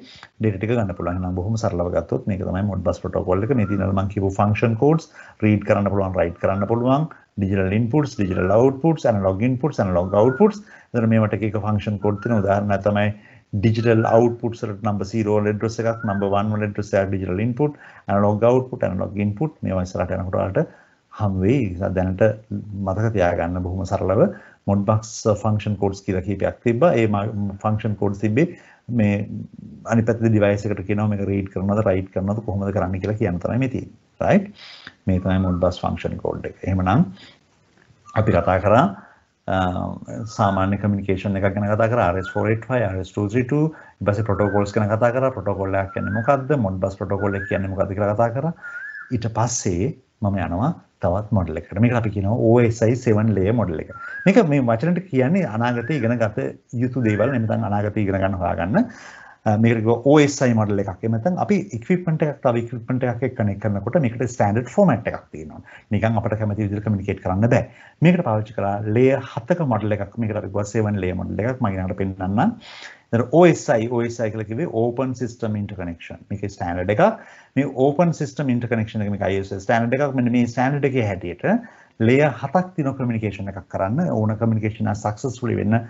data ටික ගන්න පුළුවන්. එහෙනම් බොහොම සරලව ගත්තොත් මේක තමයි modbus ප්‍රොටෝකෝල් එක. මේ තියෙනවා මම කියපු function codes read කරන්න පුළුවන්, write කරන්න පුළුවන්, digital inputs, digital outputs, analog inputs, analog outputs. එතන මේවට එක එක function code තියෙන උදාහරණයක් තමයි digital output සලට number 0 වල address එකක් number 1 වල address එකක් digital input analog output analog input මේවා ඉස්සරහට යනකොට ඔයාලට හම් වෙයි නිසා දැනට මතක තියාගන්න බොහොම සරලව modbox function codes කියලා කීපයක් තිබ්බා ඒ function codes තිබ්බේ මේ අනිත් පැත්තේ device එකට කියනවා මේක read කරනවද write කරනවද කොහොමද කරන්නේ කියලා කියන තරමයි මේ තියෙන්නේ right මේ තමයි modbus function code එක එහෙමනම් අපි කතා කරා සාමාන්‍ය කමිකේෂන් එක ගැන කතා කර RS485 බස පොටෝකොල්ස් කන කතා කර පොටොකොල්ලයක් කියන්න මොකක්ද මොඩ් බස් පොටොකොල්ල කියන්න මොකද කර කතා කර ඊට පස්සේ මම යනවා තවත් මොඩල එකට මේක අපි කියනවා OSI 7 layer මොඩල් එක. මේක මේ වචනට කියන්නේ අනාගතේ ඉගෙන ගත යුතු දේවල් නැත්නම් අනාගතේ ඉගෙන ගන්න හොයාගන්න මේකට OSI මොඩල් එකක්. එහෙම නැත්නම් අපි equipment එකක් තව equipment එකක් එක්ක connect කරනකොට මේකට standard format එකක් තියෙනවා. නිකන් අපිට කැමති විදිහට communicate කරන්න බෑ. මේකට පාවිච්චි කරලා layer 7ක මොඩල් එකක්. මේකට අපි ගුවා 7 layer මොඩල් එකක් මම ඊළඟට පෙන්නන්නම්. දැන් OSI OSI කියලා කිව්වේ open system interconnection. මේකේ ස්ටෑන්ඩඩ් එක. මේ open system interconnection එක මේක ISO ස්ටෑන්ඩඩ් එකක්. මෙන්න මේ ස්ටෑන්ඩඩ් එකේ හැටියට layer 7ක් තියෙන communication එකක් කරන්න ඕන communication එක successfully වෙන්න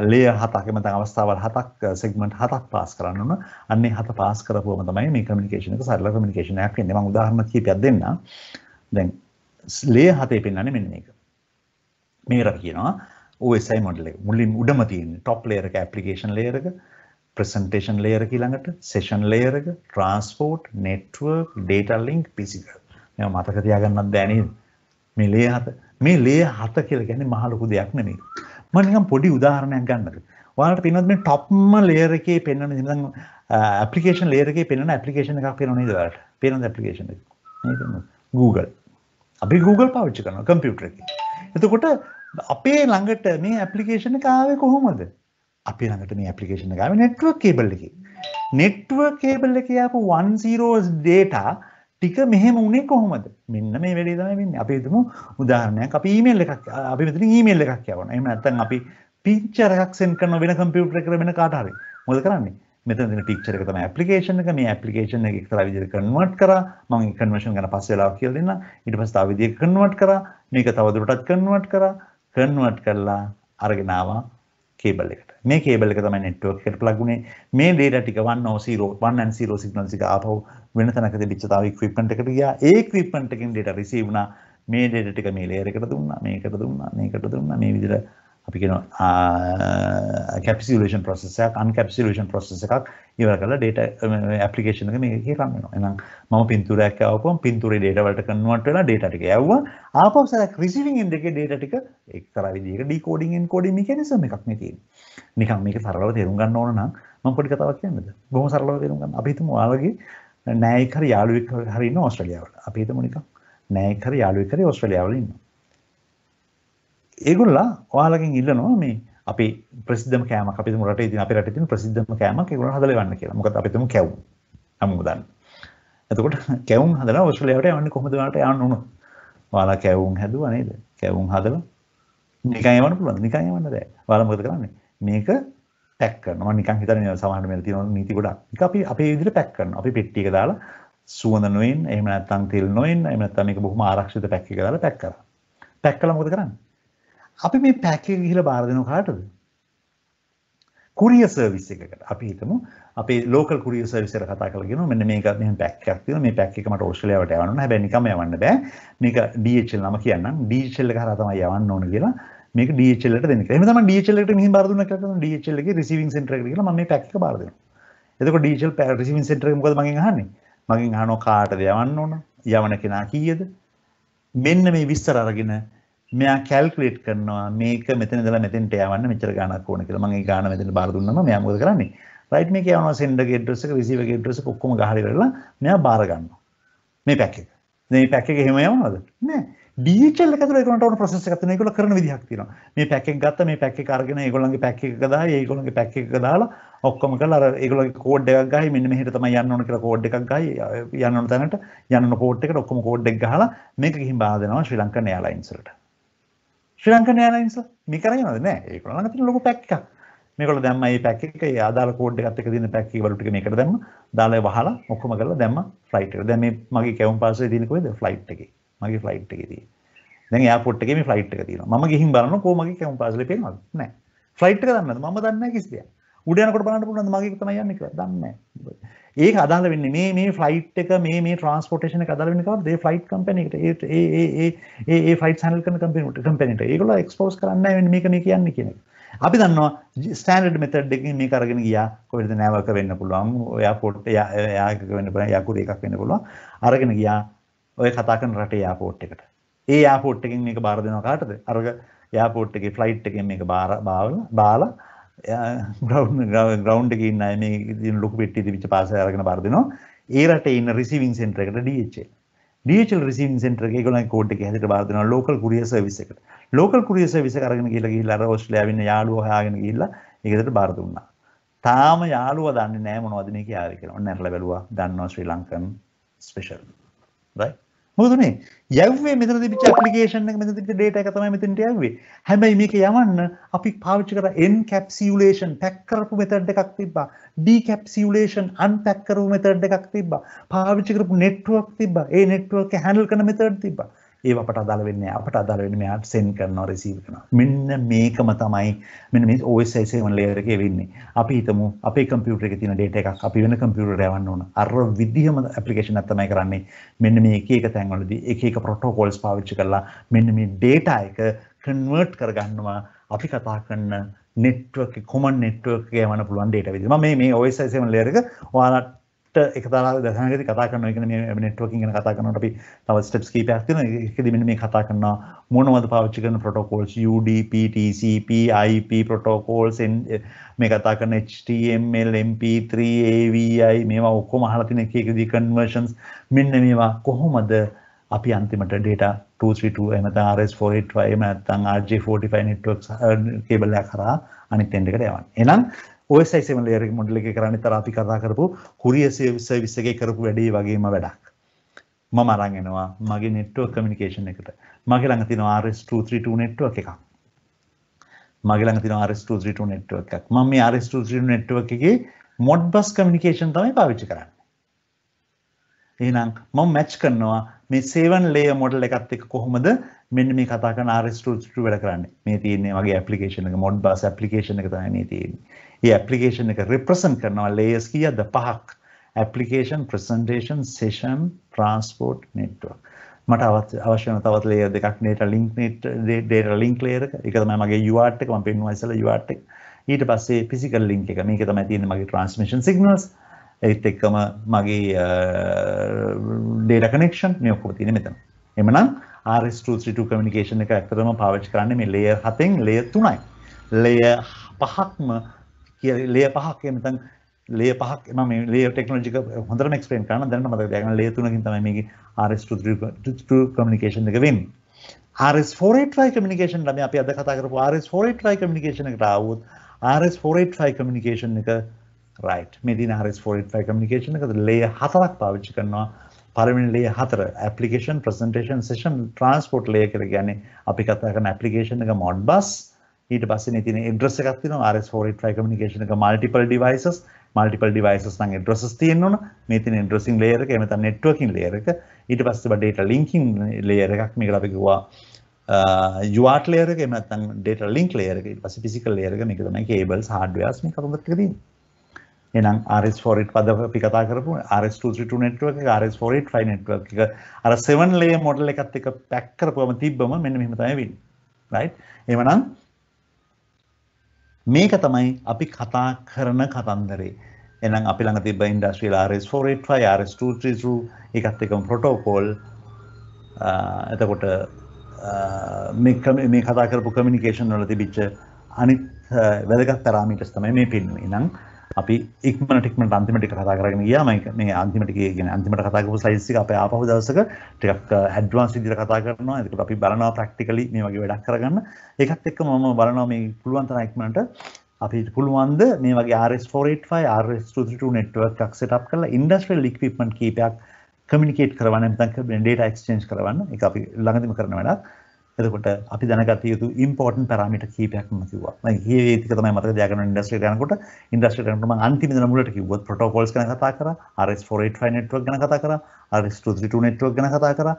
ලේ හතක් එමත අවස්ථාවල් හතක් සෙග්මන්ට් හතක් පාස් කරන්න ඕන. අන්නේ හත පාස් කරපුවම තමයි මේ කමියුනිකේෂන් එක සරල කමියුනිකේෂන් එකක් වෙන්නේ. මම උදාහරණ කීපයක් දෙන්නම්. දැන් ලේ හතේ පෙන්වන්නේ මෙන්න මේක. මේකට කියනවා OSI model එක. මුලින් උඩම තියෙන top layer එක application layer එක, presentation layer එක ඊළඟට session layer එක, transport, network, data link, physical. මේවා මතක තියාගන්නත් බෑ නේද? මේ ලේ හත. මේ ලේ හත කියලා කියන්නේ මහ ලොකු දෙයක් නෙමෙයි. මනිකම් පොඩි උදාහරණයක් ගන්නද වාට තිනත් මේ ටොප්ම ලේරකේ පෙන්න්න නිදම් පපිකේෂන් ලේරකේ පෙන්න්න ඇපිකේෂන එකක් පෙනනේ දවට පෙනද ඇපිකේෂන Google අපි Google පාවිච්චි කරන කම්පියුටර එක එතකොට අපේ ළඟට මේ ඇපලිකේෂන කාවේ කොහොමද අපි ළඟට මේ ඇපලිකේෂන කාව නෙට්ුවක් කේබල්ලකි නෙට්ුව කේබල්ල එක අප 10 ඩේටා ටික මෙහෙම උනේ කොහොමද? මෙන්න මේ වෙලේ තමයි වෙන්නේ. අපි හිතමු උදාහරණයක් අපි ඊමේල් එකක් අපි මෙතනින් ඊමේල් එකක් යවනවා. එහෙම නැත්නම් අපි පික්චර් එකක් සෙන්ඩ් කරන වෙන කම්පියුටර් එකකට වෙන කාට හරි. මොකද කරන්නේ? මෙතන තියෙන පික්චර් එක තමයි ඇප්ලිකේෂන් එක. මේ ඇප්ලිකේෂන් එක එක්තරා විදිහට කන්වර්ට් කරා. මම ඒ කන්වර්ෂන් ගැන පස්සේ වෙලාව කියලා දෙන්නම්. ඊට පස්සේ තව විදිහකට කන්වර්ට් කරා. මේක තවදුරටත් කන්වර්ට් කරා. කන්වර්ට් කරලා අරගෙන ආවා කේබල් එක. මේ කේබල් එක තමයි network එකට plug උනේ මේ data ටික 100 190 signals එක ආපහු වෙන තැනක තිබිච්ච තව equipment එකට ගියා ඒ equipment එකෙන් data receive වුණා මේ data ටික මේ layer එකට දුන්නා මේකට දුන්නා මේකට දුන්නා මේ විදිහට අපි කියන කැපිසිලේෂන් process එකක් uncapsulation process එකක් ඉවර කරලා data application එක මේකේ run වෙනවා. එහෙනම් මම පින්තූරයක් ආවකම පින්තූරේ data වලට convert වෙලා data ටික යවුවා. ආපහු සරක් receiving end එකේ data ටික එක්තරා විදිහක decoding encoding mechanism එකක් මේ තියෙන්නේ. නිකන් මේක සරලව තේරුම් ගන්න ඕන නම් මම පොඩි කතාවක් කියන්නද? බොහොම සරලව තේරුම් ගන්න. අපි හිතමු ඔයාලගේ නෑයෙක් හරි යාළුවෙක් හරි ඉන්න ඕස්ට්‍රේලියාවල. අපි හිතමු නිකන් නෑයෙක් හරි යාළුවෙක් හරි ඕස්ට්‍රේලියාවල ඉන්නවා. ඒගොල්ලා ඔයාලකින් ඉල්ලනවා මේ අපි ප්‍රසිද්ධම කෑමක් අපි තුමු රටේ තියෙන අපේ රටේ තියෙන ප්‍රසිද්ධම කෑමක් ඒගොල්ලෝ හදලා එවන්න කියලා. මොකද අපි තුමු කැවුම්. හැමෝම දන්නේ. එතකොට කැවුම් හදලා ඔස්ට්‍රේලියාවට යවන්නේ කොහොමද ඔයාලට යන්න උනොත්? ඔයාලා කැවුම් හැදුවා නේද? කැවුම් හදලා නිකන් යවන්න පුළුවන්. නිකන් යවන්න බෑ. ඔයාලා මොකද කරන්නේ? මේක පැක් කරනවා. නිකන් හිතන්නේ සමහර වෙලාවට තියෙන නීති ගොඩක්. නික අපි අපේ විදිහට පැක් කරනවා. අපි පෙට්ටියක දාලා සුවඳ නොවෙන්, එහෙම නැත්නම් තෙල් නොවෙන්, එහෙම නැත්නම් මේක බොහොම ආරක්ෂිත පැක් එකක දාලා පැක් කරා. පැක් කළා මොකද කරන්නේ? අපි මේ පැකේ ගිහිල බාර දෙනව කාටද? courier service එකකට. අපි හිතමු අපේ local courier service එකට කතා කරලා කියනවා මෙන්න මේක මෙහෙම පැක් එකක් තියෙනවා. මේ පැක් එක මට ඕස්ට්‍රේලියාවට යවන්න ඕන. හැබැයි නිකම්ම යවන්න බෑ. මේක DHL නම කියන්නම්. DHL එක හරහා තමයි යවන්න ඕන කියලා. මේක DHL එකට දෙන්න කියලා. එහෙම තමයි DHL එකට මෙහෙම බාර දුන්නා කියලා තමයි DHL එකේ receiving center එකට කියලා මම මේ පැක් එක බාර දෙනවා. එතකොට DHL receiving center එක මොකද මගෙන් අහන්නේ? මගෙන් අහනවා කාටද යවන්න ඕන? යවන කෙනා කීයද? මෙන්න මේ විස්තර අරගෙන මෙයා කැල්කුලේට් කරනවා මේක මෙතන ඉඳලා මෙතෙන්ට යවන්න මෙච්චර ගාණක් ඕන කියලා. මම ඒ ගාණ මෙතන බාර දුන්නම මෙයා මොකද කරන්නේ? රයිට් මේක යවනවා සෙන්ඩර්ගේ ඇඩ්‍රස් එක රිසීවර්ගේ ඇඩ්‍රස් එක ඔක්කොම ගහලා ඉවරලා මෙයා බාර ගන්නවා. මේ පැක් එක. මේ පැක් එක එහෙම යවනවද? නෑ. DHL එක ඇතුළේ ඒගොල්ලන්ට ඕන ප්‍රොසෙස් එකක් තියෙනවා. ඒගොල්ලෝ කරන විදිහක් තියෙනවා. මේ පැක් එක ගත්තා මේ පැක් එක අරගෙන ඒගොල්ලන්ගේ පැක් එකක දාලා ඒගොල්ලන්ගේ පැක් එකක දාලා ඔක්කොම කරලා අර ඒගොල්ලන්ගේ කෝඩ් එකක් ගහයි මෙන්න මෙහෙට තමයි යන්න ඕන කියලා කෝඩ් එකක් ගහයි යන්න ඕන තැනට යන්න ඕන පෝට් එකට ඔක්කොම කෝඩ් එක ගහලා මේක ගිහින් බාර දෙනවා ශ්‍රී ලංකන් එයාලයින්ස් වලට. ශ්‍රී ලංකන් එයාලයින්ස් මේ කරන්නේ නැද්ද නෑ ඒගොල්ලෝ ළඟ තියෙන ලොකු පැක් එකක් මේගොල්ලෝ දැම්මා මේ පැක් එක ඒ ආදාළ කෝඩ් එකත් එක්ක තියෙන පැක් කීවලු ටික මේකට දැම්මා දාලා වහලා ඔක්කොම කරලා දැම්මා ෆ්ලයිට් එකට දැන් මේ මගේ කැවුම් පාසලේ තියෙන කොහෙද ෆ්ලයිට් එකේ මගේ ෆ්ලයිට් එකේ තියෙන දැන් එයාපෝට් එකේ මේ ෆ්ලයිට් එක තියෙනවා මම ගිහින් බලනවා කොහොම මගේ කැවුම් පාසලේ පේනවද නෑ ෆ්ලයිට් එක දන්නවද මම දන්නේ නැහැ කිසි දෙයක් උඩ යනකොට බලන්න පුළුවන්ද මගේ තමයි යන්නේ කියලා දන්නේ නැහැ ඒ අදාල වෙන්න මේ මේ ෆ්ලයිට් එක මේ මේ ට්‍රන්ස්පොටේෂන අදාල වෙනකව ඒ ෆ්ලයිට් කම්පැනට ඒ ෆයිට සැනල් කන කම්පිනට කම්පෙනට ඒකොල එක්ස්පෝස් කරන්න මේක මේ කියන්න කියන අපි දන්නවා ස්ටන්ඩ් මෙතඩ් එකකින් මේ කරගෙන ගියා කොහෙද නෑවක වෙන්න පුළුවන් ඔයා පොට් එයා එකක වෙන්න පුළුවන් යකුර එකක් වෙන්න පුළුවන් අරගෙන ගියා ඔය කතා කරන රටේ එයාපෝට් එකට ඒ එයාපෝට් එකෙන් මේක බාර දෙනවා කාටද අරග එයාපෝට් එකේ ෆ්ලයිට් එකෙන් මේක බාර බාවලා බාලා ග්‍රවන්් එක න්න මේ ලොක පෙටි විච පාස අරගෙන පාර්දිනවා ඒ රට ඉන්න රිසිවින් සෙන්ට්‍රකට ඩච ඩල් රිසින් සෙන්ට්‍ර ගොල කෝට් එක හට බාදන ලෝකල් කුරිය සවිසකට ලෝකල් කුරිය සවිස කරගෙන කියලගේ ලර ඔස්ලෑවන්න යාලුව හයාගෙන ඉල්ල එකකට බාර්දුන්නා තාම යාලුව දන්න නෑ මොනවදන කියාවකෙන ඔන්න ඇරල බැලවා දන්නවා ශ්‍රී ලංකන් ස්පේෂල් බයි මොකදුනේ යව්වේ මෙතන තිබිච්ච ඇප්ලිකේෂන් එක මෙතන තිබිච්ච data එක තමයි මෙතනට යව්වේ. හැබැයි මේක යවන්න අපි පාවිච්චි කරා encapsulation pack කරපු method එකක් තිබ්බා. decapsulation unpack කරපු method එකක් තිබ්බා. පාවිච්චි කරපු network තිබ්බා. ඒ network එක handle කරන method තිබ්බා. ඒව අපට අදාළ වෙන්නේ අපට අදාළ වෙන්නේ මෙයාට send කරනවා receive කරනවා මෙන්න මේකම තමයි මෙන්න මේ OS එකේ වන layer එකේ වෙන්නේ අපි හිතමු අපේ computer එකේ තියෙන data එකක් අපි වෙන computer එකට යවන්න ඕන අර විදිහම application එක තමයි කරන්නේ මෙන්න මේ එක එක තැන්වලදී එක එක protocols පාවිච්චි කරලා මෙන්න මේ data එක convert කරගන්නවා අපි කතා කරන network common network එකේ යවන්න පුළුවන් data විදිහ මම මේ මේ OS එකේ වන layer එක ඔයාලට එක තරා දැනගති කතා කරන එක මේ නෙට්වර්කින් ගැන කතා කරනකොට අපි තව ස්ටෙප්ස් කීපයක් තියෙනවා ඒකෙදි මෙන්න මේ කතා කරනවා මොනවද පාවිච්චි කරන ප්‍රොටෝකෝල්ස් UDP TCP IP ප්‍රොටෝකෝල්ස් මේ කතා කරන HTML MP3 AVI මේවා ඔක්කොම අහලා තියෙන එක එකදී කන්වර්ෂන්ස් මෙන්න මේවා කොහොමද අපි අන්තිමට data 232 එහෙම නැත්නම් RS485 එහෙම නැත්නම් RJ45 networks uh, cable එක කරා අනිත් end එකට යවන්නේ. එහෙනම් ඔයසයිසම ලේරි මොඩල එක කරන්න තර අපි කතා කරපු හුරිය සවිස විස්සගේ කරපු වැඩේ වගේම වැඩක් මම අරගෙනවා මගේ නෙට්ුවක් කමිනිකේෂන් එකට මගේ ළඟ තින RS232 නෙට්ුවක් එකක් මගේ ළඟ තින RS232 නෙට්ුවක් එකක් මම මේ RS232 නෙට්ුවක් එකේ මොඩ්බස් කමිනිකේෂන් තමයි පාවිච්චි කරන්නේ එහෙනම් මම මැච් කරනවා මේ 7 ලේයර් මොඩල් එකත් එක්ක කොහොමද මෙන්න මේ කතා කරන RS232 වැඩ කරන්නේ. මේ තියෙන්නේ මගේ ඇප්ලිකේෂන් එක Modbus ඇප්ලිකේෂන් එක තමයි මේ තියෙන්නේ. මේ ඇප්ලිකේෂන් එක represent කරනවා layers කීයද? පහක්. application, presentation, session, transport network. මට අවශ්‍ය වෙන තවත් layer දෙකක් data link net data link layer එක. ඒක තමයි මගේ UART එක මම පෙන්නුවා ඉස්සෙල්ලා UART එක. ඊට පස්සේ physical link එක. මේක තමයි තියෙන්නේ මගේ transmission signals. ඒත් එක්කම මගේ data connection මේ ඔක්කොම තියෙන්නේ මෙතන. එමනම් RS232 කමියුනිකේෂන් එක ඇත්තටම පාවිච්චි කරන්නේ මේ ලේයර් 7න් ලේයර් 3යි. ලේයර් පහක්ම ලේයර් පහක් එහෙම නැත්නම් ලේයර් පහක් මම මේ ලේයර් ටෙක්නොලොජි එක හොඳටම එක්ස්ප්ලেইন කරන්න දැනට මතක තියාගන්න ලේයර් 3කින් තමයි මේකේ RS232 කමියුනිකේෂන් එක වෙන්නේ. RS485 කමියුනිකේෂන් ළමයි අපි අද කතා කරපු RS485 කමියුනිකේෂන් එකට ආවොත් RS485 කමියුනිකේෂන් එක right මේ දින RS485 කමියුනිකේෂන් එකද ලේයර් හතරක් පාවිච්චි කරනවා පළවෙනි ලේ හතර application presentation session transport layer කියලා කියන්නේ අපි කතා කරන application එක Modbus ඊට පස්සේ තියෙන address එකක් තියෙනවා RS485 communication එක multiple devices multiple devices නම් addresses තියෙන්න ඕන මේ තියෙන addressing layer එක එහෙම නැත්නම් networking layer එක ඊට පස්සේ බා data linking layer එකක් මේකට අපි කිව්වා UART layer එක එහෙම නැත්නම් data link layer එක ඊට පස්සේ physical layer එක මේක තමයි cables hardwares මේ කරුණත් එක තියෙන්නේ එහෙනම් RS48 පද අපි කතා කරපු RS232 network එක RS485 network එක අර 7 layer model එකත් එක්ක පැක් කරපුවම තිබ්බම මෙන්න මෙහෙම තමයි වෙන්නේ. right? එහෙමනම් මේක තමයි අපි කතා කරන කතන්දරේ. එහෙනම් අපි ළඟ තිබ්බ ඉන්ඩස්ට්‍රියල් RS485 RS232 ඒකත් එක්කම protocol එතකොට මේ කතා කරපු කමියුනිකේෂන් වල තිබිච්ච අනිත් වැදගත් පැරාමීටර්ස් තමයි මේ පෙන්වන්නේ. එහෙනම් අපි ඉක්මනට ඉක්මනට අන්තිම ටික කතා කරගෙන ගියා මම මේ අන්තිම ටිකේ කියන්නේ අන්තිමට කතා කරපු ස්ලයිඩ්ස් එක අපේ ආපහු දවසක ටිකක් ඇඩ්වාන්ස් uh, විදිහට කතා කරනවා ඒකට අපි බලනවා ප්‍රැක්ටිකලි මේ වගේ වැඩක් කරගන්න ඒකත් එක්ක මම බලනවා මේ පුළුවන් තරම් ඉක්මනට අපිට පුළුවන්ද මේ වගේ RS485 RS232 network එකක් setup කරලා industrial equipment කීපයක් communicate කරවන්න නැත්නම් data exchange කරවන්න ඒක අපි ළඟදිම කරන වැඩක් එතකොට අපි දැනගත යුතු ඉම්පෝටන්ට් පැරාමීටර් කීපයක් මම කිව්වා. මම ගියේ ඒක තමයි මතක තියාගන්න ඉන්ඩස්ට්‍රියට යනකොට ඉන්ඩස්ට්‍රියට යනකොට මම අන්තිම දින මුලට කිව්වොත් ප්‍රොටෝකෝල්ස් ගැන කතා කරා, RS485 network ගැන කතා කරා, RS232 network ගැන කතා කරා,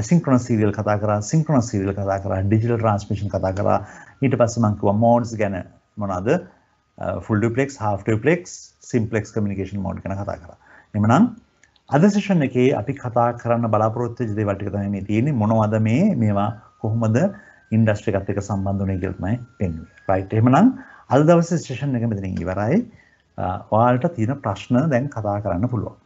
asynchronous serial කතා කරා, synchronous serial කතා කරා, digital transmission කතා කරා. ඊට පස්සේ මම කිව්වා modes ගැන මොනවද? full duplex, half duplex, simplex communication mode ගැන කතා කරා. එhmenan අද session එකේ අපි කතා කරන්න බලාපොරොත්තු වෙච්ච දේවල් ටික තමයි මේ තියෙන්නේ. මොනවද මේ මේවා කොහොමද ඉන්ඩස්ට්‍රි එකත් එක සම්බන්ධ වුණේ කියලා තමයි පෙන්වන්නේ. රයිට් එහෙමනම් අද දවසේ සෙෂන් එක මෙතනින් ඉවරයි. ඔයාලට තියෙන ප්‍රශ්න දැන් කතා කරන්න පුළුවන්.